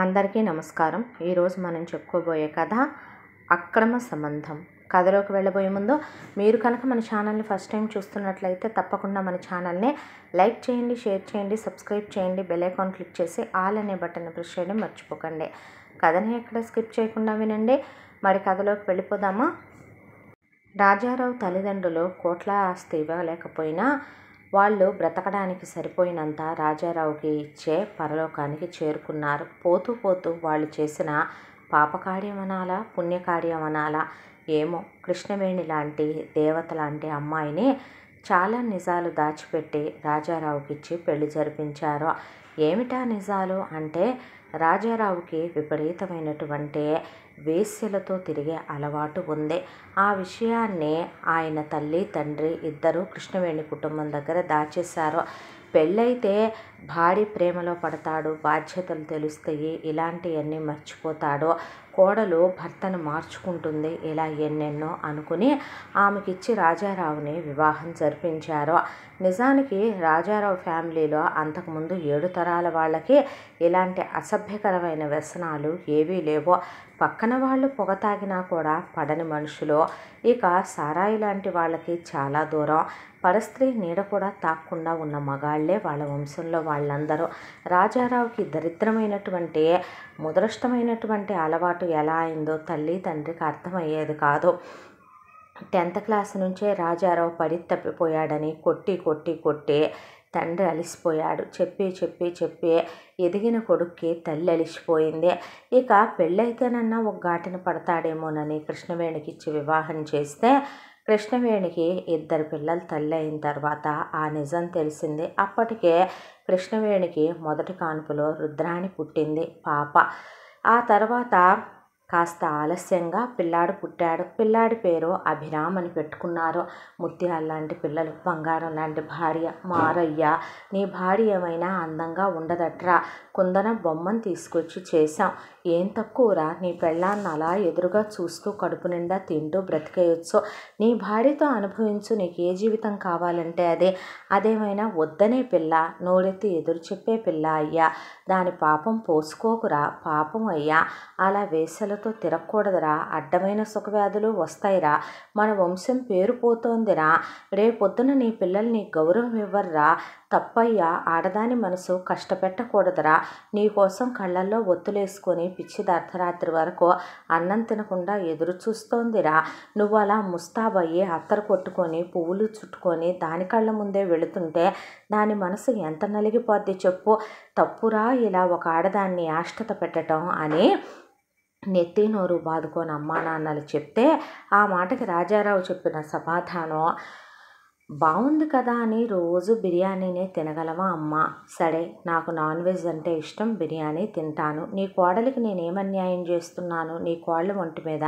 అందరికీ నమస్కారం ఈరోజు మనం చెప్పుకోబోయే కథ అక్రమ సంబంధం కథలోకి వెళ్ళబోయే ముందు మీరు కనుక మన ఛానల్ని ఫస్ట్ టైం చూస్తున్నట్లయితే తప్పకుండా మన ఛానల్ని లైక్ చేయండి షేర్ చేయండి సబ్స్క్రైబ్ చేయండి బెల్ ఐకాన్ క్లిక్ చేసి ఆల్ అనే బటన్ ప్రెస్ చేయడం మర్చిపోకండి కథని ఎక్కడ స్కిప్ చేయకుండా వినండి మరి కథలోకి వెళ్ళిపోదామా రాజారావు తల్లిదండ్రులు కోట్ల ఆస్తి ఇవ్వలేకపోయినా వాళ్ళు బ్రతకడానికి సరిపోయినంత రాజారావుకి ఇచ్చే పరలోకానికి చేరుకున్నారు పోతూ పోతూ వాళ్ళు చేసిన పాపకార్యమనాలా పుణ్యకార్యమనాలా ఏమో కృష్ణవేణి లాంటి దేవత లాంటి అమ్మాయిని చాలా నిజాలు దాచిపెట్టి రాజారావుకిచ్చి పెళ్లి జరిపించారు ఏమిటా నిజాలు అంటే రాజారావుకి విపరీతమైనటువంటి వేశ్యలతో తిరిగే అలవాటు ఉంది ఆ విషయాన్ని ఆయన తల్లి తండ్రి ఇద్దరు కృష్ణవేణి కుటుంబం దగ్గర దాచేశారు పెళ్ళైతే భారీ ప్రేమలో పడతాడు బాధ్యతలు తెలుస్తాయి ఇలాంటివన్నీ మర్చిపోతాడు కోడలు భర్తను మార్చుకుంటుంది ఇలా ఎన్నెన్నో అనుకుని ఆమెకిచ్చి రాజారావుని వివాహం జరిపించారు నిజానికి రాజారావు ఫ్యామిలీలో అంతకుముందు ఏడు తరాల వాళ్ళకి ఇలాంటి అసభ్యకరమైన వ్యసనాలు ఏవీ లేవో పక్కన వాళ్ళు పొగ తాగినా కూడా పడని మనుషులు ఇక సారాయి లాంటి వాళ్ళకి చాలా దూరం పరస్త్రీ నీడ కూడా తాక్కుండా ఉన్న మగాళ్లే వాళ్ళ వంశంలో వాళ్ళందరూ రాజారావుకి దరిద్రమైనటువంటి ముదృష్టమైనటువంటి అలవాటు ఎలా అయిందో తల్లి తండ్రికి అర్థమయ్యేది కాదు టెన్త్ క్లాస్ నుంచే రాజారావు పడి తప్పిపోయాడని కొట్టి కొట్టి కొట్టి తండ్రి అలిసిపోయాడు చెప్పి చెప్పి చెప్పి ఎదిగిన కొడుక్కి తల్లి అలిసిపోయింది ఇక పెళ్ళైతేనన్నా ఒక ఘాటిని పడతాడేమోనని కృష్ణవేణికి ఇచ్చి వివాహం చేస్తే కృష్ణవేణికి ఇద్దరు పిల్లలు తల్లి అయిన తర్వాత ఆ నిజం తెలిసింది అప్పటికే కృష్ణవేణికి మొదటి కాన్పులో రుద్రాణి పుట్టింది పాప ఆ తర్వాత కాస్త ఆలస్యంగా పిల్లాడు పుట్టాడు పిల్లాడి పేరు అభిరామ్ అని పెట్టుకున్నారు ముత్యాలు లాంటి పిల్లలు బంగారం లాంటి భార్య మారయ్య నీ భార్య ఏమైనా అందంగా ఉండదట్రా కుందన బొమ్మను తీసుకొచ్చి చేశాం ఏం తక్కువరా నీ పెళ్ళాన్ని అలా ఎదురుగా చూస్తూ కడుపు నిండా తింటూ బ్రతికేయచ్చు నీ భార్యతో అనుభవించు నీకు ఏ జీవితం కావాలంటే అదే అదేమైనా వద్దనే పిల్ల నోడెత్తి ఎదురు చెప్పే పిల్ల అయ్యా దాని పాపం పోసుకోకురా పాపం అయ్యా అలా వేసలతో తిరగకూడదురా అడ్డమైన సుఖవ్యాధులు వస్తాయిరా మన వంశం పేరు పోతోందిరా రేపొద్దున నీ పిల్లల్ని గౌరవం ఇవ్వర్రా తప్పయ్యా ఆడదాని మనసు కష్టపెట్టకూడదురా నీకోసం కళ్ళల్లో ఒత్తులేసుకొని పిచ్చి అర్ధరాత్రి వరకు అన్నం తినకుండా ఎదురు చూస్తోందిరా నువ్వు అలా ముస్తాబయ్యి అత్తరు కొట్టుకొని పువ్వులు చుట్టుకొని దాని కళ్ళ ముందే వెళుతుంటే దాని మనసు ఎంత నలిగిపోద్ది చెప్పు తప్పురా ఇలా ఒక ఆడదాన్ని ఆష్టత పెట్టడం అని నెత్తి నోరు బాదుకొని అమ్మా నాన్నలు చెప్తే ఆ మాటకి రాజారావు చెప్పిన సమాధానం బాగుంది కదా అని రోజు బిర్యానీనే తినగలవా అమ్మా సరే నాకు నాన్ వెజ్ అంటే ఇష్టం బిర్యానీ తింటాను నీ కోడలికి నేనేమన్యాయం అన్యాయం చేస్తున్నాను నీ కోళ్ళ ఒంటి మీద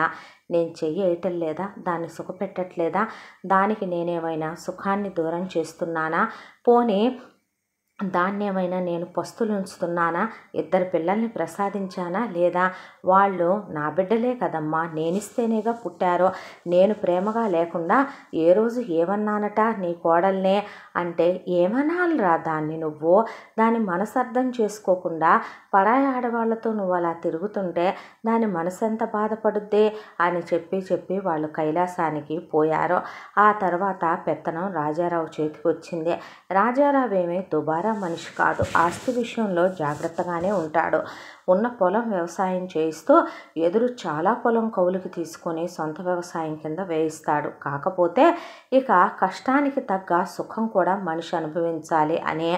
నేను చెయ్యటం లేదా దాన్ని సుఖపెట్టట్లేదా దానికి నేనేమైనా సుఖాన్ని దూరం చేస్తున్నానా పోనీ దాన్నేమైనా నేను పస్తులు ఉంచుతున్నానా ఇద్దరు పిల్లల్ని ప్రసాదించానా లేదా వాళ్ళు నా బిడ్డలే కదమ్మా నేనిస్తేనేగా పుట్టారో నేను ప్రేమగా లేకుండా ఏ రోజు ఏమన్నానట నీ కోడల్నే అంటే ఏమనాలిరా దాన్ని నువ్వు దాని మనసు అర్థం చేసుకోకుండా పడాయి ఆడవాళ్లతో నువ్వు అలా తిరుగుతుంటే దాని మనసు ఎంత బాధపడుద్ది అని చెప్పి చెప్పి వాళ్ళు కైలాసానికి పోయారు ఆ తర్వాత పెత్తనం రాజారావు చేతికి వచ్చింది రాజారావు ఏమీ దుబారా ఆరా మనిషి కాదు ఆస్తి విషయంలో జాగ్రత్తగానే ఉంటాడు ఉన్న పొలం వ్యవసాయం చేయిస్తూ ఎదురు చాలా పొలం కౌలుకి తీసుకొని సొంత వ్యవసాయం కింద వేయిస్తాడు కాకపోతే ఇక కష్టానికి తగ్గ సుఖం కూడా మనిషి అనుభవించాలి అనే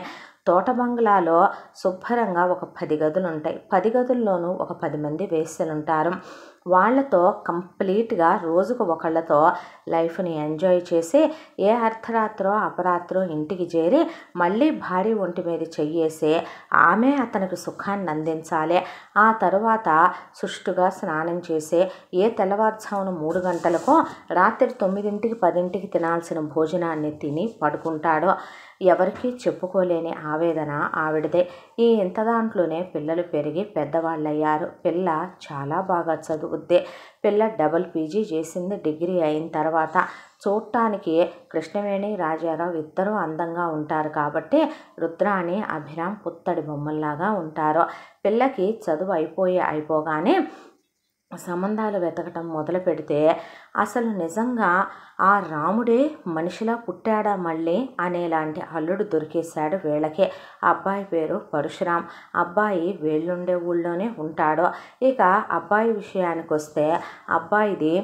తోట బంగ్లాలో శుభ్రంగా ఒక పది గదులు ఉంటాయి పది గదుల్లోనూ ఒక పది మంది వేస్తలు ఉంటారు వాళ్ళతో కంప్లీట్గా రోజుకు ఒకళ్ళతో లైఫ్ని ఎంజాయ్ చేసి ఏ అర్ధరాత్రో అపరాత్రో ఇంటికి చేరి మళ్ళీ భార్య ఒంటి మీద చెయ్యేసి ఆమె అతనికి సుఖాన్ని అందించాలి ఆ తరువాత సుష్టుగా స్నానం చేసి ఏ తెల్లవారుజామున మూడు గంటలకో రాత్రి తొమ్మిదింటికి పదింటికి తినాల్సిన భోజనాన్ని తిని పడుకుంటాడు ఎవరికీ చెప్పుకోలేని ఆవేదన ఆవిడదే ఈ ఇంత దాంట్లోనే పిల్లలు పెరిగి పెద్దవాళ్ళయ్యారు పిల్ల చాలా బాగా చదువుద్దే పిల్ల డబల్ పీజీ చేసింది డిగ్రీ అయిన తర్వాత చూడటానికి కృష్ణవేణి రాజారావు ఇద్దరూ అందంగా ఉంటారు కాబట్టి రుద్రాణి అభిరామ్ పుత్తడి బొమ్మల్లాగా ఉంటారు పిల్లకి చదువు అయిపోయి అయిపోగానే సంబంధాలు వెతకటం మొదలు పెడితే అసలు నిజంగా ఆ రాముడే మనిషిలా పుట్టాడా మళ్ళీ అనేలాంటి అల్లుడు దొరికేశాడు వీళ్ళకే అబ్బాయి పేరు పరశురాం అబ్బాయి వీళ్ళుండే ఊళ్ళోనే ఉంటాడు ఇక అబ్బాయి విషయానికి వస్తే అబ్బాయిది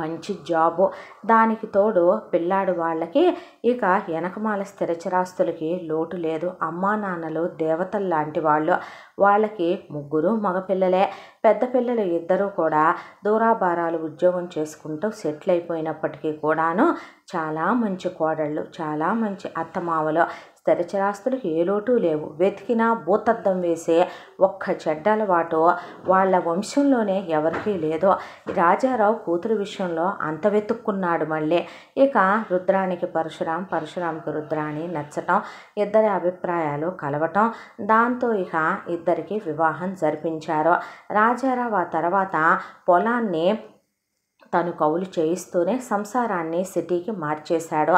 మంచి జాబు దానికి తోడు పిల్లాడు వాళ్ళకి ఇక వెనకమాల స్థిరచరాస్తులకి లోటు లేదు అమ్మా నాన్నలు దేవతలు లాంటి వాళ్ళు వాళ్ళకి ముగ్గురు మగపిల్లలే పెద్ద పిల్లలు ఇద్దరూ కూడా దూరాభారాలు ఉద్యోగం చేసుకుంటూ సెటిల్ అయిపోయినప్పటికీ కూడాను చాలా మంచి కోడళ్ళు చాలా మంచి అత్తమావలు స్థిరచరాస్తులకు ఏ లోటు లేవు వెతికినా భూతద్దం వేసే ఒక్క చెడ్డలవాటో వాళ్ళ వంశంలోనే ఎవరికీ లేదో రాజారావు కూతురు విషయంలో అంత వెతుక్కున్నాడు మళ్ళీ ఇక రుద్రానికి పరశురాం పరశురాంకి రుద్రాని నచ్చటం ఇద్దరి అభిప్రాయాలు కలవటం దాంతో ఇక ఇద్దరికి వివాహం జరిపించారు రాజారావు ఆ తర్వాత పొలాన్ని తను కౌలు చేయిస్తూనే సంసారాన్ని సిటీకి మార్చేశాడు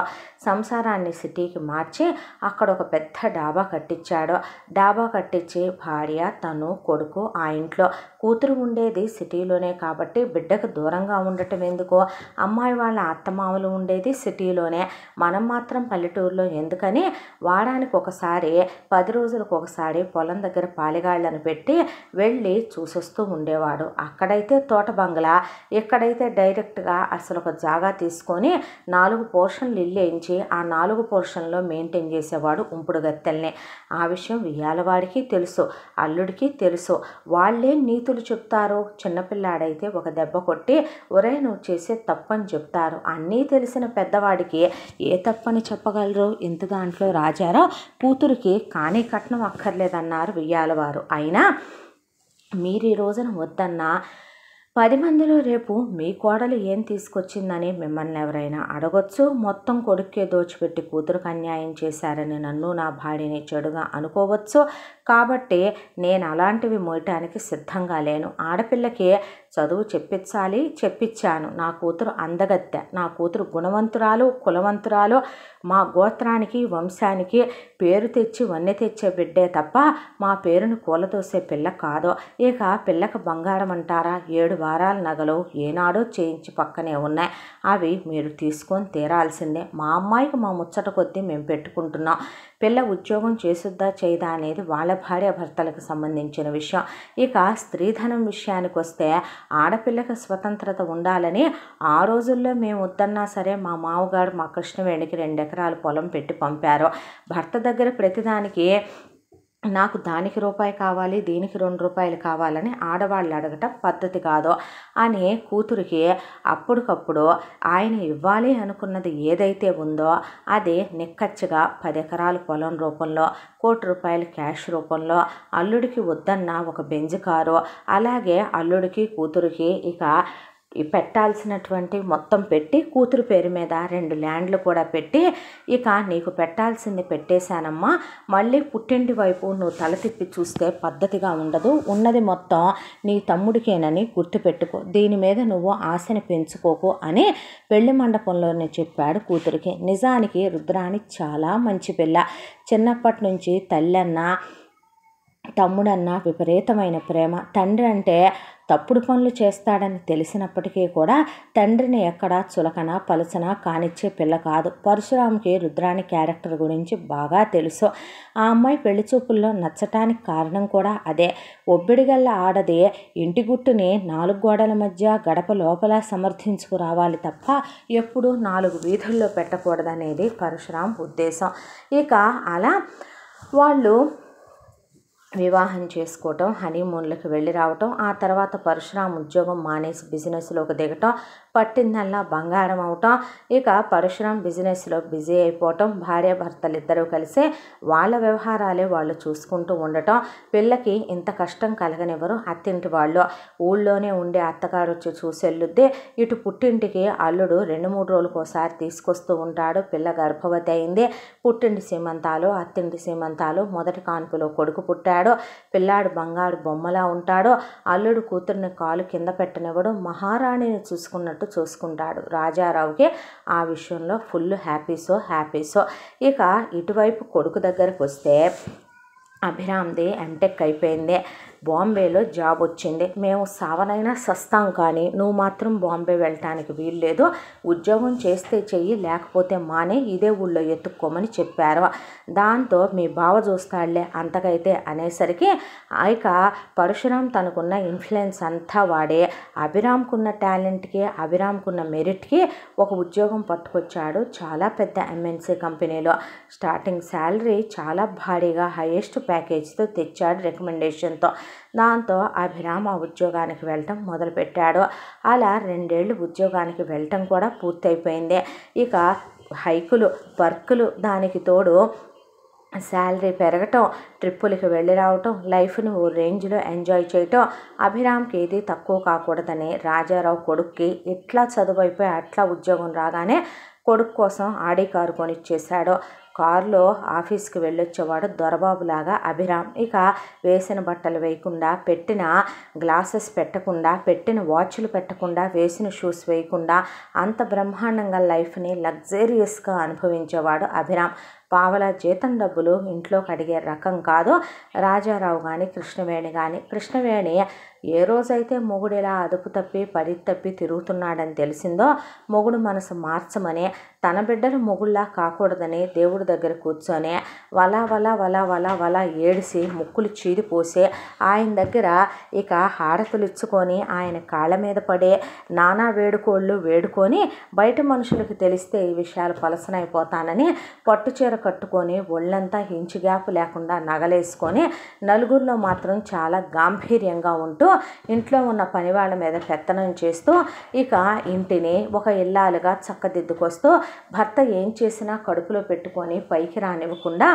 సంసారాన్ని సిటీకి మార్చి అక్కడ ఒక పెద్ద డాబా కట్టించాడు డాబా కట్టించి భార్య తను కొడుకు ఆ ఇంట్లో కూతురు ఉండేది సిటీలోనే కాబట్టి బిడ్డకు దూరంగా ఉండటం ఎందుకు అమ్మాయి వాళ్ళ అత్తమామలు ఉండేది సిటీలోనే మనం మాత్రం పల్లెటూరులో ఎందుకని వారానికి ఒకసారి పది రోజులకు ఒకసారి పొలం దగ్గర పాలిగాళ్ళను పెట్టి వెళ్ళి చూసొస్తూ ఉండేవాడు అక్కడైతే తోట బంగ్లా ఇక్కడైతే డైరెక్ట్గా అసలు ఒక జాగా తీసుకొని నాలుగు పోర్షన్లు ఇల్లు వేయించి నుంచి ఆ నాలుగు పోర్షన్లో మెయింటైన్ చేసేవాడు ఉంపుడు గత్తెల్నే ఆ విషయం వియ్యాలవాడికి తెలుసు అల్లుడికి తెలుసు వాళ్ళే నీతులు చెప్తారు చిన్నపిల్లాడైతే ఒక దెబ్బ కొట్టి ఒరే నువ్వు చేసే తప్పని చెప్తారు అన్నీ తెలిసిన పెద్దవాడికి ఏ తప్పని చెప్పగలరు ఇంత దాంట్లో రాజారా కూతురికి కానీ కట్నం అక్కర్లేదన్నారు వియ్యాలవారు అయినా మీరు ఈ రోజున వద్దన్నా పది మందిలో రేపు మీ కోడలు ఏం తీసుకొచ్చిందని మిమ్మల్ని ఎవరైనా అడగొచ్చు మొత్తం కొడుక్కే దోచిపెట్టి కూతురుకు అన్యాయం చేశారని నన్ను నా భార్యని చెడుగా అనుకోవచ్చు కాబట్టి నేను అలాంటివి మోయటానికి సిద్ధంగా లేను ఆడపిల్లకి చదువు చెప్పించాలి చెప్పించాను నా కూతురు అందగత్తె నా కూతురు గుణవంతురాలు కులవంతురాలు మా గోత్రానికి వంశానికి పేరు తెచ్చి వన్నె తెచ్చే బిడ్డే తప్ప మా పేరును కూలతోసే పిల్ల కాదు ఇక పిల్లకు బంగారం అంటారా ఏడు వారాల నగలు ఏనాడో చేయించి పక్కనే ఉన్నాయి అవి మీరు తీసుకొని తీరాల్సిందే మా అమ్మాయికి మా ముచ్చట కొద్దీ మేము పెట్టుకుంటున్నాం పిల్ల ఉద్యోగం చేసుద్దా చేయదా అనేది వాళ్ళ భార్య భర్తలకు సంబంధించిన విషయం ఇక స్త్రీధనం విషయానికి వస్తే ఆడపిల్లకు స్వతంత్రత ఉండాలని ఆ రోజుల్లో మేము వద్దన్నా సరే మా మామగారు మా కృష్ణవేణికి రెండు ఎకరాలు పొలం పెట్టి పంపారు భర్త దగ్గర ప్రతిదానికి నాకు దానికి రూపాయి కావాలి దీనికి రెండు రూపాయలు కావాలని ఆడవాళ్ళు అడగటం పద్ధతి కాదు అని కూతురికి అప్పటికప్పుడు ఆయన ఇవ్వాలి అనుకున్నది ఏదైతే ఉందో అది నిక్కచ్చిగా పది ఎకరాల పొలం రూపంలో కోటి రూపాయలు క్యాష్ రూపంలో అల్లుడికి వద్దన్న ఒక బెంజ్ కారు అలాగే అల్లుడికి కూతురికి ఇక పెట్టాల్సినటువంటి మొత్తం పెట్టి కూతురు పేరు మీద రెండు ల్యాండ్లు కూడా పెట్టి ఇక నీకు పెట్టాల్సింది పెట్టేశానమ్మా మళ్ళీ పుట్టింటి వైపు నువ్వు తల తిప్పి చూస్తే పద్ధతిగా ఉండదు ఉన్నది మొత్తం నీ తమ్ముడికేనని గుర్తుపెట్టుకో దీని మీద నువ్వు ఆశని పెంచుకోకు అని పెళ్లి మండపంలోనే చెప్పాడు కూతురికి నిజానికి రుద్రాణి చాలా మంచి పిల్ల చిన్నప్పటి నుంచి తల్లన్న తమ్ముడన్న విపరీతమైన ప్రేమ తండ్రి అంటే తప్పుడు పనులు చేస్తాడని తెలిసినప్పటికీ కూడా తండ్రిని ఎక్కడా చులకన పలుచన కానిచ్చే పిల్ల కాదు పరశురామ్కి రుద్రాని క్యారెక్టర్ గురించి బాగా తెలుసు ఆ అమ్మాయి పెళ్లి చూపుల్లో నచ్చటానికి కారణం కూడా అదే ఒబ్బిడిగల్ల ఆడది ఇంటి గుట్టుని నాలుగు గోడల మధ్య గడప లోపల సమర్థించుకురావాలి తప్ప ఎప్పుడు నాలుగు వీధుల్లో పెట్టకూడదనేది పరశురామ్ ఉద్దేశం ఇక అలా వాళ్ళు వివాహం చేసుకోవటం హనీమూన్లకు వెళ్ళి రావటం ఆ తర్వాత పరశురామ్ ఉద్యోగం మానేసి బిజినెస్లోకి దిగటం పట్టిందల్లా బంగారం అవటం ఇక పరశురాం బిజినెస్లో బిజీ అయిపోవటం భార్యాభర్తలు ఇద్దరూ కలిసే వాళ్ళ వ్యవహారాలే వాళ్ళు చూసుకుంటూ ఉండటం పిల్లకి ఇంత కష్టం కలగనివ్వరు అత్తింటి వాళ్ళు ఊళ్ళోనే ఉండే అత్తగారు వచ్చి చూసెల్లుద్దే ఇటు పుట్టింటికి అల్లుడు రెండు మూడు రోజులకు ఒకసారి తీసుకొస్తూ ఉంటాడు పిల్ల గర్భవతి అయింది పుట్టింటి సీమంతాలు అత్తింటి సీమంతాలు మొదటి కాన్పులో కొడుకు పుట్టాడు పిల్లాడు బంగారు బొమ్మలా ఉంటాడు అల్లుడు కూతుర్ని కాలు కింద పెట్టనివ్వడు మహారాణిని చూసుకున్నట్టు ఉన్నట్టు చూసుకుంటాడు రాజారావుకి ఆ విషయంలో full happy so happy so ఇక ఇటువైపు కొడుకు దగ్గరకు వస్తే అభిరామ్ది ఎంటెక్ అయిపోయింది బాంబేలో జాబ్ వచ్చింది మేము సావనైనా సస్తాం కానీ నువ్వు మాత్రం బాంబే వెళ్ళటానికి వీల్లేదు ఉద్యోగం చేస్తే చెయ్యి లేకపోతే మానే ఇదే ఊళ్ళో ఎత్తుక్కోమని చెప్పారు దాంతో మీ బావ చూస్తాడులే అంతకైతే అనేసరికి ఆయక పరశురామ్ తనకున్న ఇన్ఫ్లుయెన్స్ అంతా వాడే అభిరామ్కున్న టాలెంట్కి అభిరామ్కున్న మెరిట్కి ఒక ఉద్యోగం పట్టుకొచ్చాడు చాలా పెద్ద ఎంఎన్సీ కంపెనీలో స్టార్టింగ్ శాలరీ చాలా భారీగా హైయెస్ట్ ప్యాకేజ్తో తెచ్చాడు రికమెండేషన్తో దాంతో అభిరామ ఉద్యోగానికి వెళ్ళటం మొదలుపెట్టాడు అలా రెండేళ్ళు ఉద్యోగానికి వెళ్ళటం కూడా పూర్తయిపోయింది ఇక హైకులు వర్కులు దానికి తోడు శాలరీ పెరగటం ట్రిప్పులకి వెళ్ళి రావటం లైఫ్ను ఓ రేంజ్లో ఎంజాయ్ చేయటం అభిరామ్కి ఏది తక్కువ కాకూడదని రాజారావు కొడుక్కి చదువు చదువైపోయి అట్లా ఉద్యోగం రాగానే కొడుకు కోసం ఆడి కారు కొనిచ్చేశాడు కారులో ఆఫీస్కి వెళ్ళొచ్చేవాడు దొరబాబులాగా అభిరామ్ ఇక వేసిన బట్టలు వేయకుండా పెట్టిన గ్లాసెస్ పెట్టకుండా పెట్టిన వాచ్లు పెట్టకుండా వేసిన షూస్ వేయకుండా అంత బ్రహ్మాండంగా లైఫ్ని లగ్జరియస్గా అనుభవించేవాడు అభిరామ్ పావల జీతం డబ్బులు ఇంట్లోకి అడిగే రకం కాదు రాజారావు కానీ కృష్ణవేణి కానీ కృష్ణవేణి ఏ రోజైతే మొగుడు ఇలా అదుపు తప్పి పరిధి తప్పి తిరుగుతున్నాడని తెలిసిందో మొగుడు మనసు మార్చమని తన బిడ్డలు మొగుళ్ళా కాకూడదని దేవుడి దగ్గర కూర్చొని వల వల వల వల వల ఏడిసి ముక్కులు చీరిపోసే ఆయన దగ్గర ఇక హారతులు ఇచ్చుకొని ఆయన కాళ్ళ మీద పడే నానా వేడుకోళ్ళు వేడుకొని బయట మనుషులకు తెలిస్తే ఈ విషయాలు పలసనైపోతానని చీర కట్టుకొని ఒళ్ళంతా హించి గ్యాప్ లేకుండా నగలేసుకొని నలుగురిలో మాత్రం చాలా గాంభీర్యంగా ఉంటూ ఇంట్లో ఉన్న పనివాళ్ళ మీద పెత్తనం చేస్తూ ఇక ఇంటిని ఒక ఇల్లాలుగా చక్కదిద్దుకొస్తూ భర్త ఏం చేసినా కడుపులో పెట్టుకొని పైకి రానివ్వకుండా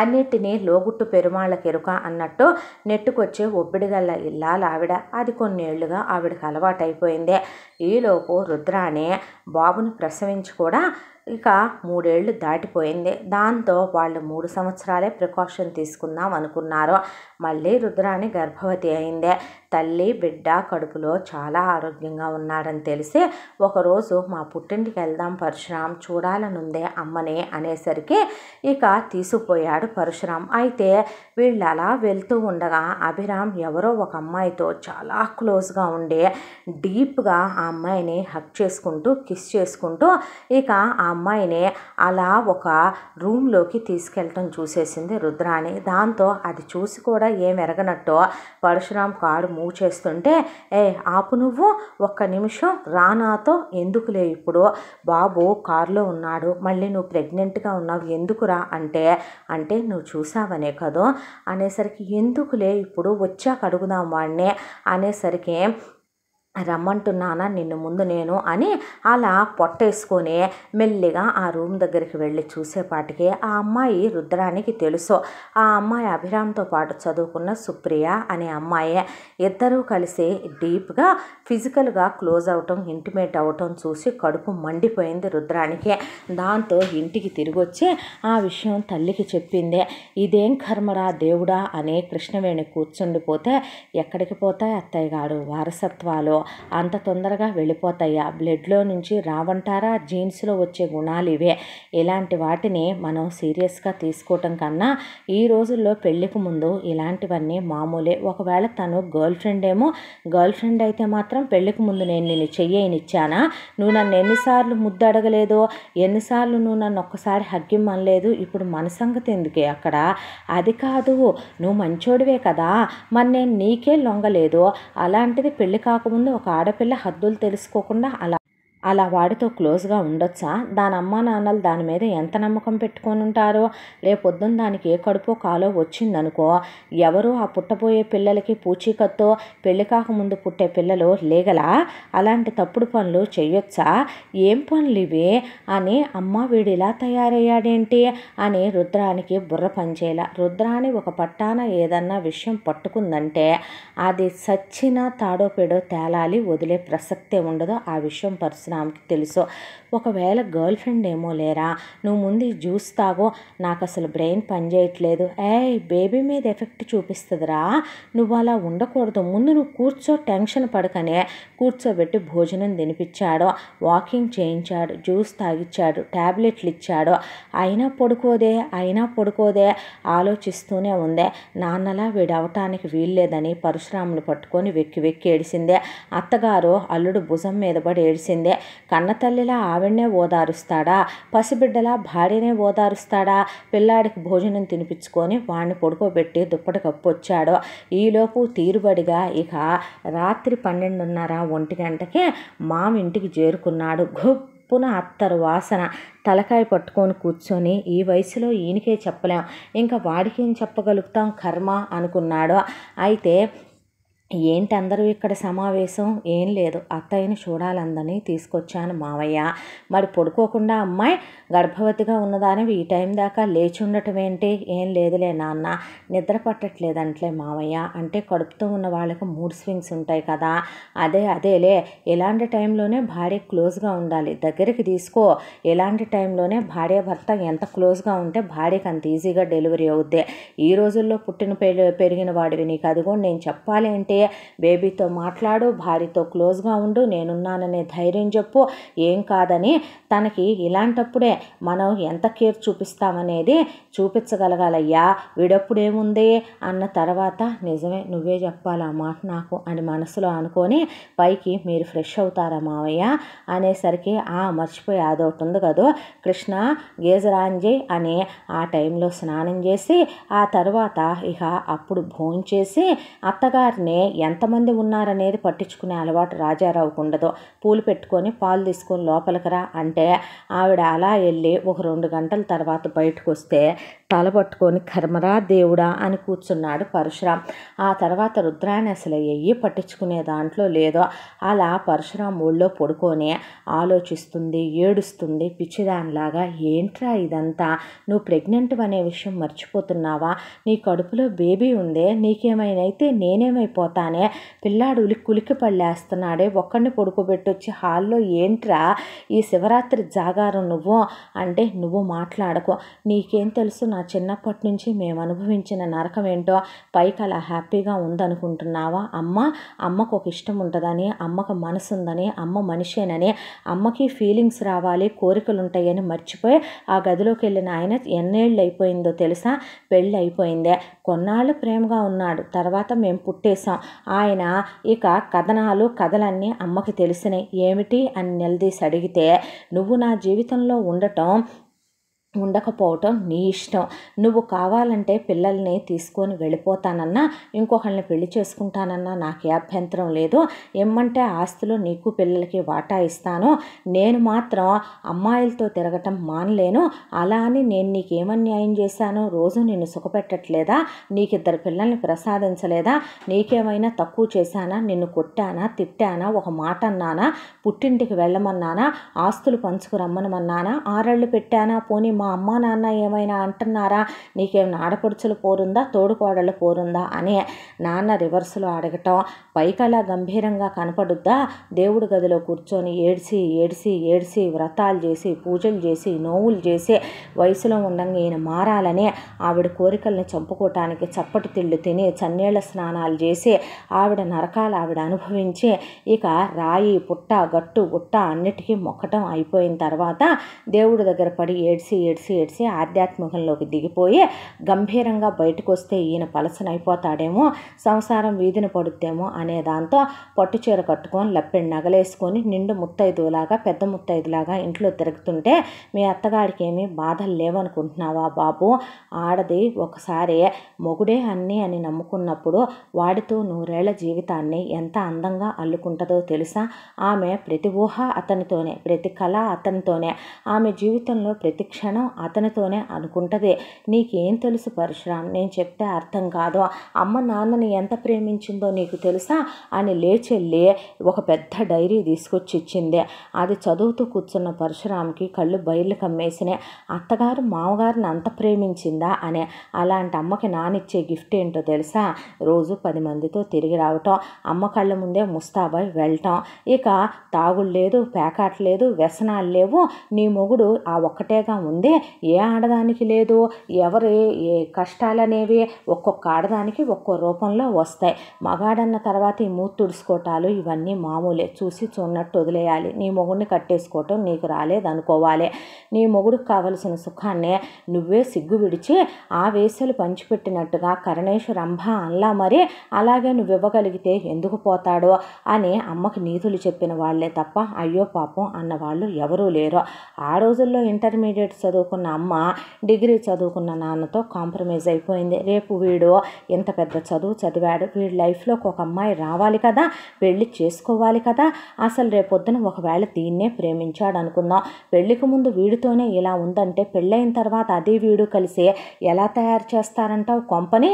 అన్నిటినీ లోగుట్టు పెరుమాళ్ళకి ఎరుక అన్నట్టు నెట్టుకొచ్చే ఒబ్బిడిగల్ల ఇల్లాలు ఆవిడ అది కొన్నేళ్లుగా ఆవిడకి అలవాటైపోయింది ఈలోపు రుద్రానే బాబుని ప్రసవించి కూడా ఇక మూడేళ్లు దాటిపోయింది దాంతో వాళ్ళు మూడు సంవత్సరాలే ప్రికాషన్ తీసుకుందాం అనుకున్నారు మళ్ళీ రుద్రాని గర్భవతి అయిందే తల్లి బిడ్డ కడుపులో చాలా ఆరోగ్యంగా ఉన్నాడని తెలిసి ఒకరోజు మా పుట్టింటికి వెళ్దాం పరశురాం చూడాలనుందే అమ్మనే అనేసరికి ఇక తీసుకుపోయాడు పరశురాం అయితే వీళ్ళు అలా వెళ్తూ ఉండగా అభిరామ్ ఎవరో ఒక అమ్మాయితో చాలా క్లోజ్గా ఉండే డీప్గా ఆ అమ్మాయిని హక్ చేసుకుంటూ కిస్ చేసుకుంటూ ఇక ఆ అమ్మాయిని అలా ఒక రూమ్లోకి తీసుకెళ్ళటం చూసేసింది రుద్రాణి దాంతో అది చూసి కూడా ఏం ఎరగనట్టో పరశురాం కాడు మూవ్ చేస్తుంటే ఏ ఆపు నువ్వు ఒక్క నిమిషం రా నాతో ఎందుకులే ఇప్పుడు బాబు కారులో ఉన్నాడు మళ్ళీ నువ్వు ప్రెగ్నెంట్గా ఉన్నావు ఎందుకురా అంటే అంటే నువ్వు చూసావనే కదో అనేసరికి ఎందుకులే ఇప్పుడు వచ్చాక అడుగుదాం వాడినే అనేసరికి రమ్మంటున్నానా నిన్ను ముందు నేను అని అలా పొట్టేసుకొని మెల్లిగా ఆ రూమ్ దగ్గరికి వెళ్ళి చూసేపాటికి ఆ అమ్మాయి రుద్రానికి తెలుసు ఆ అమ్మాయి అభిరామ్తో పాటు చదువుకున్న సుప్రియ అనే అమ్మాయి ఇద్దరూ కలిసి డీప్గా ఫిజికల్గా క్లోజ్ అవటం ఇంటిమేట్ అవటం చూసి కడుపు మండిపోయింది రుద్రానికి దాంతో ఇంటికి తిరిగి వచ్చి ఆ విషయం తల్లికి చెప్పింది ఇదేం కర్మరా దేవుడా అని కృష్ణవేణి కూర్చుండిపోతే ఎక్కడికి పోతాయి అత్తయ్య గారు వారసత్వాలు అంత తొందరగా వెళ్ళిపోతాయా బ్లడ్లో నుంచి రావంటారా జీన్స్లో వచ్చే గుణాలు ఇవే ఇలాంటి వాటిని మనం సీరియస్గా తీసుకోవటం కన్నా ఈ రోజుల్లో పెళ్ళికి ముందు ఇలాంటివన్నీ మామూలే ఒకవేళ తను గర్ల్ ఫ్రెండ్ ఏమో గర్ల్ ఫ్రెండ్ అయితే మాత్రం పెళ్ళికి ముందు నేను నేను చెయ్యనిచ్చానా నువ్వు నన్ను ఎన్నిసార్లు ముద్దు అడగలేదో ఎన్నిసార్లు నువ్వు నన్ను ఒక్కసారి హగ్గిమ్మనలేదు ఇప్పుడు మన సంగతి ఎందుకే అక్కడ అది కాదు నువ్వు మంచోడివే కదా మరి నేను నీకే లొంగలేదు అలాంటిది పెళ్ళి కాకముందు ఒక ఆడపిల్ల హద్దులు తెలుసుకోకుండా అలా అలా వాడితో క్లోజ్గా ఉండొచ్చా దాని అమ్మా నాన్నలు దాని మీద ఎంత నమ్మకం పెట్టుకొని ఉంటారో రేపొద్దున దానికి ఏ కడుపో కాలో వచ్చిందనుకో ఎవరు ఆ పుట్టబోయే పిల్లలకి పూచీకత్తో పెళ్లి కాకముందు పుట్టే పిల్లలు లేగలా అలాంటి తప్పుడు పనులు చేయొచ్చా ఏం పనులు ఇవి అని అమ్మ వీడిలా తయారయ్యాడేంటి అని రుద్రానికి బుర్ర పంచేలా రుద్రాని ఒక పట్టాన ఏదన్నా విషయం పట్టుకుందంటే అది సచ్చిన తాడోపేడో తేలాలి వదిలే ప్రసక్తే ఉండదు ఆ విషయం పర్సన నాకు ఆమెకి ఒకవేళ గర్ల్ ఫ్రెండ్ ఏమో లేరా నువ్వు ముందు జ్యూస్ తాగో నాకు అసలు బ్రెయిన్ పనిచేయట్లేదు ఏ బేబీ మీద ఎఫెక్ట్ చూపిస్తుందిరా నువ్వు అలా ఉండకూడదు ముందు నువ్వు కూర్చో టెన్షన్ పడకనే కూర్చోబెట్టి భోజనం తినిపించాడు వాకింగ్ చేయించాడు జ్యూస్ తాగిచ్చాడు ట్యాబ్లెట్లు ఇచ్చాడు అయినా పడుకోదే అయినా పడుకోదే ఆలోచిస్తూనే ఉందే నాన్నలా వీడవటానికి వీల్లేదని పరశురాములు పట్టుకొని వెక్కి వెక్కి ఏడిసిందే అత్తగారు అల్లుడు భుజం మీద పడి ఏడిసిందే కన్నతల్లిలా ఆవిడనే ఓదారుస్తాడా పసిబిడ్డలా భార్యనే ఓదారుస్తాడా పిల్లాడికి భోజనం తినిపించుకొని వాడిని పడుకోబెట్టి దుప్పటి కప్పొచ్చాడు ఈలోపు తీరుబడిగా ఇక రాత్రి పన్నెండున్నర ఒంటి గంటకే మామ ఇంటికి చేరుకున్నాడు గొప్పన అత్తరు వాసన తలకాయ పట్టుకొని కూర్చొని ఈ వయసులో ఈయనకే చెప్పలేం ఇంకా వాడికి ఏం చెప్పగలుగుతాం కర్మ అనుకున్నాడు అయితే ఏంటి అందరూ ఇక్కడ సమావేశం ఏం లేదు అత్తయ్యని చూడాలందని తీసుకొచ్చాను మావయ్య మరి పడుకోకుండా అమ్మాయి గర్భవతిగా ఉన్నదానివి ఈ టైం దాకా లేచి ఉండటం ఏంటి ఏం లేదులే నాన్న నిద్ర పట్టట్లేదంటలే మావయ్య అంటే కడుపుతో ఉన్న వాళ్ళకి మూడ్ స్వింగ్స్ ఉంటాయి కదా అదే అదేలే ఎలాంటి టైంలోనే భార్య క్లోజ్గా ఉండాలి దగ్గరికి తీసుకో ఎలాంటి టైంలోనే భార్య భర్త ఎంత క్లోజ్గా ఉంటే భార్యకి అంత ఈజీగా డెలివరీ అవుద్ది ఈ రోజుల్లో పుట్టిన పెరిగిన వాడివి నీకు అదిగో నేను చెప్పాలి అంటే భార్య బేబీతో మాట్లాడు భార్యతో క్లోజ్గా ఉండు నేనున్నాననే ధైర్యం చెప్పు ఏం కాదని తనకి ఇలాంటప్పుడే మనం ఎంత కేర్ చూపిస్తామనేది చూపించగలగాలయ్యా వీడప్పుడేముంది అన్న తర్వాత నిజమే నువ్వే చెప్పాలి ఆ మాట నాకు అని మనసులో అనుకొని పైకి మీరు ఫ్రెష్ అవుతారా మావయ్య అనేసరికి ఆ మర్చిపోయి అదొకటి ఉంది కదో కృష్ణ గేజరాంజయ్ అని ఆ టైంలో స్నానం చేసి ఆ తర్వాత ఇక అప్పుడు భోంచేసి అత్తగారిని ఎంతమంది ఉన్నారనేది పట్టించుకునే అలవాటు రాజారావుకు ఉండదు పూలు పెట్టుకొని పాలు తీసుకొని లోపలికి రా అంటే ఆవిడ అలా వెళ్ళి ఒక రెండు గంటల తర్వాత బయటకు వస్తే తలపట్టుకొని కర్మరా దేవుడా అని కూర్చున్నాడు పరశురాం ఆ తర్వాత రుద్రాన్ని అసలు ఎయ్యి పట్టించుకునే దాంట్లో లేదో అలా పరశురాం ఊళ్ళో పడుకొని ఆలోచిస్తుంది ఏడుస్తుంది పిచ్చిదానిలాగా ఏంట్రా ఇదంతా నువ్వు ప్రెగ్నెంట్ అనే విషయం మర్చిపోతున్నావా నీ కడుపులో బేబీ ఉందే నీకేమైనైతే నేనేమైపోతానే పిల్లాడు ఉలిక్కి ఉలిక్కి పళ్ళేస్తున్నాడే ఒక్కడిని పడుకోబెట్టొచ్చి హాల్లో ఏంట్రా ఈ శివరాత్రి జాగారం నువ్వు అంటే నువ్వు మాట్లాడకు నీకేం తెలుసు నా చిన్నప్పటి నుంచి మేము అనుభవించిన నరకం ఏంటో పైకి అలా హ్యాపీగా ఉందనుకుంటున్నావా అమ్మ అమ్మకు ఒక ఇష్టం ఉంటుందని అమ్మకు మనసు ఉందని అమ్మ మనిషేనని అమ్మకి ఫీలింగ్స్ రావాలి కోరికలు ఉంటాయని మర్చిపోయి ఆ గదిలోకి వెళ్ళిన ఆయన ఎన్నేళ్ళు అయిపోయిందో తెలుసా పెళ్ళి అయిపోయిందే కొన్నాళ్ళు ప్రేమగా ఉన్నాడు తర్వాత మేము పుట్టేశాం ఆయన ఇక కథనాలు కథలన్నీ అమ్మకి తెలిసినాయి ఏమిటి అని నిలదీసి అడిగితే నువ్వు నా జీవితంలో ఉండటం ఉండకపోవటం నీ ఇష్టం నువ్వు కావాలంటే పిల్లల్ని తీసుకొని వెళ్ళిపోతానన్నా ఇంకొకళ్ళని పెళ్లి చేసుకుంటానన్నా నాకు అభ్యంతరం లేదు ఏమంటే ఆస్తులు నీకు పిల్లలకి వాటా ఇస్తాను నేను మాత్రం అమ్మాయిలతో తిరగటం మానలేను అలా అని నేను ఏమన్యాయం చేశాను రోజు నిన్ను సుఖపెట్టట్లేదా నీకు ఇద్దరు పిల్లల్ని ప్రసాదించలేదా నీకేమైనా తక్కువ చేశానా నిన్ను కొట్టానా తిట్టానా ఒక మాట అన్నానా పుట్టింటికి వెళ్ళమన్నానా ఆస్తులు పంచుకురమ్మనమన్నానా ఆరళ్ళు పెట్టానా పోనీ మా అమ్మ నాన్న ఏమైనా అంటున్నారా నీకేమైనా ఆడపడుచులు పోరుందా తోడుకోడలు పోరుందా అని నాన్న రివర్సులు అడగటం పైకలా గంభీరంగా కనపడుద్దా దేవుడి గదిలో కూర్చొని ఏడ్చి ఏడ్చి ఏడ్చి వ్రతాలు చేసి పూజలు చేసి నోవులు చేసి వయసులో ఉండంగా ఈయన మారాలని ఆవిడ కోరికల్ని చంపుకోవటానికి చప్పటి తిళ్ళు తిని చన్నీళ్ల స్నానాలు చేసి ఆవిడ నరకాలు ఆవిడ అనుభవించి ఇక రాయి పుట్ట గట్టు గుట్ట అన్నిటికీ మొక్కటం అయిపోయిన తర్వాత దేవుడి దగ్గర పడి ఏడ్చి ఏడ్చి ఏడ్చి ఏడ్చి ఆధ్యాత్మికంలోకి దిగిపోయి గంభీరంగా బయటకు వస్తే ఈయన పలసనైపోతాడేమో సంసారం వీధిన పడుద్దేమో అనే దాంతో పట్టు చీర కట్టుకొని లప్పిడి నగలేసుకొని నిండు ముత్తైదులాగా పెద్ద ముత్తైదులాగా ఇంట్లో తిరుగుతుంటే మీ అత్తగాడికి ఏమీ బాధలు లేవనుకుంటున్నావా బాబు ఆడది ఒకసారి మొగుడే అన్నీ అని నమ్ముకున్నప్పుడు వాడితో నూరేళ్ల జీవితాన్ని ఎంత అందంగా అల్లుకుంటుందో తెలుసా ఆమె ప్రతి ఊహ అతనితోనే ప్రతి కళ అతనితోనే ఆమె జీవితంలో ప్రతి క్షణం అతనితోనే అనుకుంటది నీకేం తెలుసు పరశురామ్ నేను చెప్తే అర్థం కాదు అమ్మ నాన్నని ఎంత ప్రేమించిందో నీకు తెలుసా అని లేచెళ్ళి ఒక పెద్ద డైరీ తీసుకొచ్చి ఇచ్చింది అది చదువుతూ కూర్చున్న పరశురామ్కి కళ్ళు బయలు కమ్మేసినాయి అత్తగారు మామగారిని అంత ప్రేమించిందా అనే అలాంటి అమ్మకి నానిచ్చే గిఫ్ట్ ఏంటో తెలుసా రోజు పది మందితో తిరిగి రావటం అమ్మ కళ్ళ ముందే ముస్తాబాయ్ వెళ్ళటం ఇక తాగుళ్ళు లేదు ప్యాకాట్ లేదు వ్యసనాలు లేవు నీ మొగుడు ఆ ఒక్కటేగా ఉంది ఏ ఆడదానికి లేదు ఎవరు ఏ కష్టాలనేవి ఒక్కొక్క ఆడదానికి ఒక్కో రూపంలో వస్తాయి మగాడన్న తర్వాత ఈ మూతి తుడుచుకోవటాలు ఇవన్నీ మామూలే చూసి చూన్నట్టు వదిలేయాలి నీ మొగుడిని కట్టేసుకోవటం నీకు రాలేదనుకోవాలి నీ మొగుడికి కావలసిన సుఖాన్ని నువ్వే సిగ్గు విడిచి ఆ వేసలు పంచిపెట్టినట్టుగా కరణేశ్వరంభ అన్లా మరి అలాగే నువ్వు ఇవ్వగలిగితే ఎందుకు పోతాడో అని అమ్మకి నీతులు చెప్పిన వాళ్లే తప్ప అయ్యో పాపం అన్నవాళ్ళు ఎవరూ లేరు ఆ రోజుల్లో ఇంటర్మీడియట్ చదువుకున్న అమ్మ డిగ్రీ చదువుకున్న నాన్నతో కాంప్రమైజ్ అయిపోయింది రేపు వీడు ఇంత పెద్ద చదువు చదివాడు వీడి లైఫ్లోకి ఒక అమ్మాయి రావాలి కదా పెళ్ళి చేసుకోవాలి కదా అసలు రేపొద్దున ఒకవేళ దీన్నే ప్రేమించాడు అనుకుందాం పెళ్లికి ముందు వీడితోనే ఇలా ఉందంటే పెళ్ళైన తర్వాత అదే వీడు కలిసి ఎలా తయారు చేస్తారంటావు కొంపని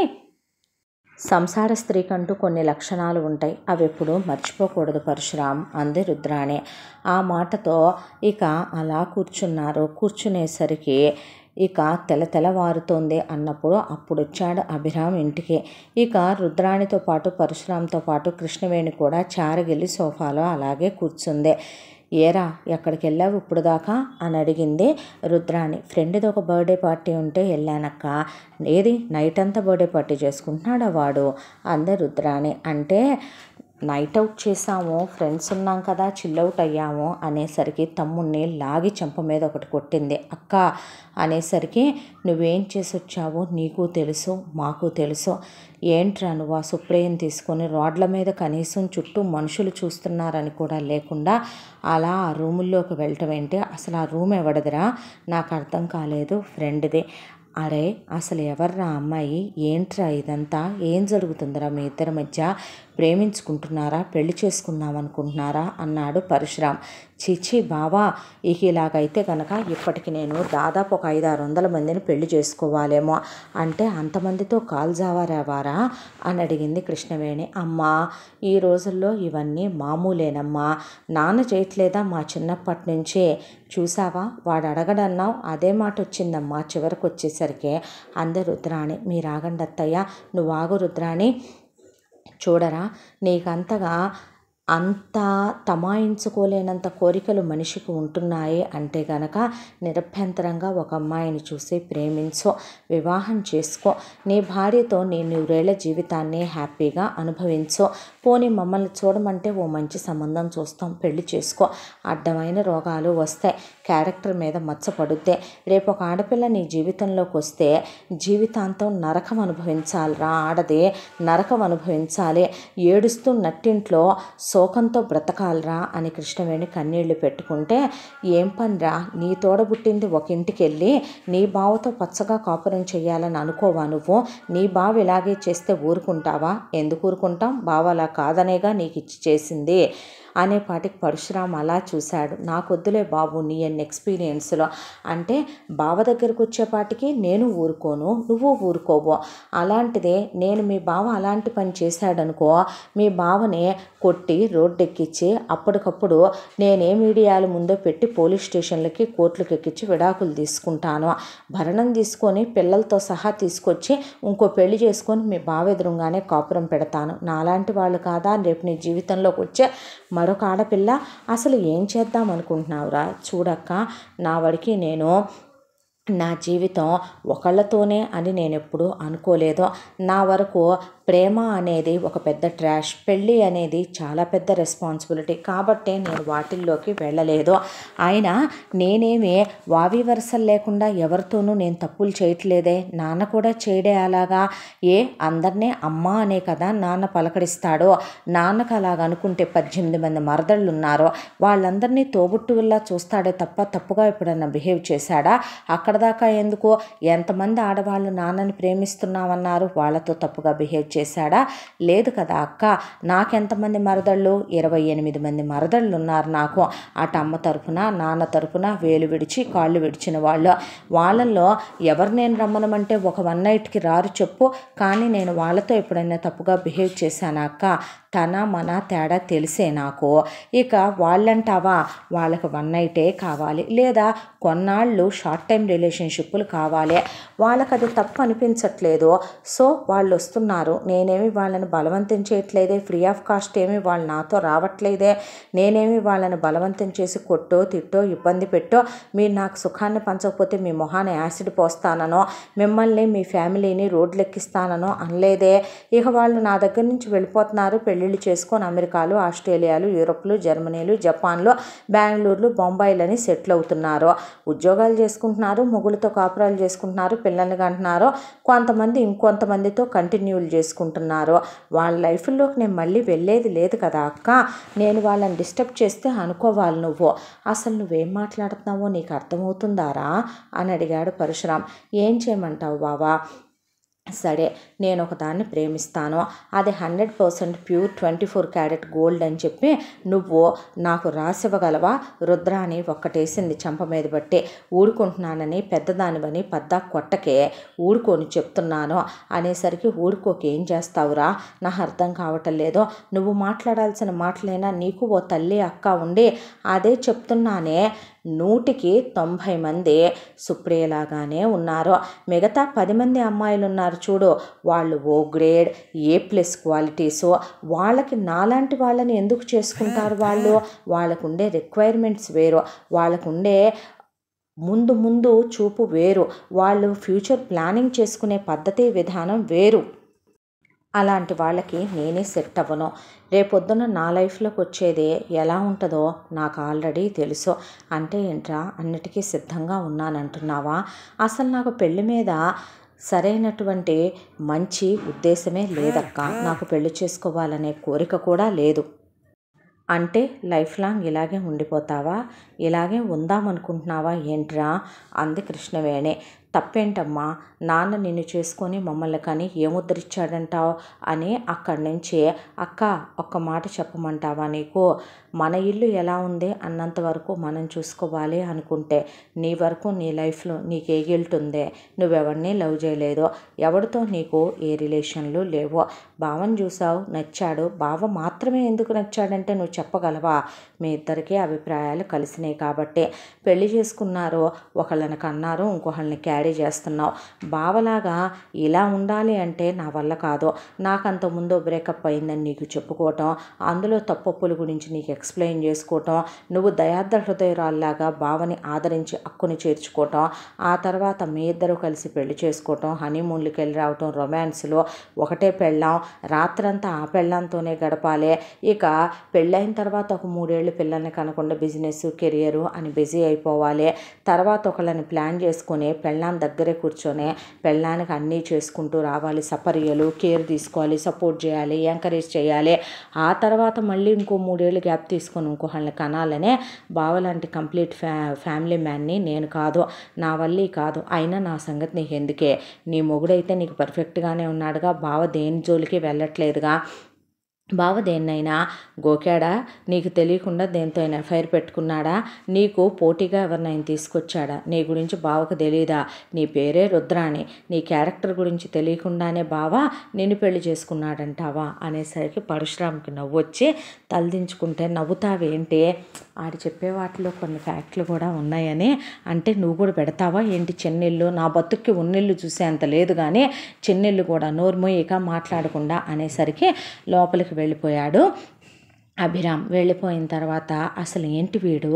సంసార కంటూ కొన్ని లక్షణాలు ఉంటాయి అవి ఎప్పుడూ మర్చిపోకూడదు పరశురామ్ అంది రుద్రాణి ఆ మాటతో ఇక అలా కూర్చున్నారు కూర్చునేసరికి ఇక తెల తెలవారుతోంది అన్నప్పుడు అప్పుడు వచ్చాడు అభిరామ్ ఇంటికి ఇక రుద్రాణితో పాటు పరశురామ్తో పాటు కృష్ణవేణి కూడా చారగిల్లి సోఫాలో అలాగే కూర్చుంది ఏరా ఎక్కడికి వెళ్ళావు ఇప్పుడు దాకా అని అడిగింది రుద్రాణి ఫ్రెండ్ది ఒక బర్త్డే పార్టీ ఉంటే వెళ్ళానక్క ఏది నైట్ అంతా బర్త్డే పార్టీ చేసుకుంటున్నాడా వాడు అందే రుద్రాణి అంటే నైట్ అవుట్ చేసాము ఫ్రెండ్స్ ఉన్నాం కదా చిల్అవుట్ అయ్యాము అనేసరికి తమ్ముడిని లాగి చెంప మీద ఒకటి కొట్టింది అక్క అనేసరికి నువ్వేం చేసి వచ్చావో నీకు తెలుసు మాకు తెలుసు ఏంట్రా నువ్వు ఆ సుప్రేయం తీసుకొని రోడ్ల మీద కనీసం చుట్టూ మనుషులు చూస్తున్నారని కూడా లేకుండా అలా ఆ రూముల్లోకి వెళ్ళటం ఏంటి అసలు ఆ రూమ్ ఎవడదిరా నాకు అర్థం కాలేదు ఫ్రెండ్ది అరే అసలు ఎవర్రా అమ్మాయి ఏంట్రా ఇదంతా ఏం జరుగుతుందిరా మీ ఇద్దరి మధ్య ప్రేమించుకుంటున్నారా పెళ్లి చేసుకుందాం అనుకుంటున్నారా అన్నాడు పరశురామ్ చీచి బావా ఇక ఇలాగైతే కనుక ఇప్పటికి నేను దాదాపు ఒక ఐదు ఆరు వందల మందిని పెళ్లి చేసుకోవాలేమో అంటే అంతమందితో కాల్ జావారావారా అని అడిగింది కృష్ణవేణి అమ్మా ఈ రోజుల్లో ఇవన్నీ మామూలేనమ్మా నాన్న చేయట్లేదా మా చిన్నప్పటి నుంచే చూసావా వాడు అడగడన్నావు అదే మాట వచ్చిందమ్మా చివరికి వచ్చేసరికి అందరు రుద్రాణి మీరు ఆగండి అత్తయ్య నువ్వు ఆగు రుద్రాణి చూడరా నీకంతగా అంత తమాయించుకోలేనంత కోరికలు మనిషికి ఉంటున్నాయి అంటే గనక నిరభ్యంతరంగా ఒక అమ్మాయిని చూసి ప్రేమించో వివాహం చేసుకో నీ భార్యతో నీ నూరేళ్ల జీవితాన్ని హ్యాపీగా అనుభవించో పోనీ మమ్మల్ని చూడమంటే ఓ మంచి సంబంధం చూస్తాం పెళ్లి చేసుకో అడ్డమైన రోగాలు వస్తాయి క్యారెక్టర్ మీద మచ్చపడుద్దే రేపు ఒక ఆడపిల్ల నీ జీవితంలోకి వస్తే జీవితాంతం నరకం అనుభవించాలి రా ఆడదే నరకం అనుభవించాలి ఏడుస్తూ నట్టింట్లో సో శోకంతో బ్రతకాలరా అని కృష్ణవేణి కన్నీళ్లు పెట్టుకుంటే ఏం పనిరా నీ తోడబుట్టింది ఒక ఇంటికి వెళ్ళి నీ బావతో పచ్చగా కాపురం చేయాలని అనుకోవా నువ్వు నీ బావ ఇలాగే చేస్తే ఊరుకుంటావా ఎందుకు ఊరుకుంటాం బావ అలా కాదనేగా నీకు ఇచ్చి చేసింది అనే పాటికి పరశురామ్ అలా చూశాడు నాకొద్దులే బాబు నీ అన్ని ఎక్స్పీరియన్స్లో అంటే బావ దగ్గరకు వచ్చేపాటికి నేను ఊరుకోను నువ్వు ఊరుకోవు అలాంటిదే నేను మీ బావ అలాంటి పని చేశాడనుకో మీ బావని కొట్టి రోడ్డెక్కించి అప్పటికప్పుడు నేనే మీడియాలు ముందే పెట్టి పోలీస్ స్టేషన్లకి కోర్టులకు ఎక్కించి విడాకులు తీసుకుంటాను భరణం తీసుకొని పిల్లలతో సహా తీసుకొచ్చి ఇంకో పెళ్లి చేసుకొని మీ బావ ఎదురుగానే కాపురం పెడతాను నాలాంటి వాళ్ళు కాదా రేపు నీ జీవితంలోకి వచ్చే మరొక ఆడపిల్ల అసలు ఏం చేద్దాం అనుకుంటున్నావురా చూడక్క నా వాడికి నేను నా జీవితం ఒకళ్ళతోనే అని నేను ఎప్పుడూ అనుకోలేదు నా వరకు ప్రేమ అనేది ఒక పెద్ద ట్రాష్ పెళ్ళి అనేది చాలా పెద్ద రెస్పాన్సిబిలిటీ కాబట్టి నేను వాటిల్లోకి వెళ్ళలేదు అయినా నేనేమి వావి వరసలు లేకుండా ఎవరితోనూ నేను తప్పులు చేయట్లేదే నాన్న కూడా చేయడే అలాగా ఏ అందరినీ అమ్మ అనే కదా నాన్న పలకరిస్తాడో నాన్నకు అలాగ అనుకుంటే పద్దెనిమిది మంది మరదళ్ళు ఉన్నారు వాళ్ళందరినీ తోబుట్టువుల్లా చూస్తాడే తప్ప తప్పుగా ఎప్పుడన్నా బిహేవ్ చేశాడా అక్కడ సరదాకా ఎందుకో ఎంతమంది ఆడవాళ్ళు నాన్నని ప్రేమిస్తున్నామన్నారు వాళ్ళతో తప్పుగా బిహేవ్ చేశాడా లేదు కదా అక్క నాకెంతమంది మరదళ్ళు ఇరవై ఎనిమిది మంది మరదళ్ళు ఉన్నారు నాకు అటు అమ్మ తరఫున నాన్న తరఫున వేలు విడిచి కాళ్ళు విడిచిన వాళ్ళు వాళ్ళల్లో ఎవరు నేను రమ్మనమంటే ఒక వన్ నైట్కి రారు చెప్పు కానీ నేను వాళ్ళతో ఎప్పుడైనా తప్పుగా బిహేవ్ చేశానా అక్క తన మన తేడా తెలిసే నాకు ఇక వాళ్ళంటావా వాళ్ళకి వన్ నైటే కావాలి లేదా కొన్నాళ్ళు షార్ట్ టైం రిలేషన్షిప్లు కావాలి వాళ్ళకి అది తప్పు అనిపించట్లేదు సో వాళ్ళు వస్తున్నారు నేనేమి వాళ్ళని బలవంతం చేయట్లేదే ఫ్రీ ఆఫ్ కాస్ట్ ఏమి వాళ్ళు నాతో రావట్లేదే నేనేమి వాళ్ళని బలవంతం చేసి కొట్టో తిట్టో ఇబ్బంది పెట్టో మీరు నాకు సుఖాన్ని పంచకపోతే మీ మొహాన్ని యాసిడ్ పోస్తానో మిమ్మల్ని మీ ఫ్యామిలీని రోడ్లెక్కిస్తానో అనలేదే ఇక వాళ్ళు నా దగ్గర నుంచి వెళ్ళిపోతున్నారు పెళ్ళి పెళ్లిళ్ళు చేసుకొని అమెరికాలు ఆస్ట్రేలియాలు యూరోప్లు జర్మనీలు జపాన్లు బెంగళూరులు బొంబాయిలని సెటిల్ అవుతున్నారు ఉద్యోగాలు చేసుకుంటున్నారు మొగులతో కాపురాలు చేసుకుంటున్నారు పిల్లల్ని కంటున్నారు కొంతమంది ఇంకొంతమందితో కంటిన్యూలు చేసుకుంటున్నారు వాళ్ళ లైఫ్లోకి నేను మళ్ళీ వెళ్ళేది లేదు కదా అక్క నేను వాళ్ళని డిస్టర్బ్ చేస్తే అనుకోవాలి నువ్వు అసలు నువ్వేం మాట్లాడుతున్నావో నీకు అర్థమవుతుందారా అని అడిగాడు పరశురామ్ ఏం చేయమంటావు బావా సరే నేను ఒకదాన్ని ప్రేమిస్తాను అది hundred percent pure twenty four carat gold అని చెప్పి నువ్వు నాకు రాసివ్వగలవా రుద్రాని ఒక్కటేసింది చెంప మీద బట్టి ఊడుకుంటున్నానని పెద్దదానివని పెద్ద కొట్టకే ఊడుకొని చెప్తున్నాను అనేసరికి ఊడుకోకి ఏం చేస్తావురా నాకు అర్థం కావటం లేదు నువ్వు మాట్లాడాల్సిన మాటలైనా నీకు ఓ తల్లి అక్క ఉండి అదే చెప్తున్నానే నూటికి తొంభై మంది సుప్రియలాగానే ఉన్నారు మిగతా పది మంది అమ్మాయిలు ఉన్నారు చూడు వాళ్ళు ఓ గ్రేడ్ ఏ ప్లస్ క్వాలిటీస్ వాళ్ళకి నాలాంటి వాళ్ళని ఎందుకు చేసుకుంటారు వాళ్ళు వాళ్ళకు ఉండే రిక్వైర్మెంట్స్ వేరు వాళ్ళకు ఉండే ముందు ముందు చూపు వేరు వాళ్ళు ఫ్యూచర్ ప్లానింగ్ చేసుకునే పద్ధతి విధానం వేరు అలాంటి వాళ్ళకి నేనే సెట్ అవ్వను రేపొద్దున నా లైఫ్లోకి వచ్చేది ఎలా ఉంటుందో నాకు ఆల్రెడీ తెలుసు అంటే ఏంట్రా అన్నిటికీ సిద్ధంగా ఉన్నానంటున్నావా అసలు నాకు పెళ్లి మీద సరైనటువంటి మంచి ఉద్దేశమే లేదక్క నాకు పెళ్లి చేసుకోవాలనే కోరిక కూడా లేదు అంటే లైఫ్ లాంగ్ ఇలాగే ఉండిపోతావా ఇలాగే ఉందామనుకుంటున్నావా ఏంట్రా అంది కృష్ణవేణి తప్పేంటమ్మా నాన్న నిన్ను చేసుకొని మమ్మల్ని కానీ ఏముద్రిచ్చాడంటావు అని అక్కడి నుంచి అక్క ఒక్క మాట చెప్పమంటావా నీకు మన ఇల్లు ఎలా ఉంది అన్నంత వరకు మనం చూసుకోవాలి అనుకుంటే నీ వరకు నీ లైఫ్లో నీకే గిల్ట్ ఉందే నువ్వెవరిని లవ్ చేయలేదు ఎవరితో నీకు ఏ రిలేషన్లు లేవో బావను చూసావు నచ్చాడు బావ మాత్రమే ఎందుకు నచ్చాడంటే నువ్వు చెప్పగలవా మీ ఇద్దరికీ అభిప్రాయాలు కలిసినాయి కాబట్టి పెళ్లి చేసుకున్నారు ఒకళ్ళని కన్నారు ఇంకొకళ్ళని క్యారీ చేస్తున్నావు బావలాగా ఇలా ఉండాలి అంటే నా వల్ల కాదు నాకంత ముందు బ్రేకప్ అయిందని నీకు చెప్పుకోవటం అందులో తప్పప్పుల గురించి నీకు ఎక్స్ప్లెయిన్ చేసుకోవటం నువ్వు దయార్థ హృదయరాల్లాగా బావని ఆదరించి అక్కుని చేర్చుకోవటం ఆ తర్వాత మీ ఇద్దరు కలిసి పెళ్లి చేసుకోవటం హనీమూన్లకి వెళ్ళి రావటం రొమాన్స్లో ఒకటే పెళ్ళాం రాత్రంతా ఆ పెళ్ళంతోనే గడపాలి ఇక పెళ్ళైన తర్వాత ఒక మూడేళ్ళు పిల్లల్ని కనకుండా బిజినెస్ కెరియరు అని బిజీ అయిపోవాలి తర్వాత ఒకళ్ళని ప్లాన్ చేసుకుని పెళ్ళాని దగ్గరే కూర్చొని పెళ్ళానికి అన్నీ చేసుకుంటూ రావాలి సపర్యలు కేర్ తీసుకోవాలి సపోర్ట్ చేయాలి ఎంకరేజ్ చేయాలి ఆ తర్వాత మళ్ళీ ఇంకో మూడేళ్ళు గ్యాప్ తీసుకొని వాళ్ళని కనాలనే బావలాంటి కంప్లీట్ ఫ్యా ఫ్యామిలీ మ్యాన్ని నేను కాదు నా వల్లే కాదు అయినా నా సంగతి నీకు ఎందుకే నీ మొగుడైతే నీకు పర్ఫెక్ట్గానే ఉన్నాడుగా బావ దేని జోలికి వెళ్ళట్లేదుగా బావ దేన్నైనా గోకాడా నీకు తెలియకుండా దేంతో అయినా ఫైర్ పెట్టుకున్నాడా నీకు పోటీగా ఎవరినైనా తీసుకొచ్చాడా నీ గురించి బావకు తెలియదా నీ పేరే రుద్రాణి నీ క్యారెక్టర్ గురించి తెలియకుండానే బావ నిన్ను పెళ్లి చేసుకున్నాడంటావా అనేసరికి పరశురామ్కి నవ్వు వచ్చి తలదించుకుంటే నవ్వుతావేంటి ఆడు చెప్పే వాటిలో కొన్ని ఫ్యాక్ట్లు కూడా ఉన్నాయని అంటే నువ్వు కూడా పెడతావా ఏంటి చెన్నెళ్ళు నా బతుక్కి ఉన్నెళ్ళు చూసేంత లేదు కానీ చెన్నెళ్ళు కూడా నోర్మోయిక మాట్లాడకుండా అనేసరికి లోపలికి వెళ్ళిపోయాడు అభిరామ్ వెళ్ళిపోయిన తర్వాత అసలు ఏంటి వీడు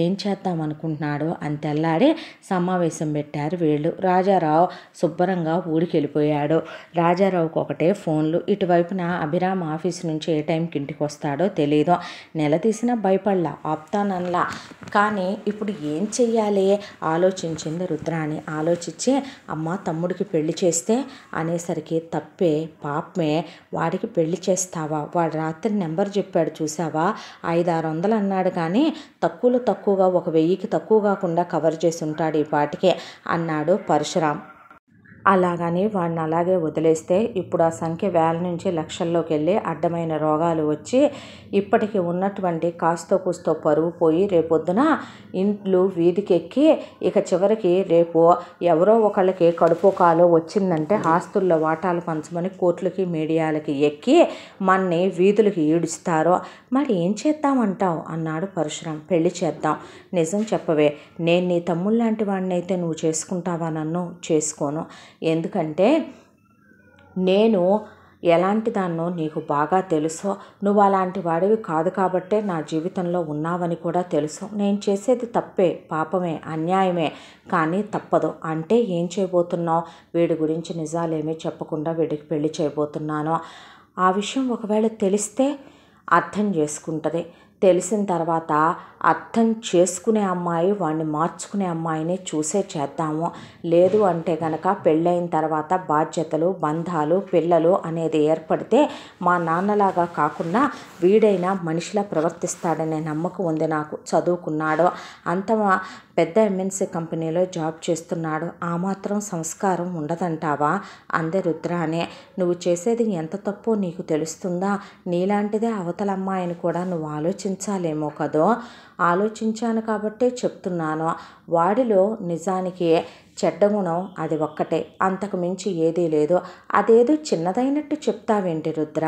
ఏం చేద్దాం అనుకుంటున్నాడు అని తెల్లాడి సమావేశం పెట్టారు వీళ్ళు రాజారావు శుభ్రంగా ఊరికి వెళ్ళిపోయాడు రాజారావుకు ఒకటే ఫోన్లు ఇటువైపున అభిరామ్ ఆఫీస్ నుంచి ఏ టైంకి ఇంటికి వస్తాడో తెలియదు నెల తీసినా భయపడలా ఆప్తానన్లా కానీ ఇప్పుడు ఏం చెయ్యాలి ఆలోచించింది రుద్రాని ఆలోచించి అమ్మ తమ్ముడికి పెళ్లి చేస్తే అనేసరికి తప్పే పాపమే వాడికి పెళ్లి చేస్తావా వాడు రాత్రి నెంబర్ చెప్పాడు చూసావా ఐదారు వందలు అన్నాడు కానీ తక్కువలో తక్కువగా ఒక వెయ్యికి తక్కువ కాకుండా కవర్ చేసి ఉంటాడు ఈ పాటికే అన్నాడు పరశురామ్ అలాగని వాడిని అలాగే వదిలేస్తే ఇప్పుడు ఆ సంఖ్య వేల నుంచి లక్షల్లోకి వెళ్ళి అడ్డమైన రోగాలు వచ్చి ఇప్పటికి ఉన్నటువంటి కాస్తో కూస్తో పరువు పోయి రేపొద్దున ఇంట్లు వీధికెక్కి ఇక చివరికి రేపు ఎవరో ఒకళ్ళకి కడుపు కాలో వచ్చిందంటే ఆస్తుల్లో వాటాలు పంచమని కోర్టులకి మీడియాలకి ఎక్కి మన్ని వీధులకి ఈడుస్తారో మరి ఏం చేద్దామంటావు అన్నాడు పరశురాం పెళ్లి చేద్దాం నిజం చెప్పవే నేను నీ తమ్ముళ్ళలాంటి వాడినైతే నువ్వు చేసుకుంటావా నన్ను చేసుకోను ఎందుకంటే నేను ఎలాంటి దాన్నో నీకు బాగా తెలుసో నువ్వు అలాంటి వాడివి కాదు కాబట్టే నా జీవితంలో ఉన్నావని కూడా తెలుసు నేను చేసేది తప్పే పాపమే అన్యాయమే కానీ తప్పదు అంటే ఏం చేయబోతున్నావు వీడి గురించి నిజాలేమీ చెప్పకుండా వీడికి పెళ్లి చేయబోతున్నానో ఆ విషయం ఒకవేళ తెలిస్తే అర్థం చేసుకుంటుంది తెలిసిన తర్వాత అర్థం చేసుకునే అమ్మాయి వాడిని మార్చుకునే అమ్మాయిని చూసే చేద్దాము లేదు అంటే కనుక పెళ్ళైన తర్వాత బాధ్యతలు బంధాలు పిల్లలు అనేది ఏర్పడితే మా నాన్నలాగా కాకుండా వీడైనా మనిషిలా ప్రవర్తిస్తాడనే నమ్మకం ఉంది నాకు చదువుకున్నాడు అంత పెద్ద ఎంఎన్సీ కంపెనీలో జాబ్ చేస్తున్నాడు ఆ మాత్రం సంస్కారం ఉండదంటావా అందే రుద్రానే నువ్వు చేసేది ఎంత తప్పో నీకు తెలుస్తుందా నీలాంటిదే అవతల అమ్మాయిని కూడా నువ్వు ఆలోచించాలేమో కదో ఆలోచించాను కాబట్టే చెప్తున్నాను వాడిలో నిజానికి చెడ్డ గుణం అది ఒక్కటే అంతకుమించి ఏదీ లేదు అదేదో చిన్నదైనట్టు చెప్తావేంటి రుద్ర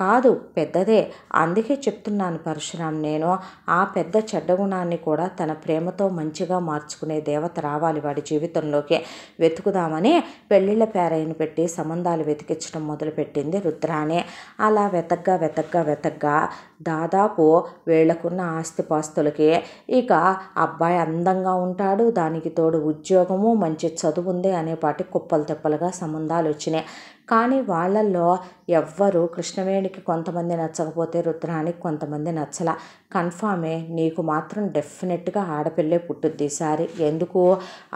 కాదు పెద్దదే అందుకే చెప్తున్నాను పరశురాం నేను ఆ పెద్ద చెడ్డ గుణాన్ని కూడా తన ప్రేమతో మంచిగా మార్చుకునే దేవత రావాలి వాడి జీవితంలోకి వెతుకుదామని పెళ్ళిళ్ళ పేరైన పెట్టి సంబంధాలు వెతికించడం మొదలుపెట్టింది రుద్రాణి అలా వెతగ్గా వెతగ్గా వెతగ్గా దాదాపు వీళ్లకున్న ఆస్తిపాస్తులకి ఇక అబ్బాయి అందంగా ఉంటాడు దానికి తోడు ఉద్యోగము మంచి చదువు ఉంది అనేపాటి కుప్పలు తెప్పలుగా సంబంధాలు వచ్చినాయి కానీ వాళ్ళల్లో ఎవ్వరు కృష్ణవేణికి కొంతమంది నచ్చకపోతే రుద్రానికి కొంతమంది నచ్చల కన్ఫామే నీకు మాత్రం డెఫినెట్గా ఆడపిల్లే పుట్టుద్ది సారి ఎందుకు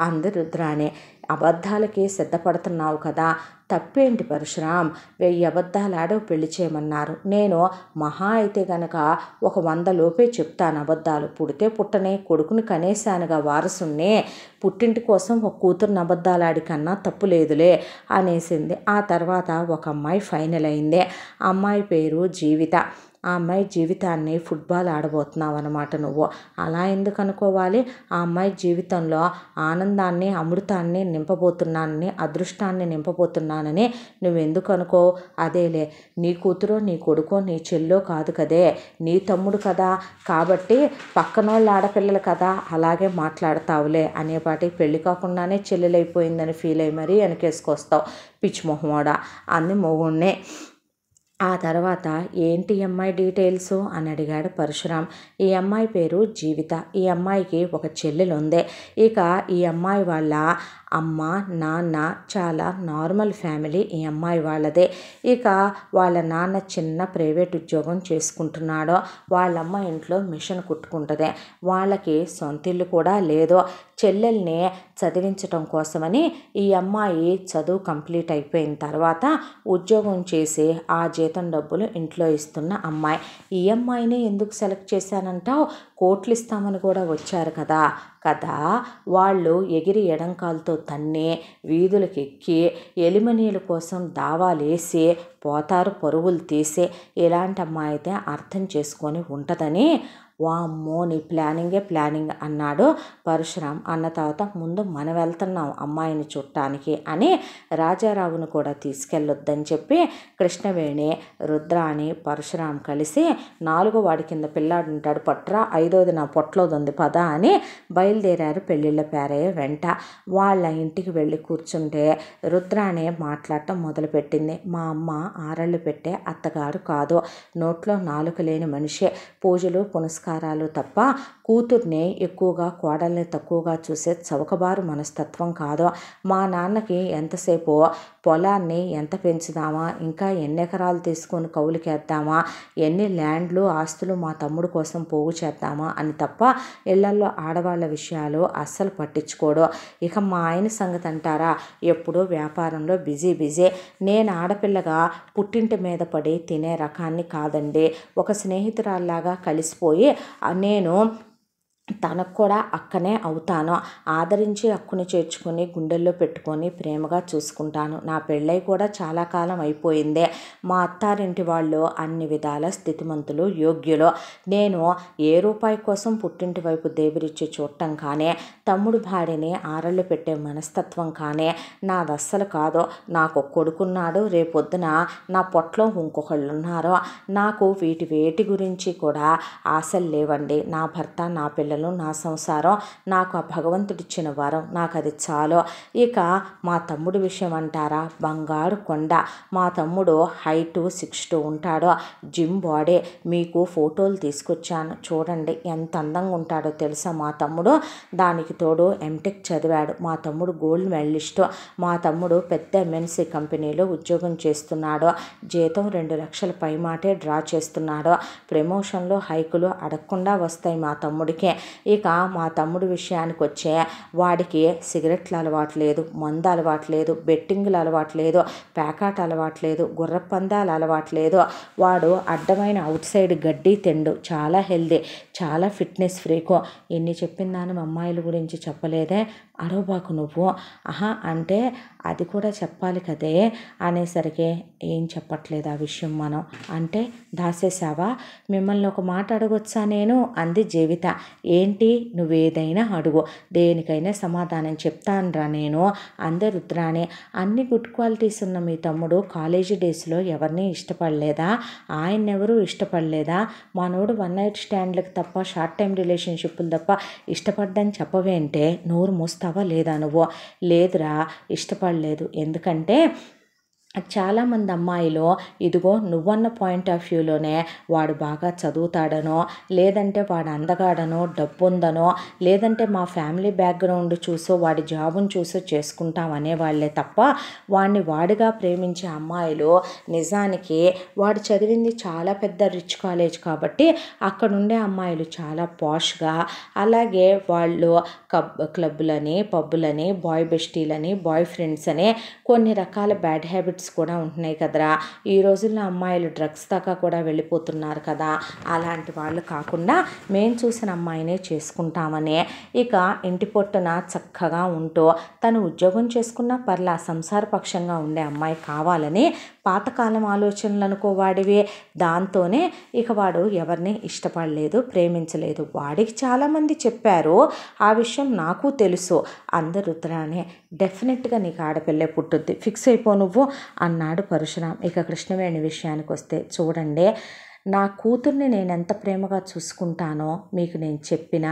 అంది రుద్రాణి అబద్ధాలకి సిద్ధపడుతున్నావు కదా తప్పేంటి పరశురాం వెయ్యి అబద్ధాలు ఆడవు పెళ్లి చేయమన్నారు నేను మహా అయితే గనక ఒక వంద లోపే చెప్తాను అబద్ధాలు పుడితే పుట్టనే కొడుకుని కనేశానుగా వారసుణ్ణే పుట్టింటి కోసం ఒక కూతురు అబద్ధాలాడి కన్నా తప్పు లేదులే అనేసింది ఆ తర్వాత ఒక అమ్మాయి ఫైనల్ అయింది అమ్మాయి పేరు జీవిత ఆ అమ్మాయి జీవితాన్ని ఫుట్బాల్ ఆడబోతున్నావు అనమాట నువ్వు అలా ఎందుకు అనుకోవాలి ఆ అమ్మాయి జీవితంలో ఆనందాన్ని అమృతాన్ని నింపబోతున్నానని అదృష్టాన్ని నింపబోతున్నానని ఎందుకు అనుకో అదేలే నీ కూతురో నీ కొడుకో నీ చెల్లో కాదు కదే నీ తమ్ముడు కదా కాబట్టి పక్కనోళ్ళ ఆడపిల్లలు కదా అలాగే మాట్లాడతావులే అనేపాటి పెళ్లి కాకుండానే చెల్లెలైపోయిందని ఫీల్ అయ్యి మరీ వెనకేసుకొస్తావు పిచ్చి పిచ్చిమొహమోడ అంది మొగుణ్ణి ఆ తర్వాత ఏంటి అమ్మాయి డీటెయిల్స్ అని అడిగాడు పరశురామ్ ఈ అమ్మాయి పేరు జీవిత ఈ అమ్మాయికి ఒక చెల్లెలు ఉంది ఇక ఈ అమ్మాయి వాళ్ళ అమ్మ నాన్న చాలా నార్మల్ ఫ్యామిలీ ఈ అమ్మాయి వాళ్ళదే ఇక వాళ్ళ నాన్న చిన్న ప్రైవేట్ ఉద్యోగం చేసుకుంటున్నాడో వాళ్ళమ్మ ఇంట్లో మిషన్ కుట్టుకుంటుంది వాళ్ళకి సొంత ఇల్లు కూడా లేదో చెల్లెల్ని చదివించటం కోసమని ఈ అమ్మాయి చదువు కంప్లీట్ అయిపోయిన తర్వాత ఉద్యోగం చేసి ఆ జీతం డబ్బులు ఇంట్లో ఇస్తున్న అమ్మాయి ఈ అమ్మాయిని ఎందుకు సెలెక్ట్ చేశానంటావు కోట్లు ఇస్తామని కూడా వచ్చారు కదా కదా వాళ్ళు ఎగిరి ఎడంకాలతో తన్నే వీధులకెక్కి ఎలిమనీల కోసం దావాలేసి పోతారు పరువులు తీసే ఇలాంటి అమ్మాయి అయితే అర్థం చేసుకొని ఉంటుందని వామ్మో నీ ప్లానింగే ప్లానింగ్ అన్నాడు పరశురామ్ అన్న తర్వాత ముందు మనం వెళ్తున్నాం అమ్మాయిని చూడటానికి అని రాజారావును కూడా తీసుకెళ్ళొద్దని చెప్పి కృష్ణవేణి రుద్ర అని పరశురామ్ కలిసి నాలుగో వాడి కింద పిల్లాడు ఉంటాడు పట్రా ఐదోది నా పొట్లోది ఉంది పద అని బయలుదేరారు పెళ్ళిళ్ళ పేరయ్య వెంట వాళ్ళ ఇంటికి వెళ్ళి కూర్చుంటే రుద్రానే మాట్లాడటం మొదలుపెట్టింది మా అమ్మ ఆరళ్ళు పెట్టే అత్తగారు కాదు నోట్లో నాలుక లేని మనిషే పూజలు పునస్ సంస్కారాలు తప్ప కూతుర్నే ఎక్కువగా కోడల్ని తక్కువగా చూసే చవకబారు మనస్తత్వం కాదు మా నాన్నకి ఎంతసేపు పొలాన్ని ఎంత పెంచుదామా ఇంకా ఎన్ని ఎకరాలు తీసుకొని కౌలుకేద్దామా ఎన్ని ల్యాండ్లు ఆస్తులు మా తమ్ముడు కోసం పోగు చేద్దామా అని తప్ప ఇళ్లల్లో ఆడవాళ్ళ విషయాలు అస్సలు పట్టించుకోడు ఇక మా ఆయన సంగతి అంటారా ఎప్పుడూ వ్యాపారంలో బిజీ బిజీ నేను ఆడపిల్లగా పుట్టింటి మీద పడి తినే రకాన్ని కాదండి ఒక స్నేహితురాల్లాగా కలిసిపోయి నేను తనకు కూడా అక్కనే అవుతాను ఆదరించి అక్కను చేర్చుకొని గుండెల్లో పెట్టుకొని ప్రేమగా చూసుకుంటాను నా పెళ్ళై కూడా చాలా కాలం అయిపోయిందే మా అత్తారింటి వాళ్ళు అన్ని విధాల స్థితిమంతులు యోగ్యులు నేను ఏ రూపాయి కోసం పుట్టింటి వైపు దేవిరిచ్చి చూడటం కానీ తమ్ముడు భార్యని ఆరళ్ళు పెట్టే మనస్తత్వం కానీ నాదస్సలు కాదు నాకు కొడుకున్నాడు రేపొద్దున నా పొట్లో ఇంకొకళ్ళు ఉన్నారు నాకు వీటి వేటి గురించి కూడా ఆశలు లేవండి నా భర్త నా పిల్ల పిల్లలు నా సంసారం నాకు ఆ భగవంతుడిచ్చిన వరం నాకు అది చాలు ఇక మా తమ్ముడు విషయం అంటారా బంగారు కొండ మా తమ్ముడు హైట్ సిక్స్ టూ ఉంటాడు జిమ్ బాడీ మీకు ఫోటోలు తీసుకొచ్చాను చూడండి ఎంత అందంగా ఉంటాడో తెలుసా మా తమ్ముడు దానికి తోడు ఎంటెక్ చదివాడు మా తమ్ముడు గోల్డ్ మెడలిస్ట్ మా తమ్ముడు పెద్ద ఎంఎన్సీ కంపెనీలో ఉద్యోగం చేస్తున్నాడు జీతం రెండు లక్షల పై మాటే డ్రా చేస్తున్నాడు ప్రమోషన్లు హైకులు అడగకుండా వస్తాయి మా తమ్ముడికి ఇక మా తమ్ముడు విషయానికి వచ్చే వాడికి సిగరెట్లు అలవాటు లేదు మందు అలవాటు లేదు బెట్టింగ్లు అలవాటు లేదు ప్యాకాట్ అలవాటు లేదు గుర్రపందాలు అలవాటు లేదు వాడు అడ్డమైన అవుట్ సైడ్ గడ్డి తిండు చాలా హెల్దీ చాలా ఫిట్నెస్ ఫ్రీకు ఎన్ని చెప్పిందాను అమ్మాయిల గురించి చెప్పలేదే అరవబాకు నువ్వు ఆహా అంటే అది కూడా చెప్పాలి కదే అనేసరికి ఏం చెప్పట్లేదు ఆ విషయం మనం అంటే దాసేసావా మిమ్మల్ని ఒక మాట అడగొచ్చా నేను అంది జీవిత ఏంటి నువ్వేదైనా అడుగు దేనికైనా సమాధానం చెప్తానురా నేను అందే రుద్రాణి అన్ని గుడ్ క్వాలిటీస్ ఉన్న మీ తమ్ముడు కాలేజీ డేస్లో ఎవరిని ఇష్టపడలేదా ఆయన ఎవరు ఇష్టపడలేదా మనోడు వన్ నైట్ స్టాండ్లకు తప్ప షార్ట్ టైం రిలేషన్షిప్లు తప్ప ఇష్టపడ్డని చెప్పవేంటే నోరు మూస్తా ప్రేమిస్తావా లేదా నువ్వు లేదురా ఇష్టపడలేదు ఎందుకంటే చాలామంది అమ్మాయిలు ఇదిగో నువ్వన్న పాయింట్ ఆఫ్ వ్యూలోనే వాడు బాగా చదువుతాడనో లేదంటే వాడు అందగాడనో డబ్బు ఉందనో లేదంటే మా ఫ్యామిలీ బ్యాక్గ్రౌండ్ చూసో వాడి జాబును చూసో చేసుకుంటాం అనేవాళ్లే తప్ప వాడిని వాడిగా ప్రేమించే అమ్మాయిలు నిజానికి వాడు చదివింది చాలా పెద్ద రిచ్ కాలేజ్ కాబట్టి అక్కడుండే అమ్మాయిలు చాలా పాష్గా అలాగే వాళ్ళు కబ్ క్లబ్బులని పబ్బులని బాయ్ బెస్టీలని బాయ్ ఫ్రెండ్స్ అని కొన్ని రకాల బ్యాడ్ హ్యాబిట్స్ రేప్స్ కూడా ఉంటున్నాయి కదరా ఈ రోజుల్లో అమ్మాయిలు డ్రగ్స్ దాకా కూడా వెళ్ళిపోతున్నారు కదా అలాంటి వాళ్ళు కాకుండా మేము చూసిన అమ్మాయినే చేసుకుంటామని ఇక ఇంటి పొట్టున చక్కగా ఉంటూ తను ఉద్యోగం చేసుకున్న పర్లా సంసారపక్షంగా ఉండే అమ్మాయి కావాలని పాతకాలం ఆలోచనలు అనుకోవాడివి దాంతోనే ఇక వాడు ఎవరిని ఇష్టపడలేదు ప్రేమించలేదు వాడికి చాలామంది చెప్పారు ఆ విషయం నాకు తెలుసు అందరు రుద్రానే డెఫినెట్గా నీకు ఆడపిల్లే పుట్టుద్ది ఫిక్స్ అయిపో నువ్వు అన్నాడు పరశురాం ఇక కృష్ణవేణి విషయానికి వస్తే చూడండి నా కూతుర్ని నేను ఎంత ప్రేమగా చూసుకుంటానో మీకు నేను చెప్పినా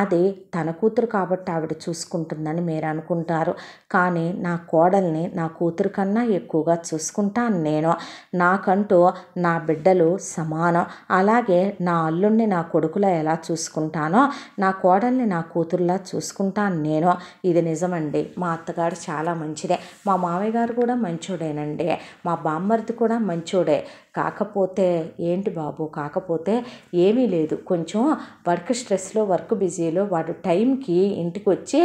అది తన కూతురు కాబట్టి ఆవిడ చూసుకుంటుందని మీరు అనుకుంటారు కానీ నా కోడల్ని నా కూతురు కన్నా ఎక్కువగా చూసుకుంటాను నేను నాకంటూ నా బిడ్డలు సమానం అలాగే నా అల్లుణ్ణి నా కొడుకులా ఎలా చూసుకుంటానో నా కోడల్ని నా కూతురులా చూసుకుంటాను నేను ఇది నిజమండి మా అత్తగారు చాలా మంచిదే మా మామయ్య గారు కూడా మంచోడేనండి మా బామ్మర్ది కూడా మంచోడే కాకపోతే ఏంటి బాబు కాకపోతే ఏమీ లేదు కొంచెం వర్క్ స్ట్రెస్లో వర్క్ బిజీలో వాడు టైంకి ఇంటికి వచ్చి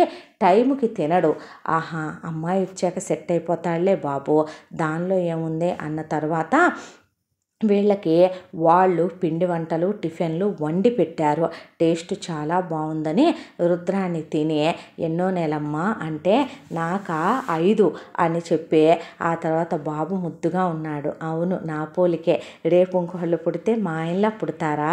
టైంకి తినడు ఆహా అమ్మాయి వచ్చాక సెట్ అయిపోతాడులే బాబు దానిలో ఏముంది అన్న తర్వాత వీళ్ళకి వాళ్ళు పిండి వంటలు టిఫిన్లు వండి పెట్టారు టేస్ట్ చాలా బాగుందని రుద్రాన్ని తిని ఎన్నో నెలమ్మా అంటే నాకా ఐదు అని చెప్పి ఆ తర్వాత బాబు ముద్దుగా ఉన్నాడు అవును నా పోలికే రేపు ఇంకోళ్ళు పుడితే మా ఇంట్లో పుడతారా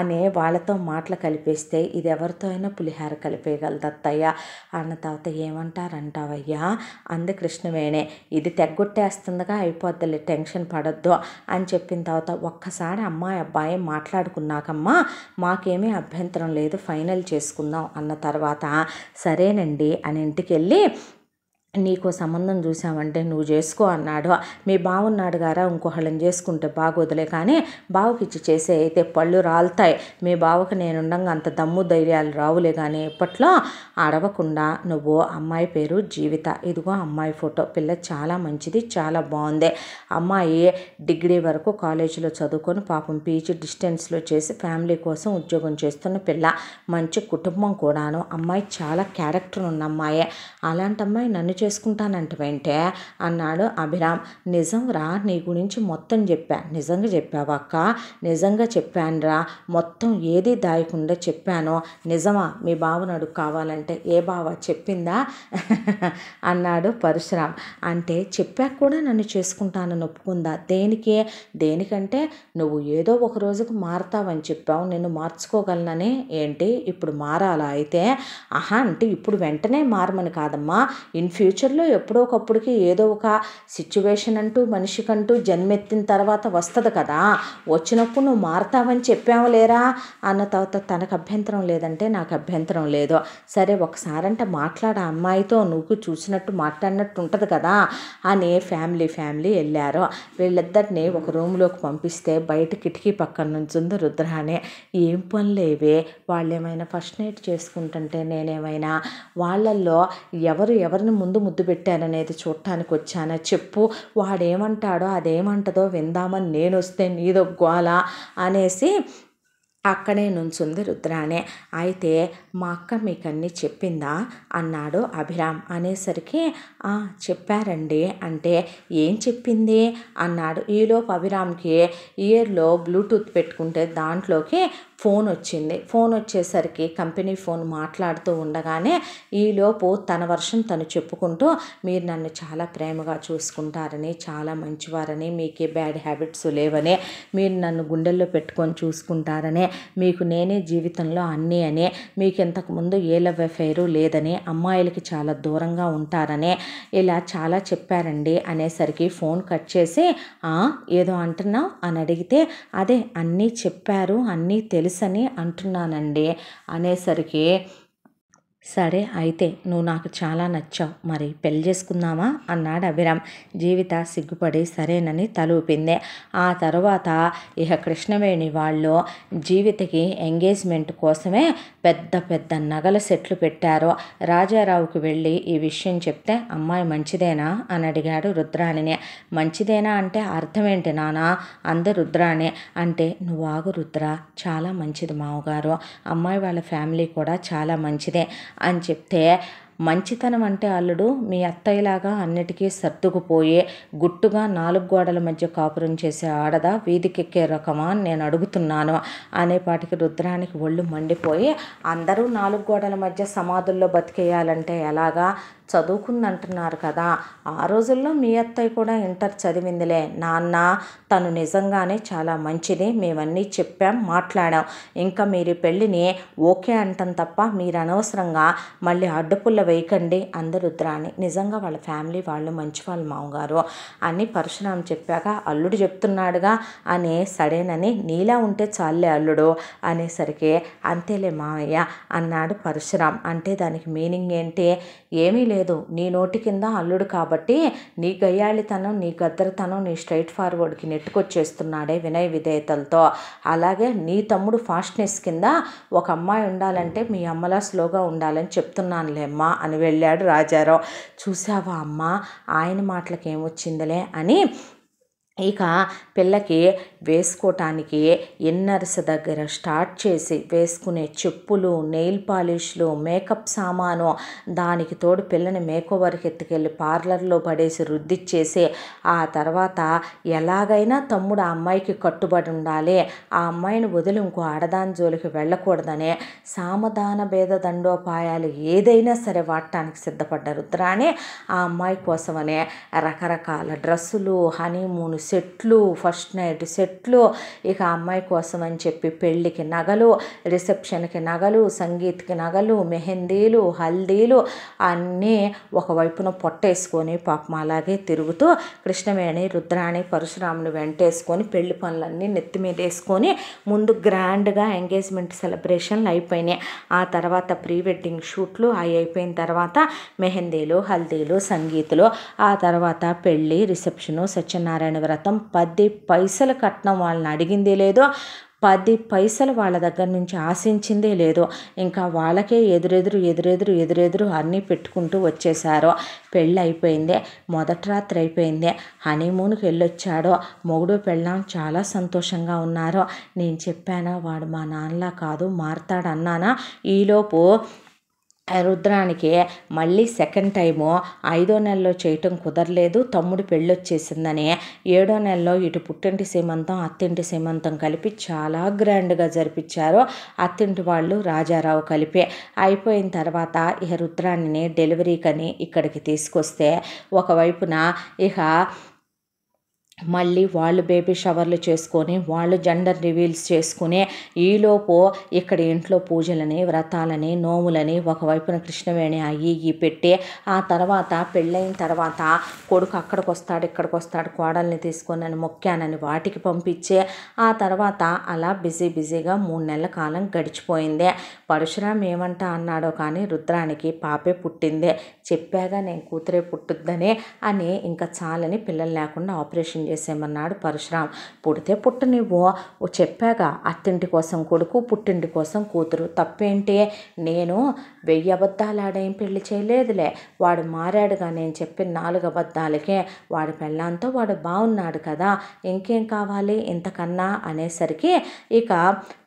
అని వాళ్ళతో మాటలు కలిపేస్తే ఇది ఎవరితో అయినా పులిహార కలిపేయగలదత్తయ్య అన్న తర్వాత ఏమంటారంటావయ్యా అంది కృష్ణవేణి ఇది తెగ్గొట్టేస్తుందిగా అయిపోద్దిలే టెన్షన్ పడొద్దు అని చెప్పింది అయిపోయిన తర్వాత ఒక్కసారి అమ్మాయి అబ్బాయి మాట్లాడుకున్నాకమ్మా మాకేమీ అభ్యంతరం లేదు ఫైనల్ చేసుకుందాం అన్న తర్వాత సరేనండి అని ఇంటికి వెళ్ళి నీకో సంబంధం చూసామంటే నువ్వు చేసుకో అన్నాడు మీ బావున్నాడు గారా ఇంకోహళ్ళని చేసుకుంటే బాగోదులే కానీ ఇచ్చి చేసే అయితే పళ్ళు రాలుతాయి మీ బావకు నేనుండగా అంత దమ్ము ధైర్యాలు రావులే కానీ ఇప్పట్లో అడవకుండా నువ్వు అమ్మాయి పేరు జీవిత ఇదిగో అమ్మాయి ఫోటో పిల్ల చాలా మంచిది చాలా బాగుంది అమ్మాయి డిగ్రీ వరకు కాలేజీలో చదువుకొని పాపం పీజీ డిస్టెన్స్లో చేసి ఫ్యామిలీ కోసం ఉద్యోగం చేస్తున్న పిల్ల మంచి కుటుంబం కూడాను అమ్మాయి చాలా క్యారెక్టర్ ఉన్న అమ్మాయే అలాంటి అమ్మాయి నన్ను చేసుకుంటానంట వెంటే అన్నాడు అభిరామ్ నిజం రా నీ గురించి మొత్తం చెప్పా నిజంగా చెప్పావా అక్క నిజంగా చెప్పానురా మొత్తం ఏది దాయకుండా చెప్పానో నిజమా మీ బావనడు కావాలంటే ఏ బావ చెప్పిందా అన్నాడు పరశురామ్ అంటే చెప్పాక కూడా నన్ను చేసుకుంటానని ఒప్పుకుందా దేనికి దేనికంటే నువ్వు ఏదో ఒక రోజుకు మారతావని చెప్పావు నేను మార్చుకోగలనని ఏంటి ఇప్పుడు మారాలా అయితే ఆహా అంటే ఇప్పుడు వెంటనే మారమని కాదమ్మా ఇన్ ఫ్యూచర్లో ఎప్పుడో ఒకప్పుడుకి ఏదో ఒక సిచ్యువేషన్ అంటూ మనిషికంటూ జన్మెత్తిన తర్వాత వస్తుంది కదా వచ్చినప్పుడు నువ్వు మారతావని చెప్పావు లేరా అన్న తర్వాత తనకు అభ్యంతరం లేదంటే నాకు అభ్యంతరం లేదు సరే ఒకసారంటే మాట్లాడ అమ్మాయితో నువ్వు చూసినట్టు మాట్లాడినట్టు ఉంటుంది కదా అని ఫ్యామిలీ ఫ్యామిలీ వెళ్ళారు వీళ్ళిద్దరిని ఒక రూమ్లోకి పంపిస్తే బయట కిటికీ పక్కన నుంచి ఉంది రుద్రాణి ఏం వాళ్ళు ఏమైనా ఫస్ట్ నైట్ చేసుకుంటుంటే నేనేమైనా వాళ్ళల్లో ఎవరు ఎవరిని ముందు ముద్దు పెట్టాననేది చూడటానికి వచ్చానా చెప్పు వాడేమంటాడో అదేమంటదో విందామని నేను వస్తే నీదో గోల అనేసి అక్కడే నుంచుంది రుద్రానే అయితే మా అక్క మీకు అన్నీ చెప్పిందా అన్నాడు అభిరామ్ అనేసరికి చెప్పారండి అంటే ఏం చెప్పింది అన్నాడు ఈలోపు అభిరామ్కి ఇయర్లో బ్లూటూత్ పెట్టుకుంటే దాంట్లోకి ఫోన్ వచ్చింది ఫోన్ వచ్చేసరికి కంపెనీ ఫోన్ మాట్లాడుతూ ఉండగానే ఈలోపు తన వర్షం తను చెప్పుకుంటూ మీరు నన్ను చాలా ప్రేమగా చూసుకుంటారని చాలా మంచివారని మీకే బ్యాడ్ హ్యాబిట్స్ లేవని మీరు నన్ను గుండెల్లో పెట్టుకొని చూసుకుంటారని మీకు నేనే జీవితంలో అన్నీ అని మీకు ఇంతకుముందు ఏ లవ్ ఎఫైరు లేదని అమ్మాయిలకి చాలా దూరంగా ఉంటారని ఇలా చాలా చెప్పారండి అనేసరికి ఫోన్ కట్ చేసి ఏదో అంటున్నావు అని అడిగితే అదే అన్నీ చెప్పారు అన్నీ తెలుసు తెలుసని అంటున్నానండి అనేసరికి సరే అయితే నువ్వు నాకు చాలా నచ్చావు మరి పెళ్లి చేసుకుందామా అన్నాడు అభిరామ్ జీవిత సిగ్గుపడి సరేనని తలూపింది ఆ తర్వాత ఇక కృష్ణవేణి వాళ్ళు జీవితకి ఎంగేజ్మెంట్ కోసమే పెద్ద పెద్ద నగల సెట్లు పెట్టారు రాజారావుకి వెళ్ళి ఈ విషయం చెప్తే అమ్మాయి మంచిదేనా అని అడిగాడు రుద్రాణిని మంచిదేనా అంటే అర్థమేంటి నానా అంది రుద్రాణి అంటే నువ్వు ఆగు రుద్ర చాలా మంచిది మావగారు అమ్మాయి వాళ్ళ ఫ్యామిలీ కూడా చాలా మంచిదే అని చెప్తే మంచితనం అంటే అల్లుడు మీ అత్తయ్యలాగా అన్నిటికీ సర్దుకుపోయే గుట్టుగా నాలుగు గోడల మధ్య కాపురం చేసే ఆడదా వీధికెక్కే రకమా నేను అడుగుతున్నాను అనేపాటికి రుద్రానికి ఒళ్ళు మండిపోయి అందరూ నాలుగు గోడల మధ్య సమాధుల్లో బతికేయాలంటే ఎలాగా చదువుకుందంటున్నారు కదా ఆ రోజుల్లో మీ అత్తయ్య కూడా ఇంటర్ చదివిందిలే నాన్న తను నిజంగానే చాలా మంచిది మేమన్నీ చెప్పాం మాట్లాడాం ఇంకా మీరు పెళ్ళిని ఓకే అంటాం తప్ప మీరు అనవసరంగా మళ్ళీ అడ్డుపుల్ల వేయకండి అందరు రుద్రాన్ని నిజంగా వాళ్ళ ఫ్యామిలీ వాళ్ళు మంచి వాళ్ళు మామగారు అని పరశురామ్ చెప్పాక అల్లుడు చెప్తున్నాడుగా అనే సడేనని నీలా ఉంటే చాలే అల్లుడు అనేసరికి అంతేలే మామయ్య అన్నాడు పరశురామ్ అంటే దానికి మీనింగ్ ఏంటి ఏమీ లేదు నీ నోటి కింద అల్లుడు కాబట్టి నీ గయ్యాళితనం నీ గద్దరతనం నీ స్ట్రైట్ ఫార్వర్డ్కి నెట్టుకొచ్చేస్తున్నాడే వినయ విధేయతలతో అలాగే నీ తమ్ముడు ఫాస్ట్నెస్ కింద ఒక అమ్మాయి ఉండాలంటే మీ అమ్మలా స్లోగా ఉండాలని చెప్తున్నానులేమ్మా అని వెళ్ళాడు రాజారావు చూసావా అమ్మ ఆయన ఏమొచ్చిందిలే అని ఇక పిల్లకి వేసుకోవటానికి ఇన్నర్స్ దగ్గర స్టార్ట్ చేసి వేసుకునే చెప్పులు నెయిల్ పాలిష్లు మేకప్ సామాను దానికి తోడు పిల్లని మేకోవర్కి ఎత్తుకెళ్ళి పార్లర్లో పడేసి రుద్దిచ్చేసి ఆ తర్వాత ఎలాగైనా తమ్ముడు ఆ అమ్మాయికి కట్టుబడి ఉండాలి ఆ అమ్మాయిని వదిలి ఇంకో ఆడదాని జోలికి వెళ్ళకూడదనే సామధాన భేద దండోపాయాలు ఏదైనా సరే వాడటానికి సిద్ధపడ్డ రుద్రాని ఆ అమ్మాయి కోసమనే రకరకాల డ్రెస్సులు హనీమూన్ సెట్లు ఫస్ట్ నైట్ సెట్లు ఇక అమ్మాయి కోసం అని చెప్పి పెళ్ళికి నగలు రిసెప్షన్కి నగలు సంగీత్కి నగలు మెహందీలు హల్దీలు అన్నీ ఒకవైపున పొట్టేసుకొని పాపం అలాగే తిరుగుతూ కృష్ణవేణి రుద్రాణి పరశురాముని వెంటేసుకొని పెళ్లి పనులన్నీ నెత్తి మీద వేసుకొని ముందు గ్రాండ్గా ఎంగేజ్మెంట్ సెలబ్రేషన్లు అయిపోయినాయి ఆ తర్వాత ప్రీ వెడ్డింగ్ షూట్లు అవి అయిపోయిన తర్వాత మెహందీలు హల్దీలు సంగీతులు ఆ తర్వాత పెళ్ళి రిసెప్షను సత్యనారాయణ వ్రతం శాతం పది పైసలు కట్నం వాళ్ళని అడిగిందే లేదో పది పైసలు వాళ్ళ దగ్గర నుంచి ఆశించిందే లేదో ఇంకా వాళ్ళకే ఎదురెదురు ఎదురెదురు ఎదురెదురు అన్నీ పెట్టుకుంటూ వచ్చేసారో పెళ్ళి అయిపోయింది మొదటి రాత్రి అయిపోయింది హనీమూన్కి వెళ్ళొచ్చాడో మొగుడు పెళ్ళాం చాలా సంతోషంగా ఉన్నారో నేను చెప్పానా వాడు మా నాన్నలా కాదు మారతాడన్నానా ఈలోపు రుద్రానికి మళ్ళీ సెకండ్ టైము ఐదో నెలలో చేయటం కుదరలేదు తమ్ముడు పెళ్ళొచ్చేసిందని ఏడో నెలలో ఇటు పుట్టింటి సీమంతం అత్తింటి సీమంతం కలిపి చాలా గ్రాండ్గా జరిపించారు అత్తింటి వాళ్ళు రాజారావు కలిపి అయిపోయిన తర్వాత ఇక డెలివరీ డెలివరీకని ఇక్కడికి తీసుకొస్తే ఒకవైపున ఇక మళ్ళీ వాళ్ళు బేబీ షవర్లు చేసుకొని వాళ్ళు జెండర్ రివీల్స్ చేసుకునే ఈలోపు ఇక్కడ ఇంట్లో పూజలని వ్రతాలని నోములని ఒకవైపున కృష్ణవేణి అయ్యి ఈ పెట్టి ఆ తర్వాత పెళ్ళైన తర్వాత కొడుకు అక్కడికి వస్తాడు ఇక్కడికి వస్తాడు కోడల్ని తీసుకొని నన్ను మొక్కానని వాటికి పంపించే ఆ తర్వాత అలా బిజీ బిజీగా మూడు నెలల కాలం గడిచిపోయింది పరశురామ్ ఏమంటా అన్నాడో కానీ రుద్రానికి పాపే పుట్టిందే చెప్పాగా నేను కూతురే పుట్టుద్దని అని ఇంకా చాలని పిల్లలు లేకుండా ఆపరేషన్ చేసేయమన్నాడు పరశురాం పుడితే పుట్టనివ్వు చెప్పాగా అత్తింటి కోసం కొడుకు పుట్టింటి కోసం కూతురు తప్పేంటి నేను వెయ్యి అబద్ధాలు ఆడేం పెళ్లి చేయలేదులే వాడు మారాడుగా నేను చెప్పిన నాలుగు అబద్ధాలకే వాడు పెళ్ళాంతో వాడు బాగున్నాడు కదా ఇంకేం కావాలి ఇంతకన్నా అనేసరికి ఇక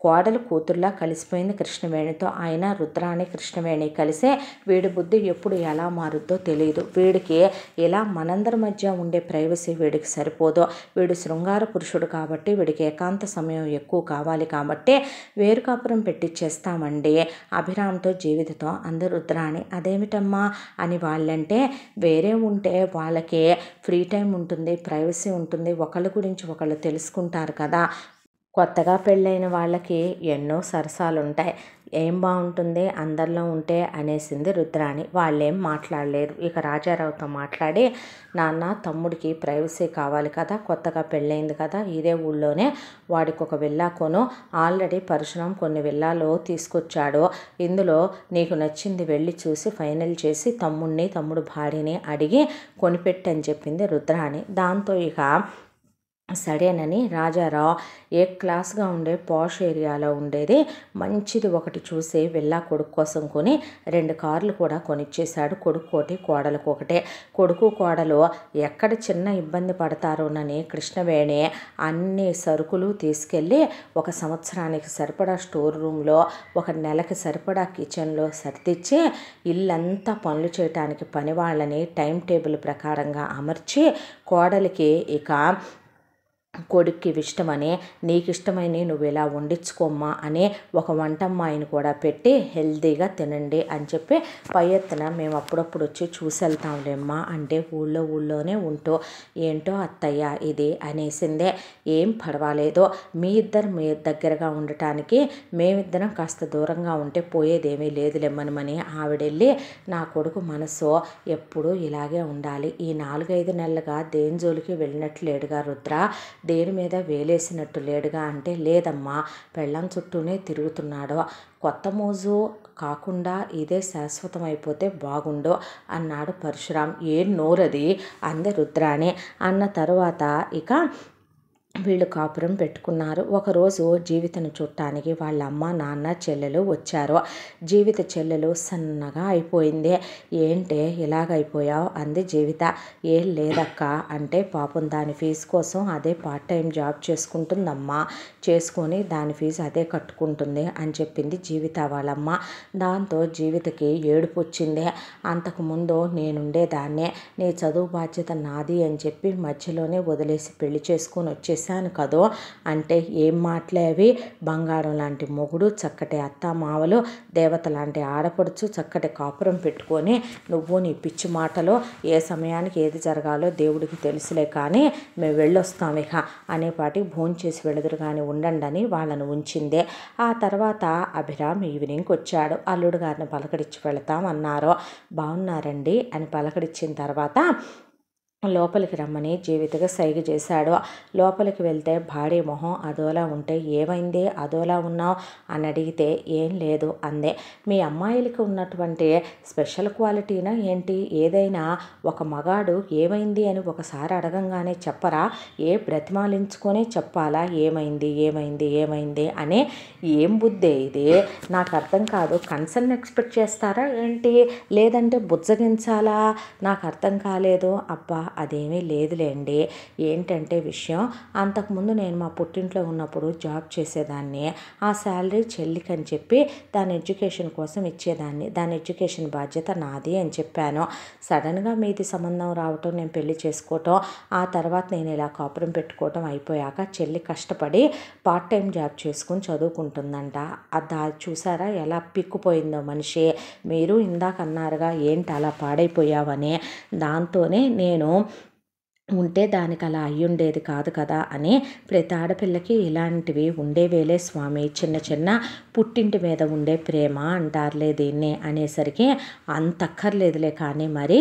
కోడలు కూతురులా కలిసిపోయింది కృష్ణవేణితో ఆయన రుద్రాణి కృష్ణవేణి కలిసే వీడి బుద్ధి ఎప్పుడు ఎలా మారుద్దో తెలియదు వీడికి ఇలా మనందరి మధ్య ఉండే ప్రైవసీ వీడికి సరిపోదు పోదో వీడు శృంగార పురుషుడు కాబట్టి వీడికి ఏకాంత సమయం ఎక్కువ కావాలి కాబట్టి వేరు కాపురం పెట్టిచ్చేస్తామండి అభిరామ్తో జీవితతో అందరు రుద్రాణి అదేమిటమ్మా అని వాళ్ళంటే వేరే ఉంటే వాళ్ళకి ఫ్రీ టైం ఉంటుంది ప్రైవసీ ఉంటుంది ఒకళ్ళ గురించి ఒకళ్ళు తెలుసుకుంటారు కదా కొత్తగా పెళ్ళైన వాళ్ళకి ఎన్నో సరసాలు ఉంటాయి ఏం బాగుంటుంది అందరిలో ఉంటే అనేసింది రుద్రాణి వాళ్ళేం మాట్లాడలేరు ఇక రాజారావుతో మాట్లాడి నాన్న తమ్ముడికి ప్రైవసీ కావాలి కదా కొత్తగా పెళ్ళైంది కదా ఇదే ఊళ్ళోనే వాడికి ఒక విల్లా కొను ఆల్రెడీ పరిశ్రమ కొన్ని విల్లాలు తీసుకొచ్చాడు ఇందులో నీకు నచ్చింది వెళ్ళి చూసి ఫైనల్ చేసి తమ్ముడిని తమ్ముడు భార్యని అడిగి కొనిపెట్టని చెప్పింది రుద్రాణి దాంతో ఇక సరేనని రాజారావు ఏ క్లాస్గా ఉండే పాష్ ఏరియాలో ఉండేది మంచిది ఒకటి చూసి వెళ్ళా కొడుకు కోసం కొని రెండు కార్లు కూడా కొనిచ్చేశాడు కొడుకు ఒకటి కోడలకు ఒకటే కొడుకు కోడలు ఎక్కడ చిన్న ఇబ్బంది పడతారోనని కృష్ణవేణి అన్ని సరుకులు తీసుకెళ్ళి ఒక సంవత్సరానికి సరిపడా స్టోర్ రూమ్లో ఒక నెలకి సరిపడా కిచెన్లో సర్దిచ్చి ఇల్లంతా పనులు చేయటానికి పని వాళ్ళని టైం టేబుల్ ప్రకారంగా అమర్చి కోడలికి ఇక కొడుక్కి ఇష్టమని నీకు ఇష్టమైన నువ్వు ఇలా వండించుకోమ్మా అని ఒక వంటమ్మాయిని కూడా పెట్టి హెల్తీగా తినండి అని చెప్పి పై ఎత్తున మేము అప్పుడప్పుడు వచ్చి చూసెళ్తాంలేమ్మా అంటే ఊళ్ళో ఊళ్ళోనే ఉంటూ ఏంటో అత్తయ్య ఇది అనేసిందే ఏం పర్వాలేదో మీ ఇద్దరు మీ దగ్గరగా ఉండటానికి మేమిద్దరం కాస్త దూరంగా ఉంటే పోయేదేమీ లేమ్మనమని ఆవిడెళ్ళి నా కొడుకు మనసు ఎప్పుడూ ఇలాగే ఉండాలి ఈ నాలుగైదు నెలలుగా దేని జోలికి వెళ్ళినట్లేడుగా రుద్ర దేని మీద వేలేసినట్టు లేడుగా అంటే లేదమ్మా పెళ్ళం చుట్టూనే తిరుగుతున్నాడు కొత్త మోజు కాకుండా ఇదే శాశ్వతమైపోతే బాగుండు అన్నాడు పరశురాం ఏం నోరది అంది రుద్రాణి అన్న తర్వాత ఇక వీళ్ళు కాపురం పెట్టుకున్నారు ఒకరోజు జీవితను చూడటానికి వాళ్ళ అమ్మ నాన్న చెల్లెలు వచ్చారు జీవిత చెల్లెలు సన్నగా అయిపోయింది ఏంటే ఇలాగైపోయావు అంది జీవిత ఏం లేదక్క అంటే పాపం దాని ఫీజు కోసం అదే పార్ట్ టైం జాబ్ చేసుకుంటుందమ్మా చేసుకొని దాని ఫీజు అదే కట్టుకుంటుంది అని చెప్పింది జీవిత వాళ్ళమ్మ దాంతో జీవితకి ఏడుపు వచ్చింది అంతకుముందు నేనుండేదాన్నే నీ చదువు బాధ్యత నాది అని చెప్పి మధ్యలోనే వదిలేసి పెళ్లి చేసుకొని వచ్చేసి చేశాను కదో అంటే ఏం మాట్లావి బంగారం లాంటి మొగుడు చక్కటి అత్త మావలు దేవత లాంటి ఆడపడుచు చక్కటి కాపురం పెట్టుకొని నువ్వు నీ పిచ్చి మాటలో ఏ సమయానికి ఏది జరగాలో దేవుడికి తెలుసులే కానీ మేము వెళ్ళొస్తాం ఇక అనేపాటికి భోజనం చేసి వెళదురు కానీ ఉండండి అని వాళ్ళను ఉంచిందే ఆ తర్వాత అభిరామ్ ఈవినింగ్కి వచ్చాడు అల్లుడు గారిని పలకరించి వెళతామన్నారు బాగున్నారండి అని పలకరించిన తర్వాత లోపలికి రమ్మని జీవితగా సైగ చేశాడు లోపలికి వెళ్తే భారీ మొహం అదోలా ఉంటే ఏమైంది అదోలా ఉన్నావు అని అడిగితే ఏం లేదు అందే మీ అమ్మాయిలకి ఉన్నటువంటి స్పెషల్ క్వాలిటీనా ఏంటి ఏదైనా ఒక మగాడు ఏమైంది అని ఒకసారి అడగంగానే చెప్పరా ఏ బ్రతిమాలించుకొని చెప్పాలా ఏమైంది ఏమైంది ఏమైంది అని ఏం బుద్ధే ఇది నాకు అర్థం కాదు కన్సర్న్ ఎక్స్పెక్ట్ చేస్తారా ఏంటి లేదంటే బుజ్జగించాలా నాకు అర్థం కాలేదు అబ్బా అదేమీ లేదులేండి ఏంటంటే విషయం అంతకుముందు నేను మా పుట్టింట్లో ఉన్నప్పుడు జాబ్ చేసేదాన్ని ఆ శాలరీ చెల్లికి అని చెప్పి దాని ఎడ్యుకేషన్ కోసం ఇచ్చేదాన్ని దాని ఎడ్యుకేషన్ బాధ్యత నాది అని చెప్పాను సడన్గా మీది సంబంధం రావటం నేను పెళ్లి చేసుకోవటం ఆ తర్వాత నేను ఇలా కాపురం పెట్టుకోవటం అయిపోయాక చెల్లి కష్టపడి పార్ట్ టైం జాబ్ చేసుకుని చదువుకుంటుందంట దా చూసారా ఎలా పిక్కుపోయిందో మనిషి మీరు ఇందాక అన్నారుగా ఏంటి అలా పాడైపోయావని దాంతోనే నేను now ఉంటే దానికి అలా అయ్యుండేది కాదు కదా అని ప్రతి ఆడపిల్లకి ఇలాంటివి ఉండేవేలే స్వామి చిన్న చిన్న పుట్టింటి మీద ఉండే ప్రేమ అంటారులే దీన్ని అనేసరికి అంత అక్కర్లేదులే కానీ మరి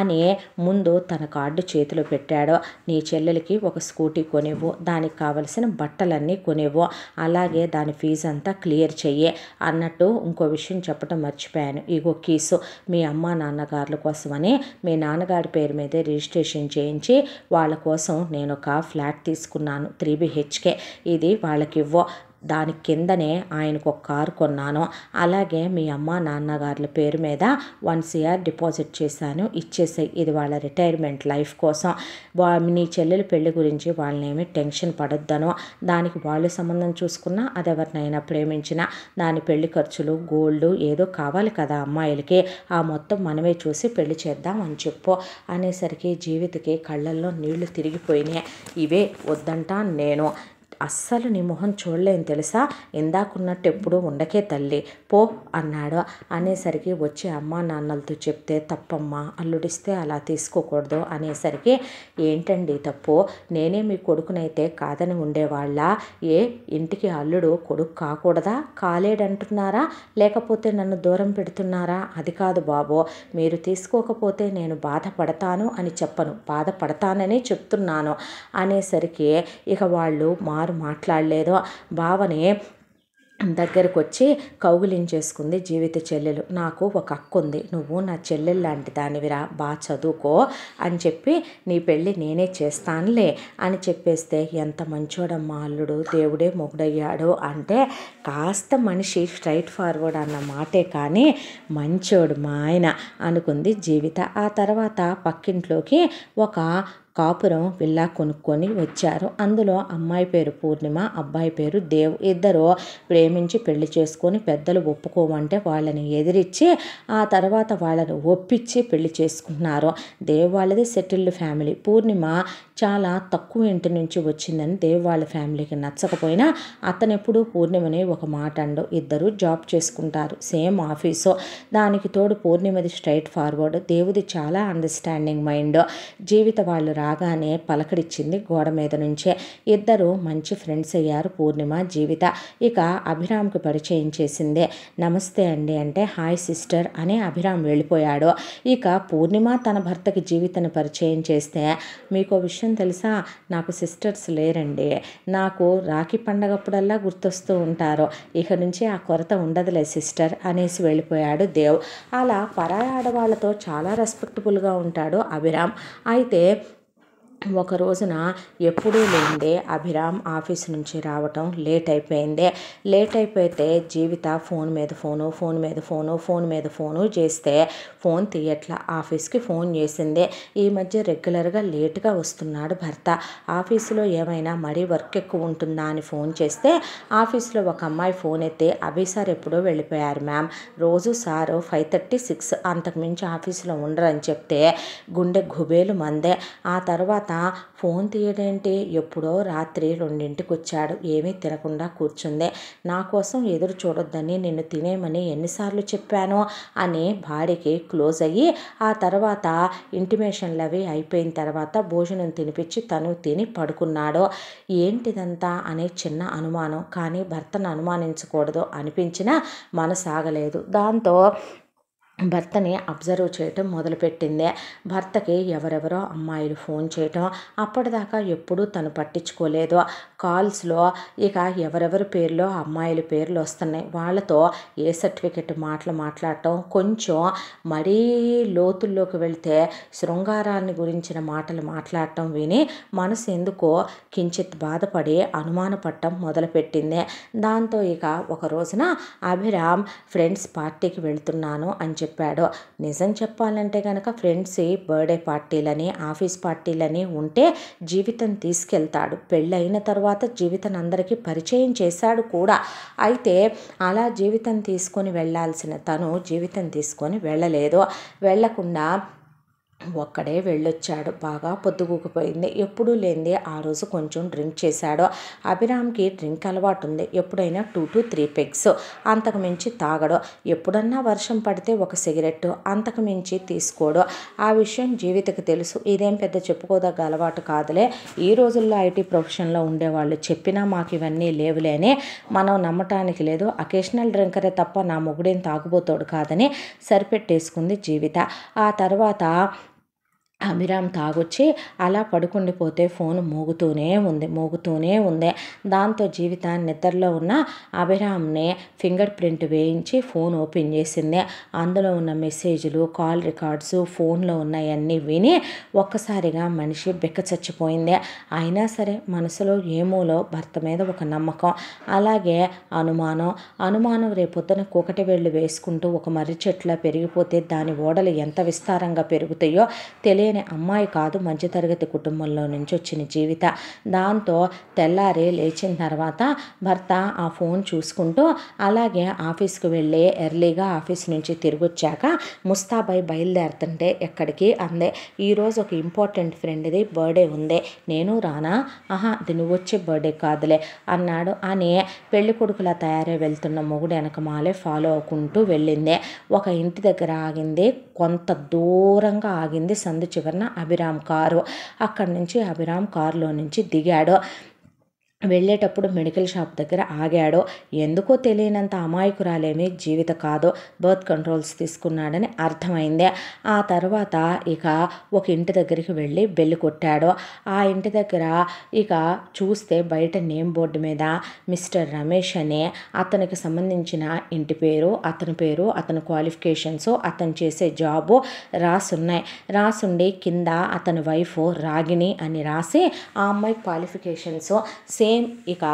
అని ముందు తన కార్డు చేతిలో పెట్టాడు నీ చెల్లెలకి ఒక స్కూటీ కొనివ్వు దానికి కావలసిన బట్టలన్నీ కొనివ్వు అలాగే దాని ఫీజు అంతా క్లియర్ చెయ్యి అన్నట్టు ఇంకో విషయం చెప్పడం మర్చిపోయాను ఇగో కీసు మీ అమ్మ నాన్నగారుల కోసమని మీ నాన్నగారి పేరు మీదే రిజిస్ట్రేషన్ చేయించి వాళ్ళ కోసం నేను ఒక ఫ్లాట్ తీసుకున్నాను త్రీ బిహెచ్కే ఇది వాళ్ళకి దాని కిందనే ఆయనకు ఒక కారు కొన్నాను అలాగే మీ అమ్మ నాన్నగారుల పేరు మీద వన్ సిఆర్ డిపాజిట్ చేశాను ఇచ్చేసాయి ఇది వాళ్ళ రిటైర్మెంట్ లైఫ్ కోసం వా నీ చెల్లెల పెళ్లి గురించి వాళ్ళని ఏమి టెన్షన్ పడొద్దను దానికి వాళ్ళ సంబంధం చూసుకున్నా అది ఎవరినైనా ప్రేమించినా దాని పెళ్లి ఖర్చులు గోల్డ్ ఏదో కావాలి కదా అమ్మాయిలకి ఆ మొత్తం మనమే చూసి పెళ్లి చేద్దాం అని చెప్పు అనేసరికి జీవితకి కళ్ళల్లో నీళ్లు తిరిగిపోయినాయి ఇవే వద్దంటా నేను అస్సలు నీ మొహం చూడలేను తెలుసా ఇందాకున్నట్టు ఎప్పుడూ ఉండకే తల్లి పో అన్నాడు అనేసరికి వచ్చి అమ్మ నాన్నలతో చెప్తే తప్పమ్మా అల్లుడిస్తే అలా తీసుకోకూడదు అనేసరికి ఏంటండి తప్పు నేనే మీ కొడుకునైతే కాదని ఉండేవాళ్ళ ఏ ఇంటికి అల్లుడు కొడుకు కాకూడదా కాలేడంటున్నారా లేకపోతే నన్ను దూరం పెడుతున్నారా అది కాదు బాబు మీరు తీసుకోకపోతే నేను బాధపడతాను అని చెప్పను బాధపడతానని చెప్తున్నాను అనేసరికి ఇక వాళ్ళు మారు మాట్లాడలేదో భావని దగ్గరకు వచ్చి కౌగులించేసుకుంది జీవిత చెల్లెలు నాకు ఒక అక్కు ఉంది నువ్వు నా చెల్లెలు లాంటి దానివిరా బాగా చదువుకో అని చెప్పి నీ పెళ్ళి నేనే చేస్తానులే అని చెప్పేస్తే ఎంత మంచోడమ్మా అల్లుడు దేవుడే మొగుడయ్యాడు అంటే కాస్త మనిషి స్ట్రైట్ ఫార్వర్డ్ అన్న మాటే కానీ మంచోడు మా ఆయన అనుకుంది జీవిత ఆ తర్వాత పక్కింట్లోకి ఒక కాపురం విల్లా కొనుక్కొని వచ్చారు అందులో అమ్మాయి పేరు పూర్ణిమ అబ్బాయి పేరు దేవ్ ఇద్దరు ప్రేమించి పెళ్లి చేసుకొని పెద్దలు ఒప్పుకోమంటే వాళ్ళని ఎదిరించి ఆ తర్వాత వాళ్ళని ఒప్పించి పెళ్లి చేసుకున్నారు దేవ్ వాళ్ళది సెటిల్డ్ ఫ్యామిలీ పూర్ణిమ చాలా తక్కువ ఇంటి నుంచి వచ్చిందని దేవ్ వాళ్ళ ఫ్యామిలీకి నచ్చకపోయినా అతనెప్పుడు పూర్ణిమని ఒక మాట అండు ఇద్దరు జాబ్ చేసుకుంటారు సేమ్ ఆఫీసు దానికి తోడు పూర్ణిమది స్ట్రైట్ ఫార్వర్డ్ దేవుది చాలా అండర్స్టాండింగ్ మైండ్ జీవిత వాళ్ళు రాగానే పలకడిచ్చింది గోడ మీద నుంచే ఇద్దరు మంచి ఫ్రెండ్స్ అయ్యారు పూర్ణిమ జీవిత ఇక అభిరామ్కి పరిచయం చేసిందే నమస్తే అండి అంటే హాయ్ సిస్టర్ అనే అభిరామ్ వెళ్ళిపోయాడు ఇక పూర్ణిమ తన భర్తకి జీవితను పరిచయం చేస్తే మీకు విషయం విషయం తెలుసా నాకు సిస్టర్స్ లేరండి నాకు రాఖీ పండగప్పుడల్లా గుర్తొస్తూ ఉంటారు ఇక నుంచి ఆ కొరత ఉండదులే సిస్టర్ అనేసి వెళ్ళిపోయాడు దేవ్ అలా పరాయి ఆడవాళ్ళతో చాలా రెస్పెక్టబుల్గా ఉంటాడు అభిరామ్ అయితే ఒక రోజున ఎప్పుడూ లేనిదే అభిరామ్ ఆఫీస్ నుంచి రావటం లేట్ అయిపోయిందే లేట్ అయిపోతే జీవిత ఫోన్ మీద ఫోను ఫోన్ మీద ఫోను ఫోన్ మీద ఫోను చేస్తే ఫోన్ తీయట్ల ఆఫీస్కి ఫోన్ చేసిందే ఈ మధ్య రెగ్యులర్గా లేట్గా వస్తున్నాడు భర్త ఆఫీసులో ఏమైనా మరీ వర్క్ ఎక్కువ ఉంటుందా అని ఫోన్ చేస్తే ఆఫీస్లో ఒక అమ్మాయి ఫోన్ ఎత్తే అభి సార్ ఎప్పుడో వెళ్ళిపోయారు మ్యామ్ రోజు సారు ఫైవ్ థర్టీ సిక్స్ అంతకుమించి ఆఫీసులో ఉండరని చెప్తే గుండె గుబేలు మందే ఆ తర్వాత ఫోన్ తీయడంటే ఎప్పుడో రాత్రి రెండింటికి వచ్చాడు ఏమీ తినకుండా కూర్చుందే నా కోసం ఎదురు చూడొద్దని నిన్ను తినేమని ఎన్నిసార్లు చెప్పాను అని భార్యకి క్లోజ్ అయ్యి ఆ తర్వాత ఇంటిమేషన్లు అవి అయిపోయిన తర్వాత భోజనం తినిపించి తను తిని పడుకున్నాడు ఏంటిదంతా అనే చిన్న అనుమానం కానీ భర్తను అనుమానించకూడదు అనిపించినా మనసాగలేదు దాంతో భర్తని అబ్జర్వ్ చేయటం మొదలుపెట్టిందే భర్తకి ఎవరెవరో అమ్మాయిలు ఫోన్ చేయటం అప్పటిదాకా ఎప్పుడూ తను పట్టించుకోలేదు కాల్స్లో ఇక ఎవరెవరి పేర్లో అమ్మాయిల పేర్లు వస్తున్నాయి వాళ్ళతో ఏ సర్టిఫికెట్ మాటలు మాట్లాడటం కొంచెం మరీ లోతుల్లోకి వెళ్తే శృంగారాన్ని గురించిన మాటలు మాట్లాడటం విని మనసు ఎందుకో కించిత్ బాధపడి అనుమానపడటం మొదలుపెట్టింది దాంతో ఇక ఒక రోజున అభిరామ్ ఫ్రెండ్స్ పార్టీకి వెళ్తున్నాను అని చెప్పాడో నిజం చెప్పాలంటే కనుక ఫ్రెండ్స్ బర్త్డే పార్టీలని ఆఫీస్ పార్టీలని ఉంటే జీవితం తీసుకెళ్తాడు పెళ్ళైన తర్వాత జీవితం అందరికీ పరిచయం చేశాడు కూడా అయితే అలా జీవితం తీసుకొని వెళ్ళాల్సిన తను జీవితం తీసుకొని వెళ్ళలేదు వెళ్లకుండా ఒక్కడే వెళ్ళొచ్చాడు బాగా పొద్దుగూకిపోయింది ఎప్పుడూ లేనిది ఆ రోజు కొంచెం డ్రింక్ చేశాడు అభిరామ్కి డ్రింక్ అలవాటు ఉంది ఎప్పుడైనా టూ టు త్రీ పెగ్స్ అంతకుమించి తాగడు ఎప్పుడన్నా వర్షం పడితే ఒక సిగరెట్ అంతకుమించి తీసుకోడు ఆ విషయం జీవితకు తెలుసు ఇదేం పెద్ద చెప్పుకోదగ్గ అలవాటు కాదులే ఈ రోజుల్లో ఐటీ ప్రొఫెషన్లో ఉండేవాళ్ళు చెప్పినా మాకు ఇవన్నీ అని మనం నమ్మటానికి లేదు అకేషనల్ డ్రింకరే తప్ప నా మొగుడేం తాగుబోతాడు కాదని సరిపెట్టేసుకుంది జీవిత ఆ తర్వాత అభిరామ్ తాగొచ్చి అలా పడుకుండిపోతే ఫోన్ మోగుతూనే ఉంది మోగుతూనే ఉంది దాంతో జీవితాన్ని నిద్రలో ఉన్న అభిరామ్ని ఫింగర్ ప్రింట్ వేయించి ఫోన్ ఓపెన్ చేసింది అందులో ఉన్న మెసేజ్లు కాల్ రికార్డ్స్ ఫోన్లో ఉన్నాయన్నీ విని ఒక్కసారిగా మనిషి బెక్క చచ్చిపోయింది అయినా సరే మనసులో ఏమోలో భర్త మీద ఒక నమ్మకం అలాగే అనుమానం అనుమానం రేపొద్దున కూకటి వేళ్ళు వేసుకుంటూ ఒక మర్రి చెట్ల పెరిగిపోతే దాని ఓడలు ఎంత విస్తారంగా పెరుగుతాయో తెలియ అనే అమ్మాయి కాదు మధ్యతరగతి కుటుంబంలో నుంచి వచ్చిన జీవిత దాంతో తెల్లారి లేచిన తర్వాత భర్త ఆ ఫోన్ చూసుకుంటూ అలాగే ఆఫీస్కు వెళ్ళి ఎర్లీగా ఆఫీస్ నుంచి తిరిగొచ్చాక ముస్తాబాయ్ బయలుదేరుతుంటే ఎక్కడికి అందే ఈరోజు ఒక ఇంపార్టెంట్ ఫ్రెండ్ది బర్త్డే ఉంది నేను రానా ఆహా అది నువ్వు వచ్చే బర్త్డే కాదులే అన్నాడు అని పెళ్లి కొడుకులా తయారై వెళ్తున్న మొగుడు వెనకమాలే ఫాలో అవుకుంటూ వెళ్ళింది ఒక ఇంటి దగ్గర ఆగింది కొంత దూరంగా ఆగింది సందు చివరన అభిరామ్ కారు అక్కడి నుంచి అభిరామ్ కారులో నుంచి దిగాడు వెళ్ళేటప్పుడు మెడికల్ షాప్ దగ్గర ఆగాడో ఎందుకో తెలియనంత అమాయకురాలేమి జీవిత కాదో బర్త్ కంట్రోల్స్ తీసుకున్నాడని అర్థమైంది ఆ తర్వాత ఇక ఒక ఇంటి దగ్గరికి వెళ్ళి బెల్లి కొట్టాడో ఆ ఇంటి దగ్గర ఇక చూస్తే బయట నేమ్ బోర్డు మీద మిస్టర్ రమేష్ అనే అతనికి సంబంధించిన ఇంటి పేరు అతని పేరు అతని క్వాలిఫికేషన్స్ అతను చేసే జాబు రాసున్నాయి రాసుండి కింద అతని వైఫ్ రాగిణి అని రాసి ఆ అమ్మాయి క్వాలిఫికేషన్స్ సేమ్ సేమ్ ఇక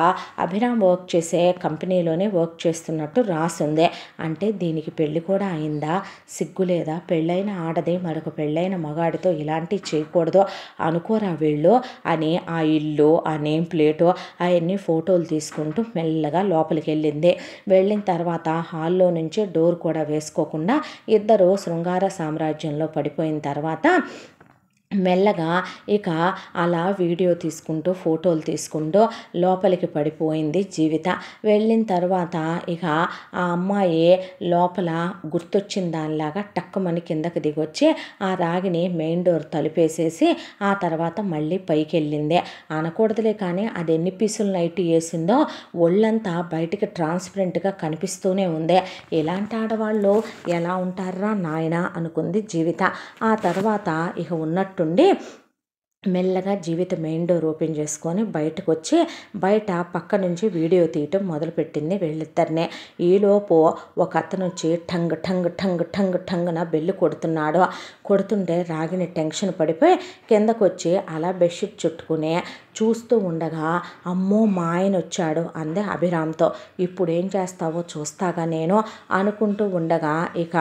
అభిరామ్ వర్క్ చేసే కంపెనీలోనే వర్క్ చేస్తున్నట్టు రాసుంది అంటే దీనికి పెళ్ళి కూడా అయిందా సిగ్గు లేదా పెళ్ళైన ఆడది మరొక పెళ్ళైన మగాడితో ఇలాంటివి చేయకూడదు అనుకోరా వీళ్ళు అని ఆ ఇల్లు ఆ నేమ్ ప్లేటు అవన్నీ ఫోటోలు తీసుకుంటూ మెల్లగా లోపలికి వెళ్ళింది వెళ్ళిన తర్వాత హాల్లో నుంచి డోర్ కూడా వేసుకోకుండా ఇద్దరు శృంగార సామ్రాజ్యంలో పడిపోయిన తర్వాత మెల్లగా ఇక అలా వీడియో తీసుకుంటూ ఫోటోలు తీసుకుంటూ లోపలికి పడిపోయింది జీవిత వెళ్ళిన తర్వాత ఇక ఆ అమ్మాయి లోపల గుర్తొచ్చిన దానిలాగా టక్కుమని కిందకి దిగొచ్చి ఆ రాగిని మెయిన్ డోర్ తలుపేసేసి ఆ తర్వాత మళ్ళీ పైకి వెళ్ళింది అనకూడదులే కానీ అది ఎన్ని పీసులు నైట్ వేసిందో ఒళ్ళంతా బయటికి ట్రాన్స్పరెంట్గా కనిపిస్తూనే ఉంది ఎలాంటి ఆడవాళ్ళు ఎలా ఉంటారా నాయన అనుకుంది జీవిత ఆ తర్వాత ఇక ఉన్నట్టు ఉన్నట్టుండి మెల్లగా జీవితం ఏంటో రూపం చేసుకొని బయటకు వచ్చి బయట పక్క నుంచి వీడియో తీయటం మొదలుపెట్టింది వీళ్ళిద్దరినే ఈలోపు ఒక అతను వచ్చి ఠంగ్ ఠంగ్ ఠంగ్ ఠంగ్ ఠంగ్న బెల్లు కొడుతున్నాడు కొడుతుంటే రాగిని టెన్షన్ పడిపోయి కిందకు వచ్చి అలా బెడ్షీట్ చుట్టుకుని చూస్తూ ఉండగా అమ్మో మా ఆయన వచ్చాడు అందే అభిరామ్తో ఇప్పుడు ఏం చేస్తావో చూస్తాగా నేను అనుకుంటూ ఉండగా ఇక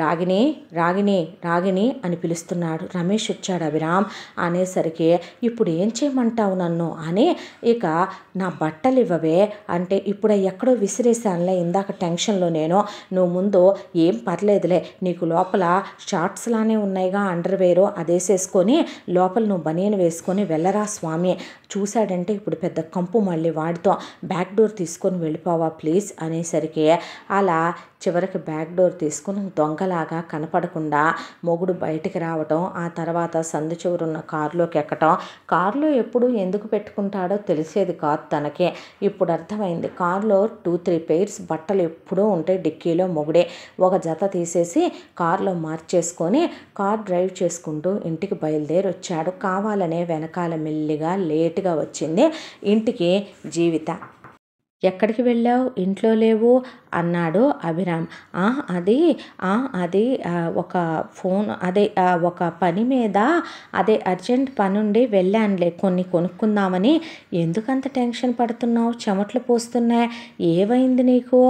రాగిణి రాగిణి రాగిణి అని పిలుస్తున్నాడు రమేష్ వచ్చాడు అభిరామ్ అనేసరికి ఇప్పుడు ఏం చేయమంటావు నన్ను అని ఇక నా బట్టలు ఇవ్వవే అంటే ఇప్పుడు ఎక్కడో విసిరేశానులే ఇందాక టెన్షన్లో నేను నువ్వు ముందు ఏం పర్లేదులే నీకు లోపల షార్ట్స్ లానే ఉన్నాయిగా అండర్వేరు అదేసేసుకొని లోపల నువ్వు బనియన్ వేసుకొని వెళ్ళరా స్వామి చూశాడంటే ఇప్పుడు పెద్ద కంపు మళ్ళీ వాడితో బ్యాక్ డోర్ తీసుకొని వెళ్ళిపోవా ప్లీజ్ అనేసరికి అలా చివరికి బ్యాక్ డోర్ తీసుకుని దొంగలాగా కనపడకుండా మొగుడు బయటికి రావటం ఆ తర్వాత సందు చివరున్న కారులోకి ఎక్కటం కారులో ఎప్పుడు ఎందుకు పెట్టుకుంటాడో తెలిసేది కాదు తనకే ఇప్పుడు అర్థమైంది కారులో టూ త్రీ పెయిర్స్ బట్టలు ఎప్పుడూ ఉంటాయి డిక్కీలో మొగుడే ఒక జత తీసేసి కారులో మార్చేసుకొని కార్ డ్రైవ్ చేసుకుంటూ ఇంటికి బయలుదేరి వచ్చాడు కావాలనే వెనకాల మెల్లిగా లేట్ పూర్తిగా వచ్చింది ఇంటికి జీవిత ఎక్కడికి వెళ్ళావు ఇంట్లో లేవు అన్నాడు అభిరామ్ ఆ అది అది ఒక ఫోన్ అదే ఒక పని మీద అదే అర్జెంట్ పని ఉండి వెళ్ళానులే కొన్ని కొనుక్కుందామని ఎందుకంత టెన్షన్ పడుతున్నావు చెమట్లు పోస్తున్నాయి ఏమైంది నీకు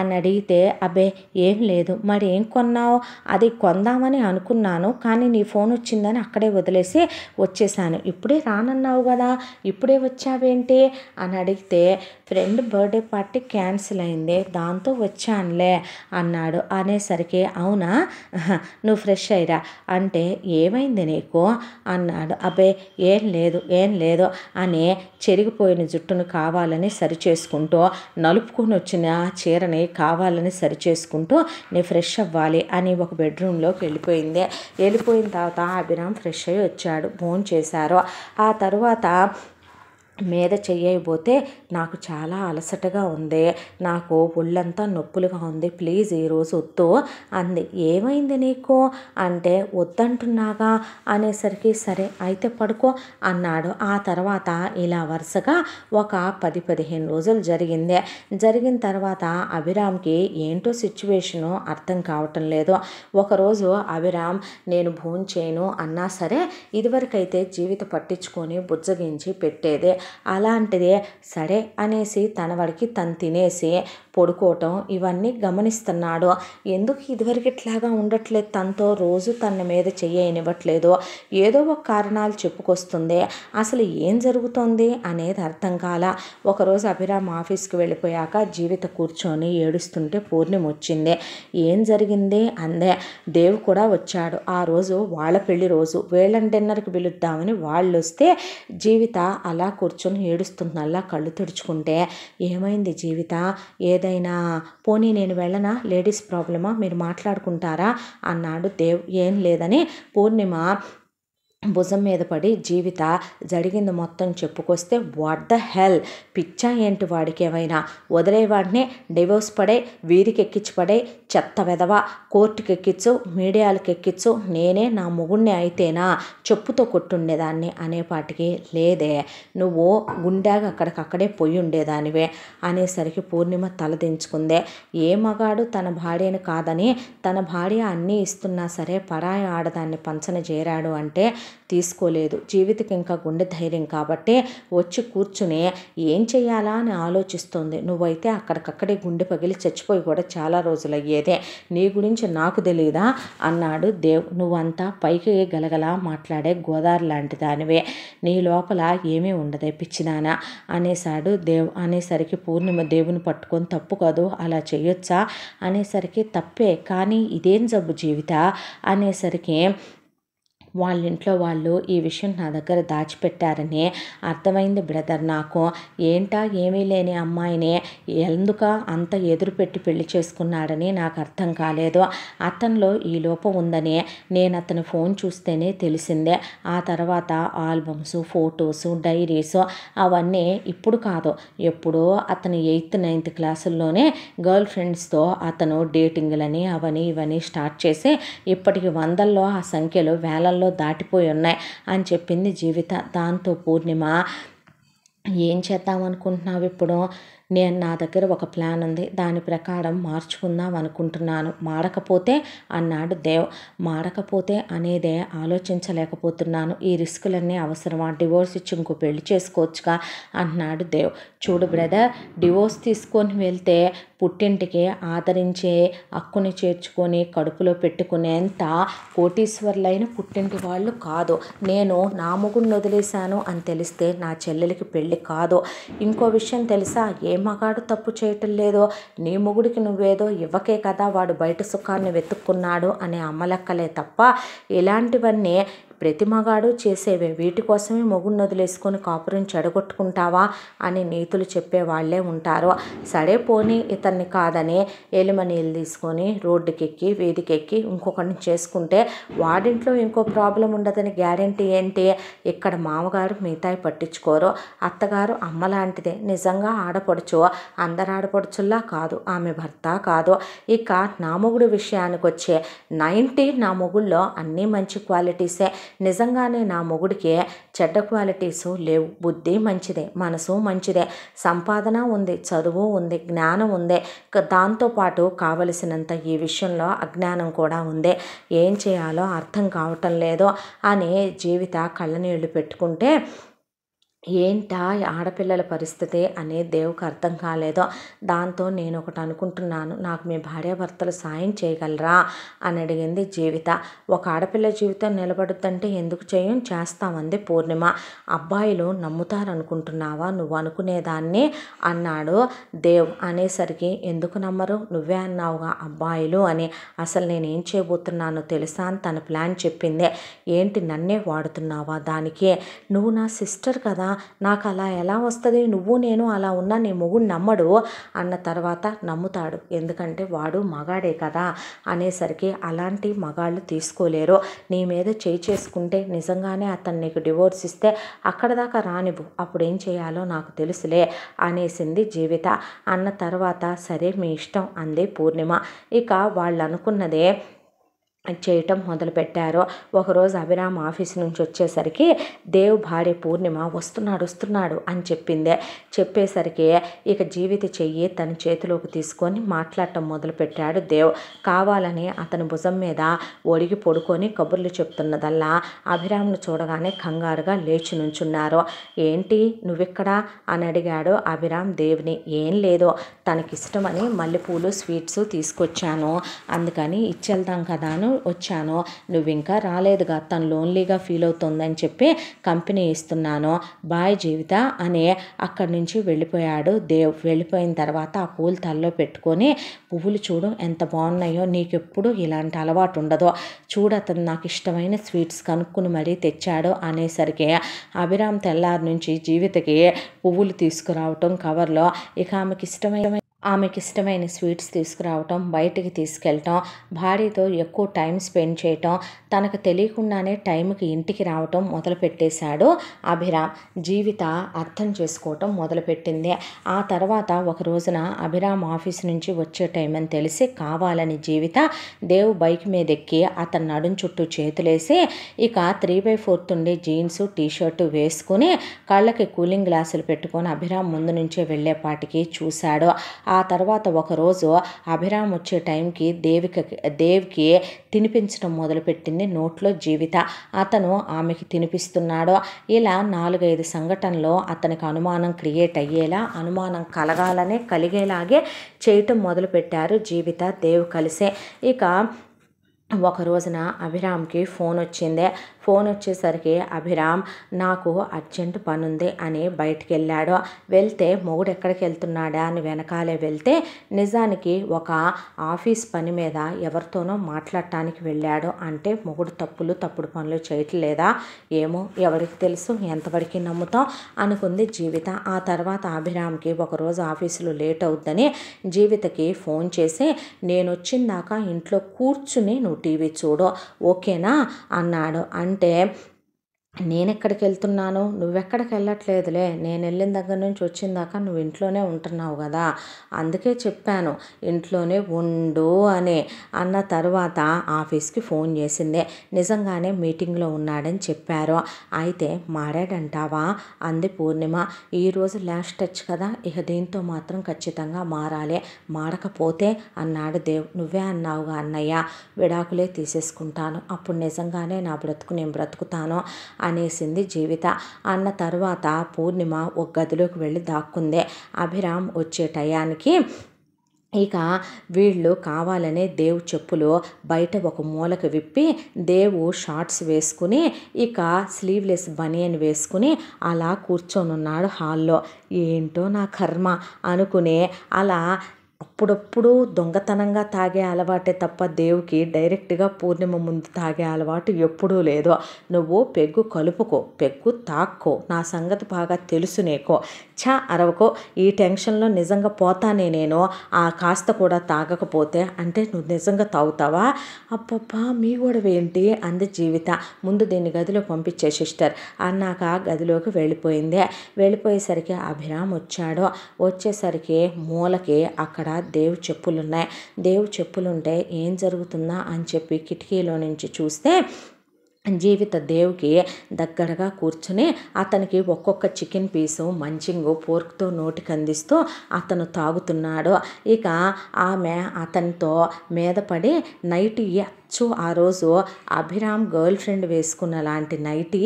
అని అడిగితే అబ్బే ఏం లేదు మరి ఏం కొన్నావు అది కొందామని అనుకున్నాను కానీ నీ ఫోన్ వచ్చిందని అక్కడే వదిలేసి వచ్చేసాను ఇప్పుడే రానన్నావు కదా ఇప్పుడే వచ్చావేంటి అని అడిగితే ఫ్రెండ్ బర్త్డే పార్టీ క్యాన్సిల్ అయింది దాంతో వచ్చానులే అన్నాడు అనేసరికి అవునా నువ్వు ఫ్రెష్ అయ్యరా అంటే ఏమైంది నీకు అన్నాడు అబ్బే ఏం లేదు ఏం లేదు అని చెరిగిపోయిన జుట్టును కావాలని సరి చేసుకుంటూ నలుపుకొని వచ్చిన చీరని కావాలని సరి చేసుకుంటూ నేను ఫ్రెష్ అవ్వాలి అని ఒక బెడ్రూమ్లోకి వెళ్ళిపోయింది వెళ్ళిపోయిన తర్వాత అభిరామ్ ఫ్రెష్ అయ్యి వచ్చాడు ఫోన్ చేశారు ఆ తర్వాత మీద చెయ్యబోతే నాకు చాలా అలసటగా ఉంది నాకు ఒళ్ళంతా నొప్పులుగా ఉంది ప్లీజ్ ఈరోజు వద్దు అంది ఏమైంది నీకు అంటే వద్దంటున్నాగా అనేసరికి సరే అయితే పడుకో అన్నాడు ఆ తర్వాత ఇలా వరుసగా ఒక పది పదిహేను రోజులు జరిగింది జరిగిన తర్వాత అభిరామ్కి ఏంటో సిచ్యువేషను అర్థం కావటం లేదు ఒకరోజు అభిరామ్ నేను భోంచేయను అన్నా సరే ఇదివరకైతే జీవిత పట్టించుకొని బుజ్జగించి పెట్టేదే అలాంటిదే సరే అనేసి తన వాడికి తను తినేసి పడుకోవటం ఇవన్నీ గమనిస్తున్నాడు ఎందుకు ఇదివరకు ఇట్లాగా ఉండట్లేదు తనతో రోజు తన మీద చెయ్యనివ్వట్లేదు ఏదో ఒక కారణాలు చెప్పుకొస్తుంది అసలు ఏం జరుగుతోంది అనేది అర్థం కాల ఒకరోజు అభిరామ్ ఆఫీస్కి వెళ్ళిపోయాక జీవిత కూర్చొని ఏడుస్తుంటే పూర్ణిమ వచ్చింది ఏం జరిగింది అందే దేవు కూడా వచ్చాడు ఆ రోజు వాళ్ళ పెళ్లి రోజు వీళ్ళని డిన్నర్కి పిలుద్దామని వాళ్ళు వస్తే జీవిత అలా కూర్చొని కూర్చొని ఏడుస్తున్నల్లా కళ్ళు తుడుచుకుంటే ఏమైంది జీవిత ఏదైనా పోనీ నేను వెళ్ళనా లేడీస్ ప్రాబ్లమా మీరు మాట్లాడుకుంటారా అన్నాడు దేవ్ ఏం లేదని పూర్ణిమ భుజం మీద పడి జీవిత జరిగింది మొత్తం చెప్పుకొస్తే వాట్ ద హెల్ పిచ్చా ఏంటి వాడికి ఏమైనా వదిలే వాడిని డివోర్స్ పడే వీరికి ఎక్కించి పడే చెత్త వెదవ కోర్టుకి ఎక్కించు మీడియాలకు ఎక్కించు నేనే నా మొగుణ్ణి అయితేనా చెప్పుతో కొట్టుండేదాన్ని అనేపాటికి లేదే నువ్వు గుండాగా అక్కడికక్కడే పొయ్యి ఉండేదానివే అనేసరికి పూర్ణిమ తలదించుకుందే ఏ మగాడు తన భార్యను కాదని తన భార్య అన్నీ ఇస్తున్నా సరే పరాయి ఆడదాన్ని పంచన చేరాడు అంటే తీసుకోలేదు జీవితకి ఇంకా గుండె ధైర్యం కాబట్టే వచ్చి కూర్చుని ఏం చేయాలా అని ఆలోచిస్తుంది నువ్వైతే అక్కడికక్కడే గుండె పగిలి చచ్చిపోయి కూడా చాలా రోజులు అయ్యేదే నీ గురించి నాకు తెలియదా అన్నాడు దేవ్ నువ్వంతా పైకి గలగలా మాట్లాడే గోదావరి లాంటి దానివే నీ లోపల ఏమీ ఉండదే పిచ్చిదానా అనేసాడు దేవ్ అనేసరికి పూర్ణిమ దేవుని పట్టుకొని తప్పు కాదు అలా చేయొచ్చా అనేసరికి తప్పే కానీ ఇదేం జబ్బు జీవిత అనేసరికి వాళ్ళ ఇంట్లో వాళ్ళు ఈ విషయం నా దగ్గర దాచిపెట్టారని అర్థమైంది బ్రదర్ నాకు ఏంటా ఏమీ లేని అమ్మాయిని ఎందుక అంత ఎదురు పెట్టి పెళ్లి చేసుకున్నాడని నాకు అర్థం కాలేదు అతనిలో ఈ లోపం ఉందని నేను అతని ఫోన్ చూస్తేనే తెలిసిందే ఆ తర్వాత ఆల్బమ్స్ ఫొటోస్ డైరీస్ అవన్నీ ఇప్పుడు కాదు ఎప్పుడో అతను ఎయిత్ నైన్త్ క్లాసుల్లోనే గర్ల్ ఫ్రెండ్స్తో అతను డేటింగ్లని అవని ఇవన్నీ స్టార్ట్ చేసి ఇప్పటికి వందల్లో ఆ సంఖ్యలో వేలల్లో గంటల్లో దాటిపోయి ఉన్నాయి అని చెప్పింది జీవిత దాంతో పూర్ణిమ ఏం చేద్దామనుకుంటున్నావు ఇప్పుడు నేను నా దగ్గర ఒక ప్లాన్ ఉంది దాని ప్రకారం మార్చుకుందాం అనుకుంటున్నాను మారకపోతే అన్నాడు దేవ్ మారకపోతే అనేదే ఆలోచించలేకపోతున్నాను ఈ రిస్కులన్నీ అవసరమా డివోర్స్ ఇచ్చి ఇంకో పెళ్లి చేసుకోవచ్చుగా అన్నాడు దేవ్ చూడు బ్రదర్ డివోర్స్ తీసుకొని వెళ్తే పుట్టింటికి ఆదరించే హక్కుని చేర్చుకొని కడుపులో పెట్టుకునేంత కోటీశ్వర్లైన పుట్టింటి వాళ్ళు కాదు నేను నా మొగుడిని వదిలేశాను అని తెలిస్తే నా చెల్లెలికి పెళ్ళి కాదు ఇంకో విషయం తెలుసా ఏం మగాడు తప్పు చేయటం లేదో నీ మొగుడికి నువ్వేదో ఇవ్వకే కదా వాడు బయట సుఖాన్ని వెతుక్కున్నాడు అనే అమ్మలెక్కలే తప్ప ఇలాంటివన్నీ ప్రతి మగాడు చేసేవే వీటి కోసమే మొగుడు నదులేసుకొని కాపురం చెడగొట్టుకుంటావా అని నీతులు చెప్పేవాళ్లే ఉంటారు సరే పోనీ ఇతన్ని కాదని నీళ్ళు తీసుకొని రోడ్డుకెక్కి వీధికెక్కి ఇంకొకరిని చేసుకుంటే వాడింట్లో ఇంకో ప్రాబ్లం ఉండదని గ్యారంటీ ఏంటి ఇక్కడ మామగారు మిగతాయి పట్టించుకోరు అత్తగారు అమ్మ లాంటిదే నిజంగా ఆడపడుచు అందరు ఆడపడుచుల్లా కాదు ఆమె భర్త కాదు ఇక నా మొగుడు విషయానికి వచ్చే నైంటీ నా మొగుళ్ళో అన్నీ మంచి క్వాలిటీసే నిజంగానే నా మొగుడికి చెడ్డ క్వాలిటీసు లేవు బుద్ధి మంచిదే మనసు మంచిదే సంపాదన ఉంది చదువు ఉంది జ్ఞానం ఉంది దాంతోపాటు కావలసినంత ఈ విషయంలో అజ్ఞానం కూడా ఉంది ఏం చేయాలో అర్థం కావటం లేదో అని జీవిత కళ్ళనీళ్ళు పెట్టుకుంటే ఏంటా ఆడపిల్లల పరిస్థితి అనేది దేవుకు అర్థం కాలేదో దాంతో నేను ఒకటి అనుకుంటున్నాను నాకు మీ భార్యాభర్తలు సాయం చేయగలరా అని అడిగింది జీవిత ఒక ఆడపిల్ల జీవితం నిలబడుతుంటే ఎందుకు చేయం చేస్తామంది పూర్ణిమ అబ్బాయిలు నమ్ముతారనుకుంటున్నావా నువ్వు అనుకునేదాన్ని అన్నాడు దేవ్ అనేసరికి ఎందుకు నమ్మరు నువ్వే అన్నావుగా అబ్బాయిలు అని అసలు నేను ఏం చేయబోతున్నానో తెలుసా అని తన ప్లాన్ చెప్పింది ఏంటి నన్నే వాడుతున్నావా దానికి నువ్వు నా సిస్టర్ కదా నాకు అలా ఎలా వస్తుంది నువ్వు నేను అలా ఉన్నా నీ మొగుడు నమ్మడు అన్న తర్వాత నమ్ముతాడు ఎందుకంటే వాడు మగాడే కదా అనేసరికి అలాంటి మగాళ్ళు తీసుకోలేరు నీ మీద చేయి చేసుకుంటే నిజంగానే అతను నీకు డివోర్స్ ఇస్తే అక్కడ దాకా రానివ్వు అప్పుడు ఏం చేయాలో నాకు తెలుసులే అనేసింది జీవిత అన్న తర్వాత సరే మీ ఇష్టం అంది పూర్ణిమ ఇక వాళ్ళు అనుకున్నదే చేయటం మొదలుపెట్టారు ఒకరోజు అభిరామ్ ఆఫీస్ నుంచి వచ్చేసరికి దేవ్ భార్య పూర్ణిమ వస్తున్నాడు వస్తున్నాడు అని చెప్పిందే చెప్పేసరికి ఇక జీవిత చెయ్యి తన చేతిలోకి తీసుకొని మాట్లాడటం మొదలుపెట్టాడు దేవ్ కావాలని అతని భుజం మీద ఒడిగి పొడుకొని కబుర్లు చెప్తున్నదల్లా అభిరామ్ను చూడగానే కంగారుగా లేచి నుంచున్నారు ఏంటి నువ్వెక్కడా అని అడిగాడు అభిరామ్ దేవ్ని ఏం లేదు తనకిష్టమని మల్లెపూలు స్వీట్స్ తీసుకొచ్చాను అందుకని ఇచ్చేద్దాం కదా వచ్చాను నువ్వు ఇంకా రాలేదుగా తను లోన్లీగా ఫీల్ అవుతుందని చెప్పి కంపెనీ ఇస్తున్నాను బాయ్ జీవిత అనే అక్కడి నుంచి వెళ్ళిపోయాడు దేవ్ వెళ్ళిపోయిన తర్వాత ఆ పూలు తల్లో పెట్టుకొని పువ్వులు చూడు ఎంత బాగున్నాయో నీకు ఎప్పుడు ఇలాంటి అలవాటు ఉండదో చూడు అతను నాకు ఇష్టమైన స్వీట్స్ కనుక్కుని మరీ తెచ్చాడు అనేసరికి అభిరామ్ తెల్లారి నుంచి జీవితకి పువ్వులు తీసుకురావటం కవర్లో ఇక ఆమెకి ఇష్టమైన ఆమెకి ఇష్టమైన స్వీట్స్ తీసుకురావటం బయటికి తీసుకెళ్ళటం భార్యతో ఎక్కువ టైం స్పెండ్ చేయటం తనకు తెలియకుండానే టైంకి ఇంటికి రావటం మొదలుపెట్టేశాడు అభిరామ్ జీవిత అర్థం చేసుకోవటం మొదలుపెట్టింది ఆ తర్వాత ఒక రోజున అభిరామ్ ఆఫీస్ నుంచి వచ్చే టైం అని తెలిసి కావాలని జీవిత దేవు బైక్ మీద ఎక్కి అతని నడుం చుట్టూ చేతులేసి ఇక త్రీ బై ఫోర్త్ ఉండి జీన్స్ టీషర్టు వేసుకుని కళ్ళకి కూలింగ్ గ్లాసులు పెట్టుకొని అభిరామ్ ముందు నుంచే వెళ్ళేపాటికి చూశాడు ఆ తర్వాత ఒకరోజు అభిరామ్ వచ్చే టైంకి దేవిక దేవ్కి తినిపించడం మొదలుపెట్టింది నోట్లో జీవిత అతను ఆమెకి తినిపిస్తున్నాడు ఇలా నాలుగైదు సంఘటనలో అతనికి అనుమానం క్రియేట్ అయ్యేలా అనుమానం కలగాలనే కలిగేలాగే చేయటం మొదలుపెట్టారు జీవిత దేవ్ కలిసే ఇక ఒక రోజున అభిరామ్కి ఫోన్ వచ్చింది ఫోన్ వచ్చేసరికి అభిరామ్ నాకు అర్జెంట్ పనుంది అని బయటికి వెళ్ళాడు వెళ్తే మొగుడు ఎక్కడికి వెళ్తున్నాడా అని వెనకాలే వెళ్తే నిజానికి ఒక ఆఫీస్ పని మీద ఎవరితోనో మాట్లాడటానికి వెళ్ళాడు అంటే మొగుడు తప్పులు తప్పుడు పనులు చేయట్లేదా ఏమో ఎవరికి తెలుసు ఎంతవరకు నమ్ముతాం అనుకుంది జీవిత ఆ తర్వాత అభిరామ్కి ఒకరోజు ఆఫీసులో లేట్ అవుద్దని జీవితకి ఫోన్ చేసి నేను వచ్చిందాక ఇంట్లో కూర్చుని నువ్వు టీవీ చూడు ఓకేనా అన్నాడు అంటే అంటే ఎక్కడికి వెళ్తున్నాను నువ్వెక్కడికి వెళ్ళట్లేదులే నేను వెళ్ళిన దగ్గర నుంచి వచ్చిన దాకా నువ్వు ఇంట్లోనే ఉంటున్నావు కదా అందుకే చెప్పాను ఇంట్లోనే ఉండు అని అన్న తర్వాత ఆఫీస్కి ఫోన్ చేసిందే నిజంగానే మీటింగ్లో ఉన్నాడని చెప్పారు అయితే మారాడంటావా అంది పూర్ణిమ ఈరోజు లాస్ట్ టచ్ కదా ఇక దీంతో మాత్రం ఖచ్చితంగా మారాలి మారకపోతే అన్నాడు దేవ్ నువ్వే అన్నావుగా అన్నయ్య విడాకులే తీసేసుకుంటాను అప్పుడు నిజంగానే నా బ్రతుకు నేను బ్రతుకుతాను అనేసింది జీవిత అన్న తర్వాత పూర్ణిమ ఒక గదిలోకి వెళ్ళి దాక్కుంది అభిరామ్ వచ్చే టయానికి ఇక వీళ్ళు కావాలనే దేవు చెప్పులు బయట ఒక మూలకు విప్పి దేవు షార్ట్స్ వేసుకుని ఇక స్లీవ్లెస్ బనియన్ వేసుకుని అలా కూర్చొనున్నాడు హాల్లో ఏంటో నా కర్మ అనుకునే అలా అప్పుడప్పుడు దొంగతనంగా తాగే అలవాటే తప్ప దేవుకి డైరెక్ట్గా పూర్ణిమ ముందు తాగే అలవాటు ఎప్పుడూ లేదు నువ్వు పెగ్గు కలుపుకో పెగ్గు తాక్కో నా సంగతి బాగా తెలుసు నీకో ఛా అరవకో ఈ టెన్షన్లో నిజంగా పోతానే నేను ఆ కాస్త కూడా తాగకపోతే అంటే నువ్వు నిజంగా తాగుతావా అప్పప్పా మీ గొడవ ఏంటి అంది జీవిత ముందు దీన్ని గదిలో పంపించే సిస్టర్ అన్నాక గదిలోకి వెళ్ళిపోయింది వెళ్ళిపోయేసరికి అభిరామ్ వచ్చాడు వచ్చేసరికి మూలకి అక్కడ చెప్పులు ఉన్నాయి చెప్పులున్నాయి చెప్పులు చెప్పులుంటే ఏం జరుగుతుందా అని చెప్పి కిటికీలో నుంచి చూస్తే జీవిత దేవుకి దగ్గరగా కూర్చుని అతనికి ఒక్కొక్క చికెన్ పీసు మంచింగు పోర్క్తో నోటికి అందిస్తూ అతను తాగుతున్నాడు ఇక ఆమె అతనితో మీద పడి నైట్ అచ్చు ఆ రోజు అభిరామ్ గర్ల్ ఫ్రెండ్ వేసుకున్న లాంటి నైటీ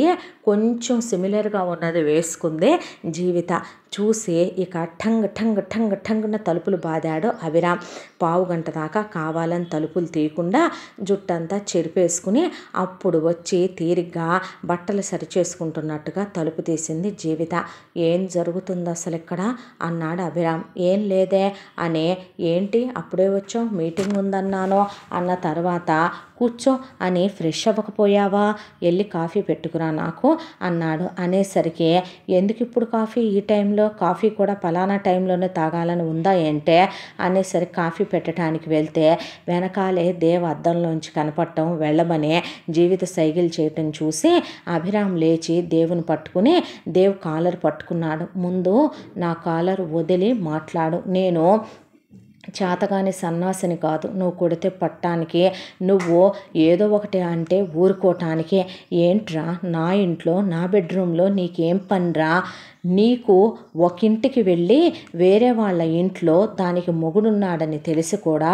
కొంచెం సిమిలర్గా ఉన్నది వేసుకుంది జీవిత చూసి ఇక ఠంగ్ ఠంగ్ ఠంగ్ ఠంగ్న తలుపులు బాదాడు అభిరామ్ పావు గంట దాకా కావాలని తలుపులు తీయకుండా జుట్టంతా చెరిపేసుకుని అప్పుడు వచ్చి తీరిగ్గా బట్టలు సరిచేసుకుంటున్నట్టుగా తలుపు తీసింది జీవిత ఏం జరుగుతుంది అసలు ఇక్కడ అన్నాడు అభిరామ్ ఏం లేదే అనే ఏంటి అప్పుడే వచ్చాం మీటింగ్ ఉందన్నాను అన్న తర్వాత కూర్చో అని ఫ్రెష్ అవ్వకపోయావా వెళ్ళి కాఫీ పెట్టుకురా నాకు అన్నాడు అనేసరికి ఎందుకు ఇప్పుడు కాఫీ ఈ టైంలో కాఫీ కూడా ఫలానా టైంలోనే తాగాలని ఉందా ఏంటే అనేసరికి కాఫీ పెట్టడానికి వెళ్తే వెనకాలే దేవ అద్దంలోంచి కనపడటం వెళ్ళమని జీవిత సైకిల్ చేయటం చూసి అభిరామ్ లేచి దేవుని పట్టుకుని దేవు కాలర్ పట్టుకున్నాడు ముందు నా కాలర్ వదిలి మాట్లాడు నేను చేతగాని సన్నాసిని కాదు నువ్వు కొడితే పట్టానికి నువ్వు ఏదో ఒకటి అంటే ఊరుకోవటానికి ఏంట్రా నా ఇంట్లో నా బెడ్రూమ్లో నీకేం పనిరా నీకు ఒకింటికి వెళ్ళి వేరే వాళ్ళ ఇంట్లో దానికి మొగుడున్నాడని తెలిసి కూడా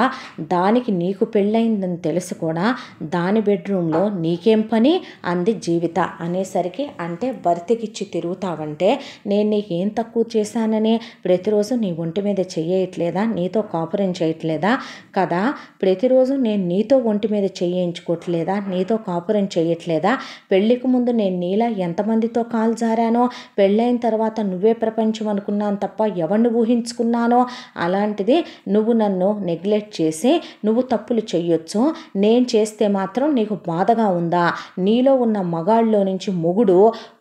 దానికి నీకు పెళ్ళయిందని తెలిసి కూడా దాని బెడ్రూమ్లో నీకేం పని అంది జీవిత అనేసరికి అంటే భర్తకిచ్చి తిరుగుతావంటే నేను నీకేం తక్కువ చేశానని ప్రతిరోజు నీ ఒంటి మీద చెయ్యట్లేదా నీతో కాపురం చేయట్లేదా కదా ప్రతిరోజు నేను నీతో ఒంటి మీద చేయించుకోవట్లేదా నీతో కాపురం చేయట్లేదా పెళ్ళికి ముందు నేను నీలా ఎంతమందితో కాల్ జారానో పెళ్ళైన తర్వాత తర్వాత నువ్వే ప్రపంచం అనుకున్నాను తప్ప ఎవరిని ఊహించుకున్నానో అలాంటిది నువ్వు నన్ను నెగ్లెక్ట్ చేసి నువ్వు తప్పులు చేయొచ్చు నేను చేస్తే మాత్రం నీకు బాధగా ఉందా నీలో ఉన్న మగాళ్ళలో నుంచి మొగుడు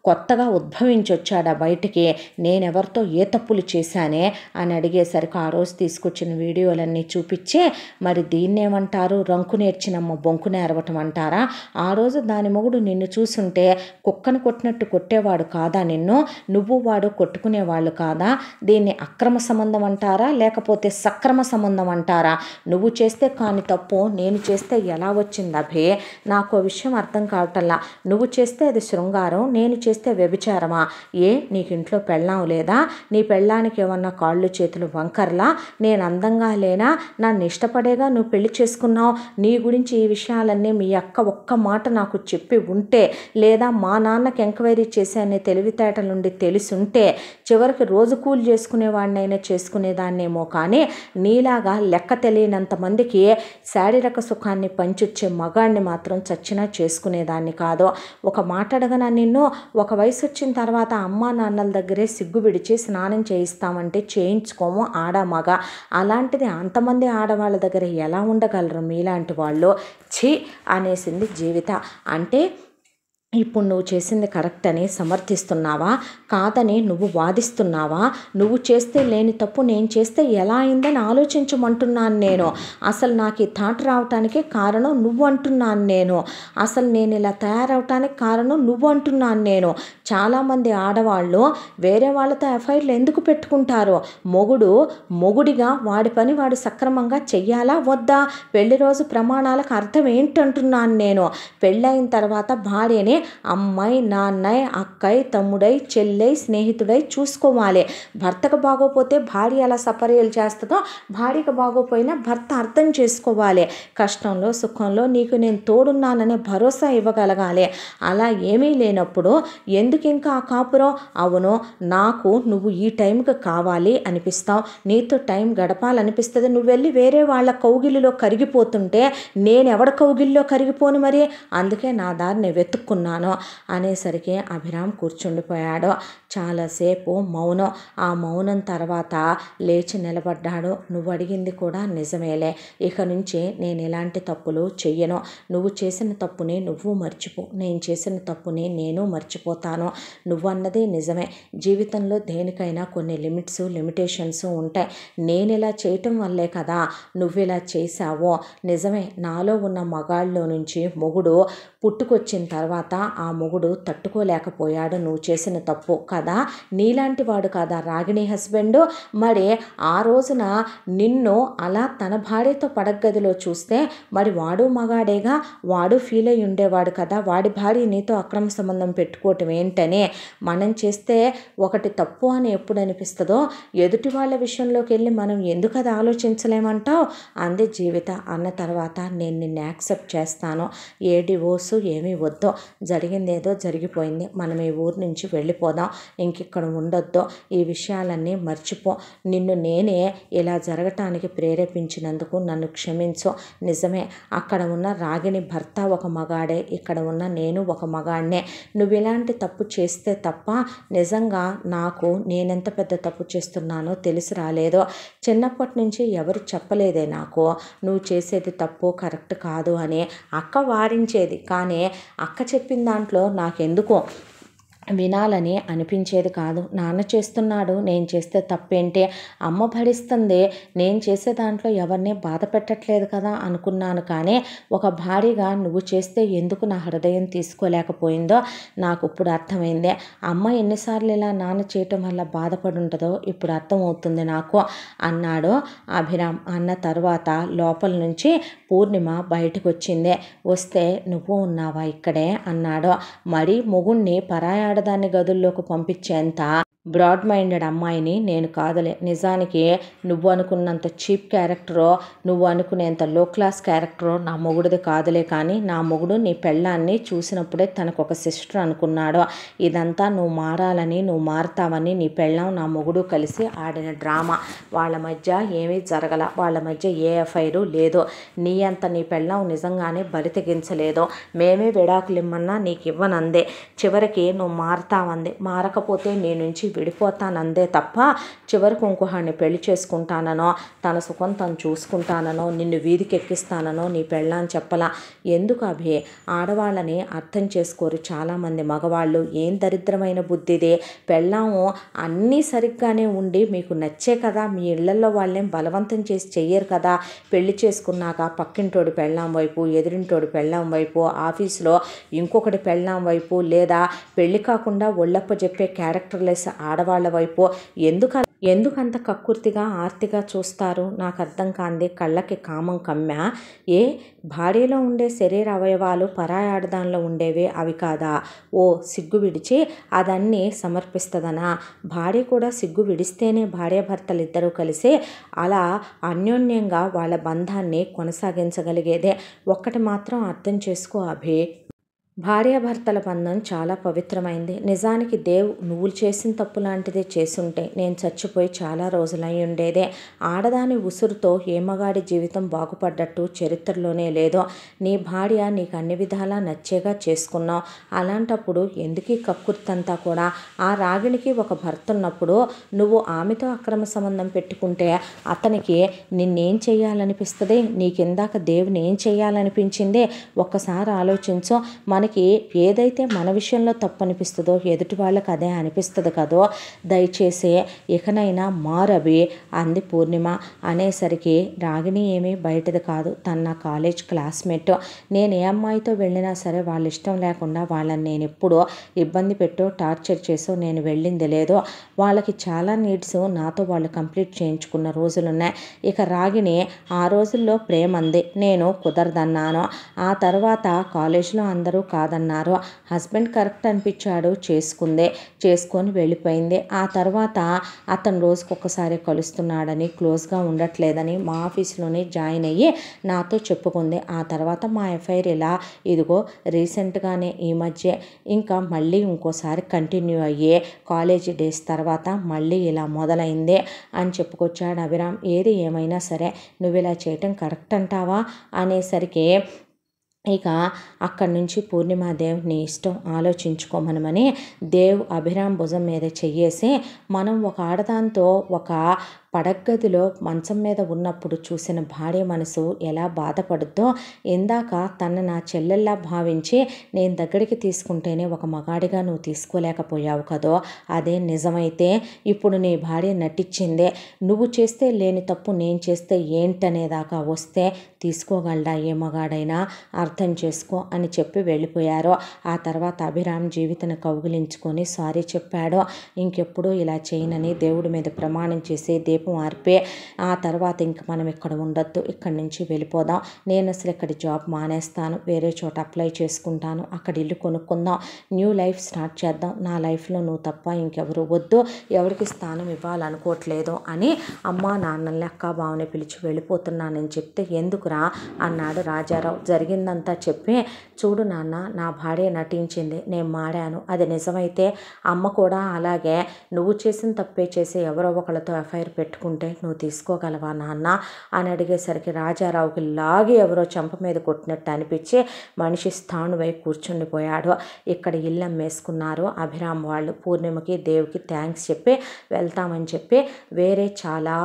కొత్తగా ఉద్భవించొచ్చాడా బయటికి నేనెవరితో ఏ తప్పులు చేశానే అని అడిగేసరికి ఆ రోజు తీసుకొచ్చిన వీడియోలన్నీ చూపించి మరి దీన్నేమంటారు రంకు నేర్చినమ్మ బొంకు నేరవటం అంటారా ఆ రోజు దాని మొగుడు నిన్ను చూసుంటే కుక్కను కొట్టినట్టు కొట్టేవాడు కాదా నిన్ను నువ్వు కొట్టుకునే కొట్టుకునేవాళ్ళు కాదా దీన్ని అక్రమ సంబంధం అంటారా లేకపోతే సక్రమ సంబంధం అంటారా నువ్వు చేస్తే కాని తప్పు నేను చేస్తే ఎలా వచ్చింది అభే నాకు విషయం అర్థం కావటల్లా నువ్వు చేస్తే అది శృంగారం నేను చేస్తే వ్యభిచారమా ఏ నీకు ఇంట్లో పెళ్ళాం లేదా నీ పెళ్ళానికి ఏమన్నా కాళ్ళు చేతులు వంకర్లా నేను అందంగా లేనా నన్ను ఇష్టపడేగా నువ్వు పెళ్లి చేసుకున్నావు నీ గురించి ఈ విషయాలన్నీ మీ అక్క ఒక్క మాట నాకు చెప్పి ఉంటే లేదా మా నాన్నకి ఎంక్వైరీ చేశానే తెలివితేటలుండి తెలుసు ఉంటే చివరికి రోజు కూలి చేసుకునేవాడినైనా చేసుకునేదాన్నేమో కానీ నీలాగా లెక్క తెలియనంత మందికి శారీరక సుఖాన్ని పంచొచ్చే మగాడిని మాత్రం చచ్చినా చేసుకునేదాన్ని కాదు ఒక మాట అడగనా నిన్ను ఒక వయసు వచ్చిన తర్వాత అమ్మా నాన్నల దగ్గరే సిగ్గు విడిచి స్నానం చేయిస్తామంటే చేయించుకోము ఆడ మగ అలాంటిది అంతమంది ఆడవాళ్ళ దగ్గర ఎలా ఉండగలరు మీలాంటి వాళ్ళు ఛీ అనేసింది జీవిత అంటే ఇప్పుడు నువ్వు చేసింది కరెక్ట్ అని సమర్థిస్తున్నావా కాదని నువ్వు వాదిస్తున్నావా నువ్వు చేస్తే లేని తప్పు నేను చేస్తే ఎలా అయిందని ఆలోచించమంటున్నాను నేను అసలు నాకు ఈ థాట్ రావటానికి కారణం నువ్వు అంటున్నాను నేను అసలు నేను ఇలా తయారవటానికి కారణం నువ్వు అంటున్నాను నేను చాలామంది ఆడవాళ్ళు వేరే వాళ్ళతో ఎఫ్ఐఆర్లు ఎందుకు పెట్టుకుంటారు మొగుడు మొగుడిగా వాడి పని వాడు సక్రమంగా చెయ్యాలా వద్దా పెళ్లి రోజు ప్రమాణాలకు అర్థం ఏంటంటున్నాను నేను పెళ్ళైన తర్వాత భార్యని అమ్మాయి నాన్నయ్య అక్కయ్య తమ్ముడై చెల్లై స్నేహితుడై చూసుకోవాలి భర్తకు బాగోపోతే భార్య ఎలా సపర్యలు చేస్తుందో భార్యకు బాగోపోయినా భర్త అర్థం చేసుకోవాలి కష్టంలో సుఖంలో నీకు నేను తోడున్నాననే భరోసా ఇవ్వగలగాలి అలా ఏమీ లేనప్పుడు ఎందుకు ఎందుకు ఇంకా ఆ కాపురం అవును నాకు నువ్వు ఈ టైంకి కావాలి అనిపిస్తావు నీతో టైం గడపాలనిపిస్తుంది నువ్వు వెళ్ళి వేరే వాళ్ళ కౌగిలిలో కరిగిపోతుంటే నేను ఎవడ కౌగిలిలో కరిగిపోను మరి అందుకే నా దారిని వెతుక్కున్నాను అనేసరికి అభిరామ్ కూర్చుండిపోయాడు చాలాసేపు మౌనం ఆ మౌనం తర్వాత లేచి నిలబడ్డాడు నువ్వు అడిగింది కూడా నిజమేలే ఇక నుంచి నేను ఎలాంటి తప్పులు చెయ్యను నువ్వు చేసిన తప్పుని నువ్వు మర్చిపో నేను చేసిన తప్పుని నేను మర్చిపోతాను అన్నదే నిజమే జీవితంలో దేనికైనా కొన్ని లిమిట్స్ లిమిటేషన్స్ ఉంటాయి నేను ఇలా చేయటం వల్లే కదా నువ్వు ఇలా చేశావో నిజమే నాలో ఉన్న మగాళ్ళలో నుంచి మొగుడు పుట్టుకొచ్చిన తర్వాత ఆ మొగుడు తట్టుకోలేకపోయాడు నువ్వు చేసిన తప్పు కదా నీలాంటి వాడు కదా రాగిణి హస్బెండ్ మరి ఆ రోజున నిన్ను అలా తన భార్యతో పడగదిలో చూస్తే మరి వాడు మగాడేగా వాడు ఫీల్ అయి ఉండేవాడు కదా వాడి భార్య నీతో అక్రమ సంబంధం పెట్టుకోవటం ఏంటని మనం చేస్తే ఒకటి తప్పు అని ఎప్పుడు అనిపిస్తుందో ఎదుటి వాళ్ళ విషయంలోకి వెళ్ళి మనం ఎందుకు అది ఆలోచించలేమంటావు అంది జీవిత అన్న తర్వాత నేను నిన్ను యాక్సెప్ట్ చేస్తాను ఏ డివోర్స్ మనసు ఏమీ వద్దో జరిగిందేదో జరిగిపోయింది మనం ఈ ఊరు నుంచి వెళ్ళిపోదాం ఇంకిక్కడ ఉండొద్దు ఈ విషయాలన్నీ మర్చిపో నిన్ను నేనే ఇలా జరగటానికి ప్రేరేపించినందుకు నన్ను క్షమించు నిజమే అక్కడ ఉన్న రాగిని భర్త ఒక మగాడే ఇక్కడ ఉన్న నేను ఒక మగాడినే నువ్వు ఇలాంటి తప్పు చేస్తే తప్ప నిజంగా నాకు నేనెంత పెద్ద తప్పు చేస్తున్నానో తెలిసి రాలేదో చిన్నప్పటి నుంచి ఎవరు చెప్పలేదే నాకు నువ్వు చేసేది తప్పు కరెక్ట్ కాదు అని అక్క వారించేది కానీ కానీ అక్క చెప్పిన దాంట్లో నాకెందుకో వినాలని అనిపించేది కాదు నాన్న చేస్తున్నాడు నేను చేస్తే తప్పేంటి అమ్మ భరిస్తుంది నేను చేసే దాంట్లో ఎవరిని బాధ పెట్టట్లేదు కదా అనుకున్నాను కానీ ఒక భారీగా నువ్వు చేస్తే ఎందుకు నా హృదయం తీసుకోలేకపోయిందో నాకు ఇప్పుడు అర్థమైంది అమ్మ ఎన్నిసార్లు ఇలా నాన్న చేయటం వల్ల బాధపడుంటుందో ఇప్పుడు అర్థమవుతుంది నాకు అన్నాడు అభిరామ్ అన్న తర్వాత లోపల నుంచి పూర్ణిమ బయటకు వచ్చింది వస్తే నువ్వు ఉన్నావా ఇక్కడే అన్నాడు మరి మొగుణ్ణి పరాయ ఆడదాన్ని గదుల్లోకి పంపించేంత బ్రాడ్ మైండెడ్ అమ్మాయిని నేను కాదలే నిజానికి నువ్వు అనుకున్నంత చీప్ క్యారెక్టరో నువ్వు అనుకునేంత లో క్లాస్ క్యారెక్టరో నా మొగుడిది కాదులే కానీ నా మొగుడు నీ పెళ్ళాన్ని చూసినప్పుడే తనకు ఒక సిస్టర్ అనుకున్నాడు ఇదంతా నువ్వు మారాలని నువ్వు మారతావని నీ పెళ్ళం నా మొగుడు కలిసి ఆడిన డ్రామా వాళ్ళ మధ్య ఏమీ జరగల వాళ్ళ మధ్య ఏ ఎఫ్ఐరు లేదు నీ అంత నీ పెళ్ళం నిజంగానే బలి తెగించలేదు మేమే విడాకులు ఇమ్మన్నా నీకు ఇవ్వనందే చివరికి నువ్వు మారుతావంది మారకపోతే నీ నుంచి విడిపోతానందే తప్ప చివరికి ఇంకొకడిని పెళ్లి చేసుకుంటాననో తన సుఖం తను చూసుకుంటాననో నిన్ను వీధికి ఎక్కిస్తాననో నీ పెళ్ళని చెప్పలా ఎందుకు అభి ఆడవాళ్ళని అర్థం చేసుకోరు చాలామంది మగవాళ్ళు ఏం దరిద్రమైన బుద్ధిదే పెళ్ళాము అన్నీ సరిగ్గానే ఉండి మీకు నచ్చే కదా మీ ఇళ్లలో వాళ్ళేం బలవంతం చేసి చెయ్యరు కదా పెళ్లి చేసుకున్నాక పక్కింటోడు పెళ్ళాం వైపు ఎదురింటోడు పెళ్ళాం వైపు ఆఫీస్లో ఇంకొకటి పెళ్ళాం వైపు లేదా పెళ్లి కాకుండా ఒళ్ళప్ప చెప్పే క్యారెక్టర్లెస్ ఆడవాళ్ల వైపు ఎందుక ఎందుకంత కక్కుర్తిగా ఆర్తిగా చూస్తారు నాకు అర్థం కాంది కళ్ళకి కామం కమ్మా ఏ భార్యలో ఉండే శరీర అవయవాలు పరాయి ఆడదానిలో ఉండేవే అవి కాదా ఓ సిగ్గు విడిచి అదన్నీ సమర్పిస్తుందనా భార్య కూడా సిగ్గు విడిస్తేనే భార్యాభర్తలిద్దరూ కలిసి అలా అన్యోన్యంగా వాళ్ళ బంధాన్ని కొనసాగించగలిగేదే ఒక్కటి మాత్రం అర్థం చేసుకో అభి భార్యాభర్తల బంధం చాలా పవిత్రమైంది నిజానికి దేవ్ నువ్వు చేసిన తప్పు లాంటిదే చేసుంటే నేను చచ్చిపోయి చాలా రోజులై ఉండేదే ఆడదాని ఉసురుతో ఏమగాడి జీవితం బాగుపడ్డట్టు చరిత్రలోనే లేదో నీ భార్య నీకు అన్ని విధాలా నచ్చేగా చేసుకున్నావు అలాంటప్పుడు ఎందుకీ కక్కుర్తంతా కూడా ఆ రాగిణికి ఒక భర్త ఉన్నప్పుడు నువ్వు ఆమెతో అక్రమ సంబంధం పెట్టుకుంటే అతనికి నిన్నేం చేయాలనిపిస్తుంది నీకిందాక దేవుని ఏం చేయాలనిపించిందే ఒక్కసారి ఆలోచించో మనకి మనకి ఏదైతే మన విషయంలో తప్పు అనిపిస్తుందో ఎదుటి వాళ్ళకి అదే అనిపిస్తుంది కదో దయచేసి ఇకనైనా మారవి అంది పూర్ణిమ అనేసరికి రాగిణి ఏమీ బయటది కాదు తన కాలేజ్ క్లాస్మేట్ నేను ఏ అమ్మాయితో వెళ్ళినా సరే వాళ్ళ ఇష్టం లేకుండా వాళ్ళని నేను ఎప్పుడో ఇబ్బంది పెట్టో టార్చర్ చేసో నేను వెళ్ళింది లేదో వాళ్ళకి చాలా నీడ్స్ నాతో వాళ్ళు కంప్లీట్ చేయించుకున్న రోజులున్నాయి ఇక రాగిణి ఆ రోజుల్లో ప్రేమ నేను కుదరదన్నాను ఆ తర్వాత కాలేజ్లో అందరూ కాదన్నారు హస్బెండ్ కరెక్ట్ అనిపించాడు చేసుకుందే చేసుకొని వెళ్ళిపోయింది ఆ తర్వాత అతను రోజుకు ఒక్కసారి కలుస్తున్నాడని క్లోజ్గా ఉండట్లేదని మా ఆఫీస్లోనే జాయిన్ అయ్యి నాతో చెప్పుకుంది ఆ తర్వాత మా ఎఫ్ఐఆర్ ఇలా ఇదిగో రీసెంట్గానే ఈ మధ్య ఇంకా మళ్ళీ ఇంకోసారి కంటిన్యూ అయ్యే కాలేజీ డేస్ తర్వాత మళ్ళీ ఇలా మొదలైంది అని చెప్పుకొచ్చాడు అభిరామ్ ఏది ఏమైనా సరే నువ్వు ఇలా చేయటం కరెక్ట్ అంటావా అనేసరికి ఇక అక్కడి నుంచి పూర్ణిమాదేవ్ నీ ఇష్టం ఆలోచించుకోమనమని దేవ్ అభిరామ్ భుజం మీద చెయ్యేసి మనం ఒక ఆడదాంతో ఒక పడగ్గదిలో మంచం మీద ఉన్నప్పుడు చూసిన భార్య మనసు ఎలా బాధపడుద్దో ఇందాక తన నా చెల్లెల్లా భావించి నేను దగ్గరికి తీసుకుంటేనే ఒక మగాడిగా నువ్వు తీసుకోలేకపోయావు కదో అదే నిజమైతే ఇప్పుడు నీ భార్య నటించిందే నువ్వు చేస్తే లేని తప్పు నేను చేస్తే ఏంటనేదాకా వస్తే తీసుకోగలడా ఏ మగాడైనా అర్థం చేసుకో అని చెప్పి వెళ్ళిపోయారు ఆ తర్వాత అభిరామ్ జీవితను కౌగిలించుకొని సారీ చెప్పాడో ఇంకెప్పుడు ఇలా చేయనని దేవుడి మీద ప్రమాణం చేసి దే దీపం ఆరిపే ఆ తర్వాత ఇంక మనం ఇక్కడ ఉండొద్దు ఇక్కడి నుంచి వెళ్ళిపోదాం నేను అసలు ఇక్కడ జాబ్ మానేస్తాను వేరే చోట అప్లై చేసుకుంటాను అక్కడ ఇల్లు కొనుక్కుందాం న్యూ లైఫ్ స్టార్ట్ చేద్దాం నా లైఫ్లో నువ్వు తప్ప ఇంకెవరు వద్దు ఎవరికి స్థానం ఇవ్వాలనుకోవట్లేదు అని అమ్మ నాన్నల్ని అక్క బావని పిలిచి వెళ్ళిపోతున్నానని చెప్తే ఎందుకురా అన్నాడు రాజారావు జరిగిందంతా చెప్పి చూడు నాన్న నా భార్య నటించింది నేను మాడాను అది నిజమైతే అమ్మ కూడా అలాగే నువ్వు చేసిన తప్పే చేసి ఎవరో ఒకళ్ళతో ఎఫ్ఐఆర్ పెట్టి పెట్టుకుంటే నువ్వు తీసుకోగలవా నాన్న అని అడిగేసరికి రాజారావుకి లాగి ఎవరో చెంప మీద కొట్టినట్టు అనిపించి మనిషి స్థానువై కూర్చుండిపోయాడు ఇక్కడ ఇల్లం వేసుకున్నారు అభిరామ్ వాళ్ళు పూర్ణిమకి దేవుకి థ్యాంక్స్ చెప్పి వెళ్తామని చెప్పి వేరే చాలా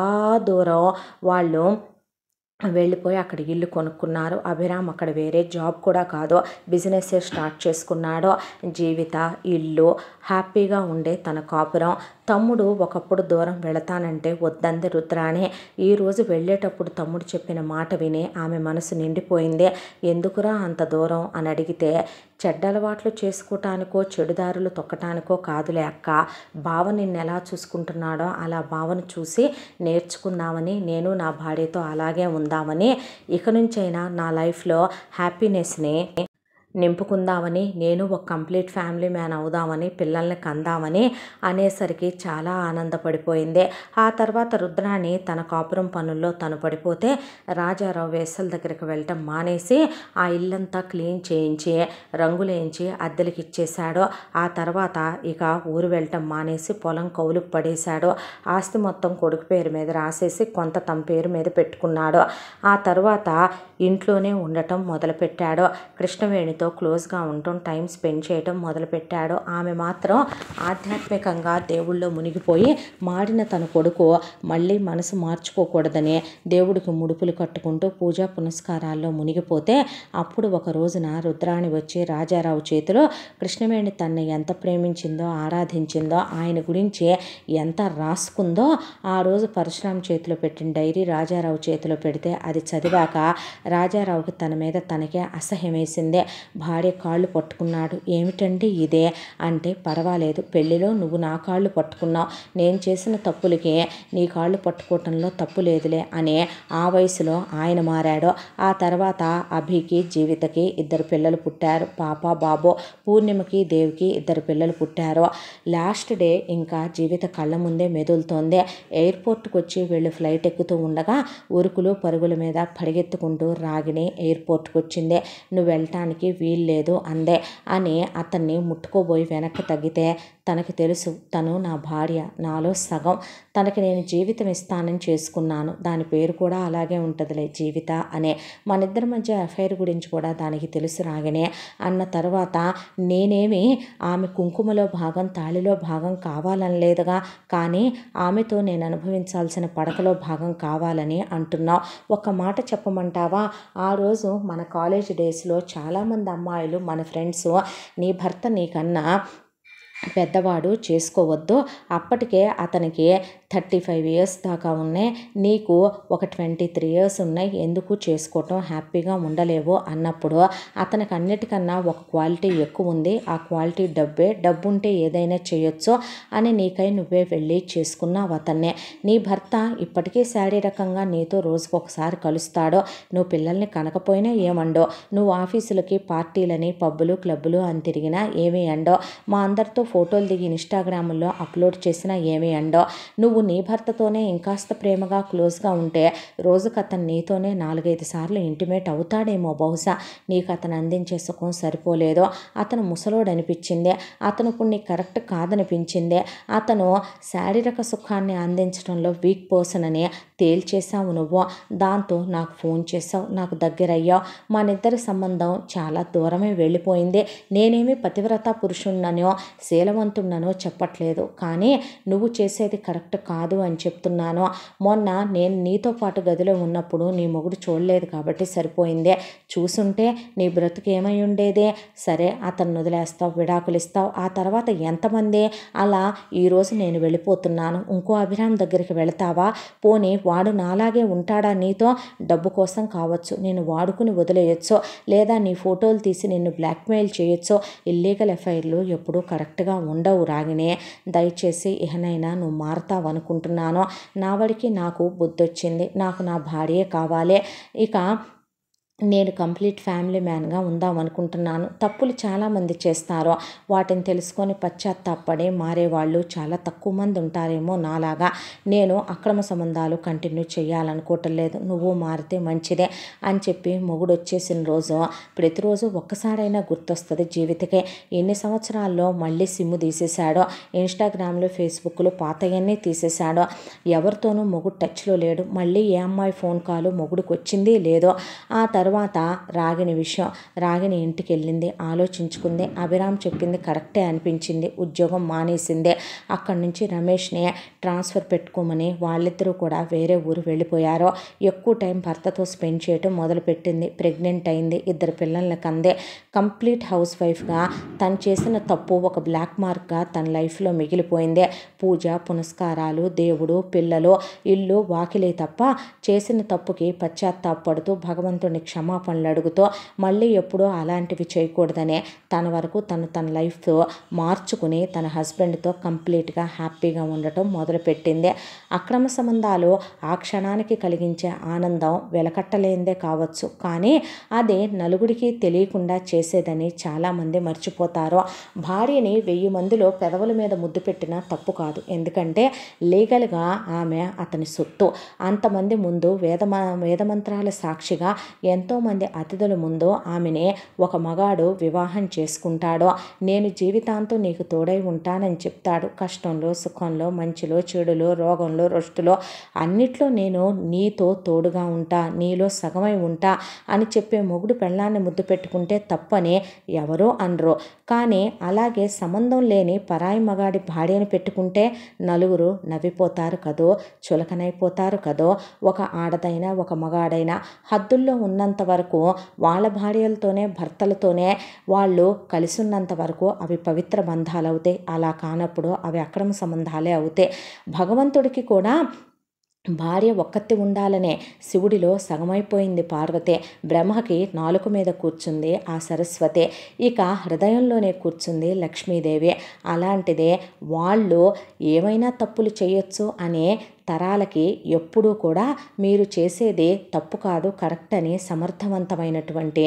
దూరం వాళ్ళు వెళ్ళిపోయి అక్కడ ఇల్లు కొనుక్కున్నారు అభిరామ్ అక్కడ వేరే జాబ్ కూడా కాదు బిజినెస్సే స్టార్ట్ చేసుకున్నాడు జీవిత ఇల్లు హ్యాపీగా ఉండే తన కాపురం తమ్ముడు ఒకప్పుడు దూరం వెళతానంటే వద్దంది రుద్రానే ఈరోజు వెళ్ళేటప్పుడు తమ్ముడు చెప్పిన మాట విని ఆమె మనసు నిండిపోయింది ఎందుకురా అంత దూరం అని అడిగితే చెడ్డ అలవాట్లు చేసుకోవటానికో చెడుదారులు తొక్కటానికో కాదులే అక్క బావ నిన్ను ఎలా చూసుకుంటున్నాడో అలా బావను చూసి నేర్చుకుందామని నేను నా భార్యతో అలాగే ఉందామని ఇక నుంచైనా నా లైఫ్లో హ్యాపీనెస్ని నింపుకుందామని నేను ఒక కంప్లీట్ ఫ్యామిలీ మ్యాన్ అవుదామని పిల్లల్ని కందామని అనేసరికి చాలా ఆనందపడిపోయింది ఆ తర్వాత రుద్రాణి తన కాపురం పనుల్లో తను పడిపోతే రాజారావు వేసల దగ్గరికి వెళ్ళటం మానేసి ఆ ఇల్లంతా క్లీన్ చేయించి రంగులేయించి అద్దెలకి ఇచ్చేశాడు ఆ తర్వాత ఇక ఊరు వెళ్ళటం మానేసి పొలం కౌలుకు పడేశాడు ఆస్తి మొత్తం కొడుకు పేరు మీద రాసేసి కొంత తమ పేరు మీద పెట్టుకున్నాడు ఆ తర్వాత ఇంట్లోనే ఉండటం మొదలుపెట్టాడు కృష్ణవేణితో పిల్లలతో క్లోజ్గా ఉండటం టైం స్పెండ్ చేయడం మొదలుపెట్టాడో ఆమె మాత్రం ఆధ్యాత్మికంగా దేవుళ్ళో మునిగిపోయి మాడిన తన కొడుకు మళ్ళీ మనసు మార్చుకోకూడదని దేవుడికి ముడుపులు కట్టుకుంటూ పూజా పునస్కారాల్లో మునిగిపోతే అప్పుడు ఒక రోజున రుద్రాణి వచ్చి రాజారావు చేతిలో కృష్ణవేణి తన్ని ఎంత ప్రేమించిందో ఆరాధించిందో ఆయన గురించి ఎంత రాసుకుందో ఆ రోజు పరశురాం చేతిలో పెట్టిన డైరీ రాజారావు చేతిలో పెడితే అది చదివాక రాజారావుకి తన మీద తనకే అసహ్యం భార్య కాళ్ళు పట్టుకున్నాడు ఏమిటండి ఇదే అంటే పర్వాలేదు పెళ్లిలో నువ్వు నా కాళ్ళు పట్టుకున్నావు నేను చేసిన తప్పులకి నీ కాళ్ళు పట్టుకోవటంలో తప్పు లేదులే అని ఆ వయసులో ఆయన మారాడు ఆ తర్వాత అభికి జీవితకి ఇద్దరు పిల్లలు పుట్టారు పాప బాబో పూర్ణిమకి దేవికి ఇద్దరు పిల్లలు పుట్టారు లాస్ట్ డే ఇంకా జీవిత కళ్ళ ముందే మెదులుతోంది ఎయిర్పోర్ట్కి వచ్చి వీళ్ళు ఫ్లైట్ ఎక్కుతూ ఉండగా ఉరుకులు పరుగుల మీద పరిగెత్తుకుంటూ రాగిని ఎయిర్పోర్ట్కి వచ్చింది నువ్వు వెళ్ళటానికి వీల్లేదు అందే అని అతన్ని ముట్టుకోబోయి వెనక్కి తగ్గితే తనకి తెలుసు తను నా భార్య నాలో సగం తనకి నేను జీవితం ఇస్తానని చేసుకున్నాను దాని పేరు కూడా అలాగే ఉంటుందిలే జీవిత అనే మన ఇద్దరి మధ్య ఎఫ్ఐఆర్ గురించి కూడా దానికి తెలుసు రాగనే అన్న తర్వాత నేనేమి ఆమె కుంకుమలో భాగం తాళిలో భాగం కావాలని లేదుగా కానీ ఆమెతో నేను అనుభవించాల్సిన పడకలో భాగం కావాలని అంటున్నావు ఒక మాట చెప్పమంటావా ఆ రోజు మన కాలేజ్ డేస్లో చాలామంది కొంతమంది అమ్మాయిలు మన ఫ్రెండ్స్ నీ భర్త నీకన్నా పెద్దవాడు చేసుకోవద్దు అప్పటికే అతనికి థర్టీ ఫైవ్ ఇయర్స్ దాకా ఉన్నాయి నీకు ఒక ట్వంటీ త్రీ ఇయర్స్ ఉన్నాయి ఎందుకు చేసుకోవటం హ్యాపీగా ఉండలేవు అన్నప్పుడు అతనికి అన్నిటికన్నా ఒక క్వాలిటీ ఎక్కువ ఉంది ఆ క్వాలిటీ డబ్బే డబ్బు ఉంటే ఏదైనా చేయొచ్చు అని నీకై నువ్వే వెళ్ళి చేసుకున్నావు అతన్నే నీ భర్త ఇప్పటికీ శారీరకంగా నీతో రోజుకొకసారి కలుస్తాడో నువ్వు పిల్లల్ని కనకపోయినా ఏమండో నువ్వు ఆఫీసులకి పార్టీలని పబ్బులు క్లబ్బులు అని తిరిగినా ఏమీ అండో మా అందరితో ఫోటోలు దిగి ఇన్స్టాగ్రామ్లో అప్లోడ్ చేసినా ఏమీ అండో నువ్వు నువ్వు నీ భర్తతోనే ఇంకాస్త ప్రేమగా క్లోజ్గా ఉంటే రోజుకు అతను నీతోనే నాలుగైదు సార్లు ఇంటిమేట్ అవుతాడేమో బహుశా నీకు అతను అందించే సుఖం సరిపోలేదో అతను ముసలోడు అనిపించింది అతను ఇప్పుడు నీకు కరెక్ట్ కాదనిపించిందే అతను శారీరక సుఖాన్ని అందించడంలో వీక్ పర్సన్ అని తేల్చేశావు నువ్వు దాంతో నాకు ఫోన్ చేసావు నాకు దగ్గర అయ్యావు మనిద్దరి సంబంధం చాలా దూరమే వెళ్ళిపోయింది నేనేమి పతివ్రత పురుషుణ్ణనో శీలవంతుణ్ణనో చెప్పట్లేదు కానీ నువ్వు చేసేది కరెక్ట్ కాదు అని చెప్తున్నాను మొన్న నేను నీతో పాటు గదిలో ఉన్నప్పుడు నీ మొగుడు చూడలేదు కాబట్టి సరిపోయిందే చూసుంటే నీ బ్రతుకు ఏమై ఉండేదే సరే అతను వదిలేస్తావు విడాకులు ఇస్తావు ఆ తర్వాత ఎంతమంది అలా ఈరోజు నేను వెళ్ళిపోతున్నాను ఇంకో అభిరామ్ దగ్గరికి వెళతావా పోనీ వాడు నాలాగే ఉంటాడా నీతో డబ్బు కోసం కావచ్చు నేను వాడుకుని వదిలేయచ్చు లేదా నీ ఫోటోలు తీసి నిన్ను బ్లాక్మెయిల్ చేయొచ్చు ఇల్లీగల్ ఎఫ్ఐఆర్లు ఎప్పుడూ కరెక్ట్గా ఉండవు రాగినే దయచేసి ఇహనైనా నువ్వు మారుతావను అనుకుంటున్నానో నావడికి నాకు బుద్ధొచ్చింది నాకు నా భార్యే కావాలి ఇక నేను కంప్లీట్ ఫ్యామిలీ మ్యాన్గా ఉందాం అనుకుంటున్నాను తప్పులు చాలామంది చేస్తారు వాటిని తెలుసుకొని పశ్చాత్తాపడే మారేవాళ్ళు చాలా తక్కువ మంది ఉంటారేమో నాలాగా నేను అక్రమ సంబంధాలు కంటిన్యూ చేయాలనుకోవటం నువ్వు మారితే మంచిదే అని చెప్పి మొగుడు వచ్చేసిన రోజు ప్రతిరోజు ఒక్కసారైనా గుర్తొస్తుంది జీవితకే ఎన్ని సంవత్సరాల్లో మళ్ళీ సిమ్ తీసేశాడో ఇన్స్టాగ్రామ్లో ఫేస్బుక్లో పాతయన్నీ తీసేశాడో ఎవరితోనూ మొగుడు టచ్లో లేడు మళ్ళీ ఏ అమ్మాయి ఫోన్ కాల్ మొగుడుకు వచ్చింది లేదో ఆ తర్వాత తర్వాత రాగిణి విషయం రాగిణి ఇంటికి వెళ్ళింది ఆలోచించుకుంది అభిరామ్ చెప్పింది కరెక్టే అనిపించింది ఉద్యోగం మానేసిందే అక్కడి నుంచి రమేష్ని ట్రాన్స్ఫర్ పెట్టుకోమని వాళ్ళిద్దరూ కూడా వేరే ఊరు వెళ్ళిపోయారు ఎక్కువ టైం భర్తతో స్పెండ్ చేయటం మొదలుపెట్టింది ప్రెగ్నెంట్ అయింది ఇద్దరు పిల్లలకి అందే కంప్లీట్ హౌస్ వైఫ్గా తను చేసిన తప్పు ఒక బ్లాక్ మార్క్గా తన లైఫ్లో మిగిలిపోయింది పూజ పునస్కారాలు దేవుడు పిల్లలు ఇల్లు వాకిలే తప్ప చేసిన తప్పుకి పశ్చాత్తాపడుతూ భగవంతుని క్షమాపణలు అడుగుతూ మళ్ళీ ఎప్పుడూ అలాంటివి చేయకూడదనే తన వరకు తను తన లైఫ్ మార్చుకుని తన హస్బెండ్తో కంప్లీట్గా హ్యాపీగా ఉండటం మొదలుపెట్టింది అక్రమ సంబంధాలు ఆ క్షణానికి కలిగించే ఆనందం వెలకట్టలేందే కావచ్చు కానీ అదే నలుగురికి తెలియకుండా చేసేదని చాలామంది మర్చిపోతారు భార్యని వెయ్యి మందిలో పెదవుల మీద ముద్దు పెట్టినా తప్పు కాదు ఎందుకంటే లీగల్గా ఆమె అతని సొత్తు అంతమంది ముందు వేద వేదమంత్రాల సాక్షిగా ఎంత ఎంతోమంది అతిథుల ముందు ఆమెనే ఒక మగాడు వివాహం చేసుకుంటాడో నేను జీవితాంతం నీకు తోడై ఉంటానని చెప్తాడు కష్టంలో సుఖంలో మంచిలో చెడులో రోగంలో రొష్టులో అన్నిట్లో నేను నీతో తోడుగా ఉంటా నీలో సగమై ఉంటా అని చెప్పే మొగుడు పెళ్ళాన్ని ముద్దు పెట్టుకుంటే తప్పని ఎవరో అనరు కానీ అలాగే సంబంధం లేని పరాయి మగాడి భార్యను పెట్టుకుంటే నలుగురు నవ్విపోతారు కదో చులకనైపోతారు కదో ఒక ఆడదైనా ఒక మగాడైనా హద్దుల్లో ఉన్నంత ఉన్నంత వరకు వాళ్ళ భార్యలతోనే భర్తలతోనే వాళ్ళు కలిసి ఉన్నంత వరకు అవి పవిత్ర బంధాలు అవుతాయి అలా కానప్పుడు అవి అక్రమ సంబంధాలే అవుతాయి భగవంతుడికి కూడా భార్య ఒక్కత్తి ఉండాలనే శివుడిలో సగమైపోయింది పార్వతే బ్రహ్మకి నాలుక మీద కూర్చుంది ఆ సరస్వతే ఇక హృదయంలోనే కూర్చుంది లక్ష్మీదేవి అలాంటిదే వాళ్ళు ఏమైనా తప్పులు చేయొచ్చు అనే తరాలకి ఎప్పుడూ కూడా మీరు చేసేదే తప్పు కాదు కరెక్ట్ అని సమర్థవంతమైనటువంటి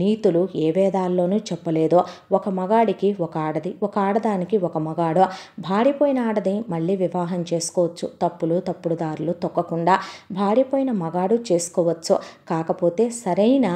నీతులు ఏ వేదాల్లోనూ చెప్పలేదు ఒక మగాడికి ఒక ఆడది ఒక ఆడదానికి ఒక మగాడు భారీపోయిన ఆడది మళ్ళీ వివాహం చేసుకోవచ్చు తప్పులు తప్పుడుదారులు దారులు తొక్కకుండా భారీపోయిన మగాడు చేసుకోవచ్చు కాకపోతే సరైన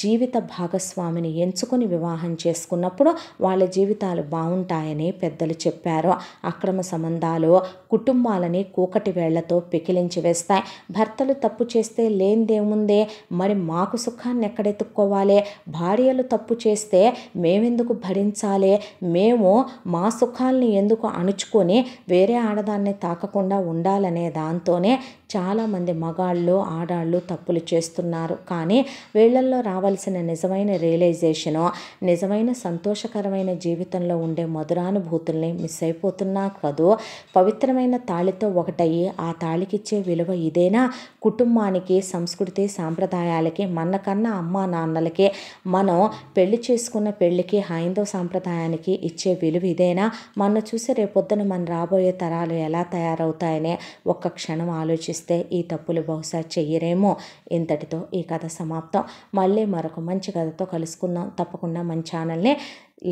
జీవిత భాగస్వామిని ఎంచుకుని వివాహం చేసుకున్నప్పుడు వాళ్ళ జీవితాలు బాగుంటాయని పెద్దలు చెప్పారు అక్రమ సంబంధాలు కుటుంబాలని కూక ఒక్కటి వేళ్లతో పికిలించి వేస్తాయి భర్తలు తప్పు చేస్తే లేనిదేముందే మరి మాకు సుఖాన్ని ఎక్కడెత్తుక్కోవాలి భార్యలు తప్పు చేస్తే మేమెందుకు భరించాలి మేము మా సుఖాల్ని ఎందుకు అణుచుకొని వేరే ఆడదాన్ని తాకకుండా ఉండాలనే దాంతోనే చాలామంది మగాళ్ళు ఆడాళ్ళు తప్పులు చేస్తున్నారు కానీ వీళ్ళల్లో రావాల్సిన నిజమైన రియలైజేషను నిజమైన సంతోషకరమైన జీవితంలో ఉండే మధురానుభూతుల్ని మిస్ అయిపోతున్నా కదూ పవిత్రమైన తాళితో ఒకటయ్యి ఆ తాళికిచ్చే విలువ ఇదేనా కుటుంబానికి సంస్కృతి సాంప్రదాయాలకి మనకన్నా అమ్మా నాన్నలకి మనం పెళ్లి చేసుకున్న పెళ్లికి హైందవ సాంప్రదాయానికి ఇచ్చే విలువ ఇదేనా మన చూసి రేపొద్దున మన రాబోయే తరాలు ఎలా తయారవుతాయనే ఒక్క క్షణం ఆలోచిస్తాం ఆలోచిస్తే ఈ తప్పులు బహుశా చెయ్యరేమో ఇంతటితో ఈ కథ సమాప్తం మళ్ళీ మరొక మంచి కథతో కలుసుకుందాం తప్పకుండా మన ఛానల్ని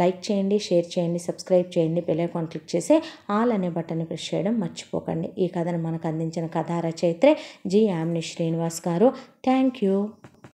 లైక్ చేయండి షేర్ చేయండి సబ్స్క్రైబ్ చేయండి బెల్లైకాన్ క్లిక్ చేసి ఆల్ అనే బటన్ ప్రెస్ చేయడం మర్చిపోకండి ఈ కథను మనకు అందించిన కథా రచయిత్రే జి యామ్ని శ్రీనివాస్ గారు థ్యాంక్ యూ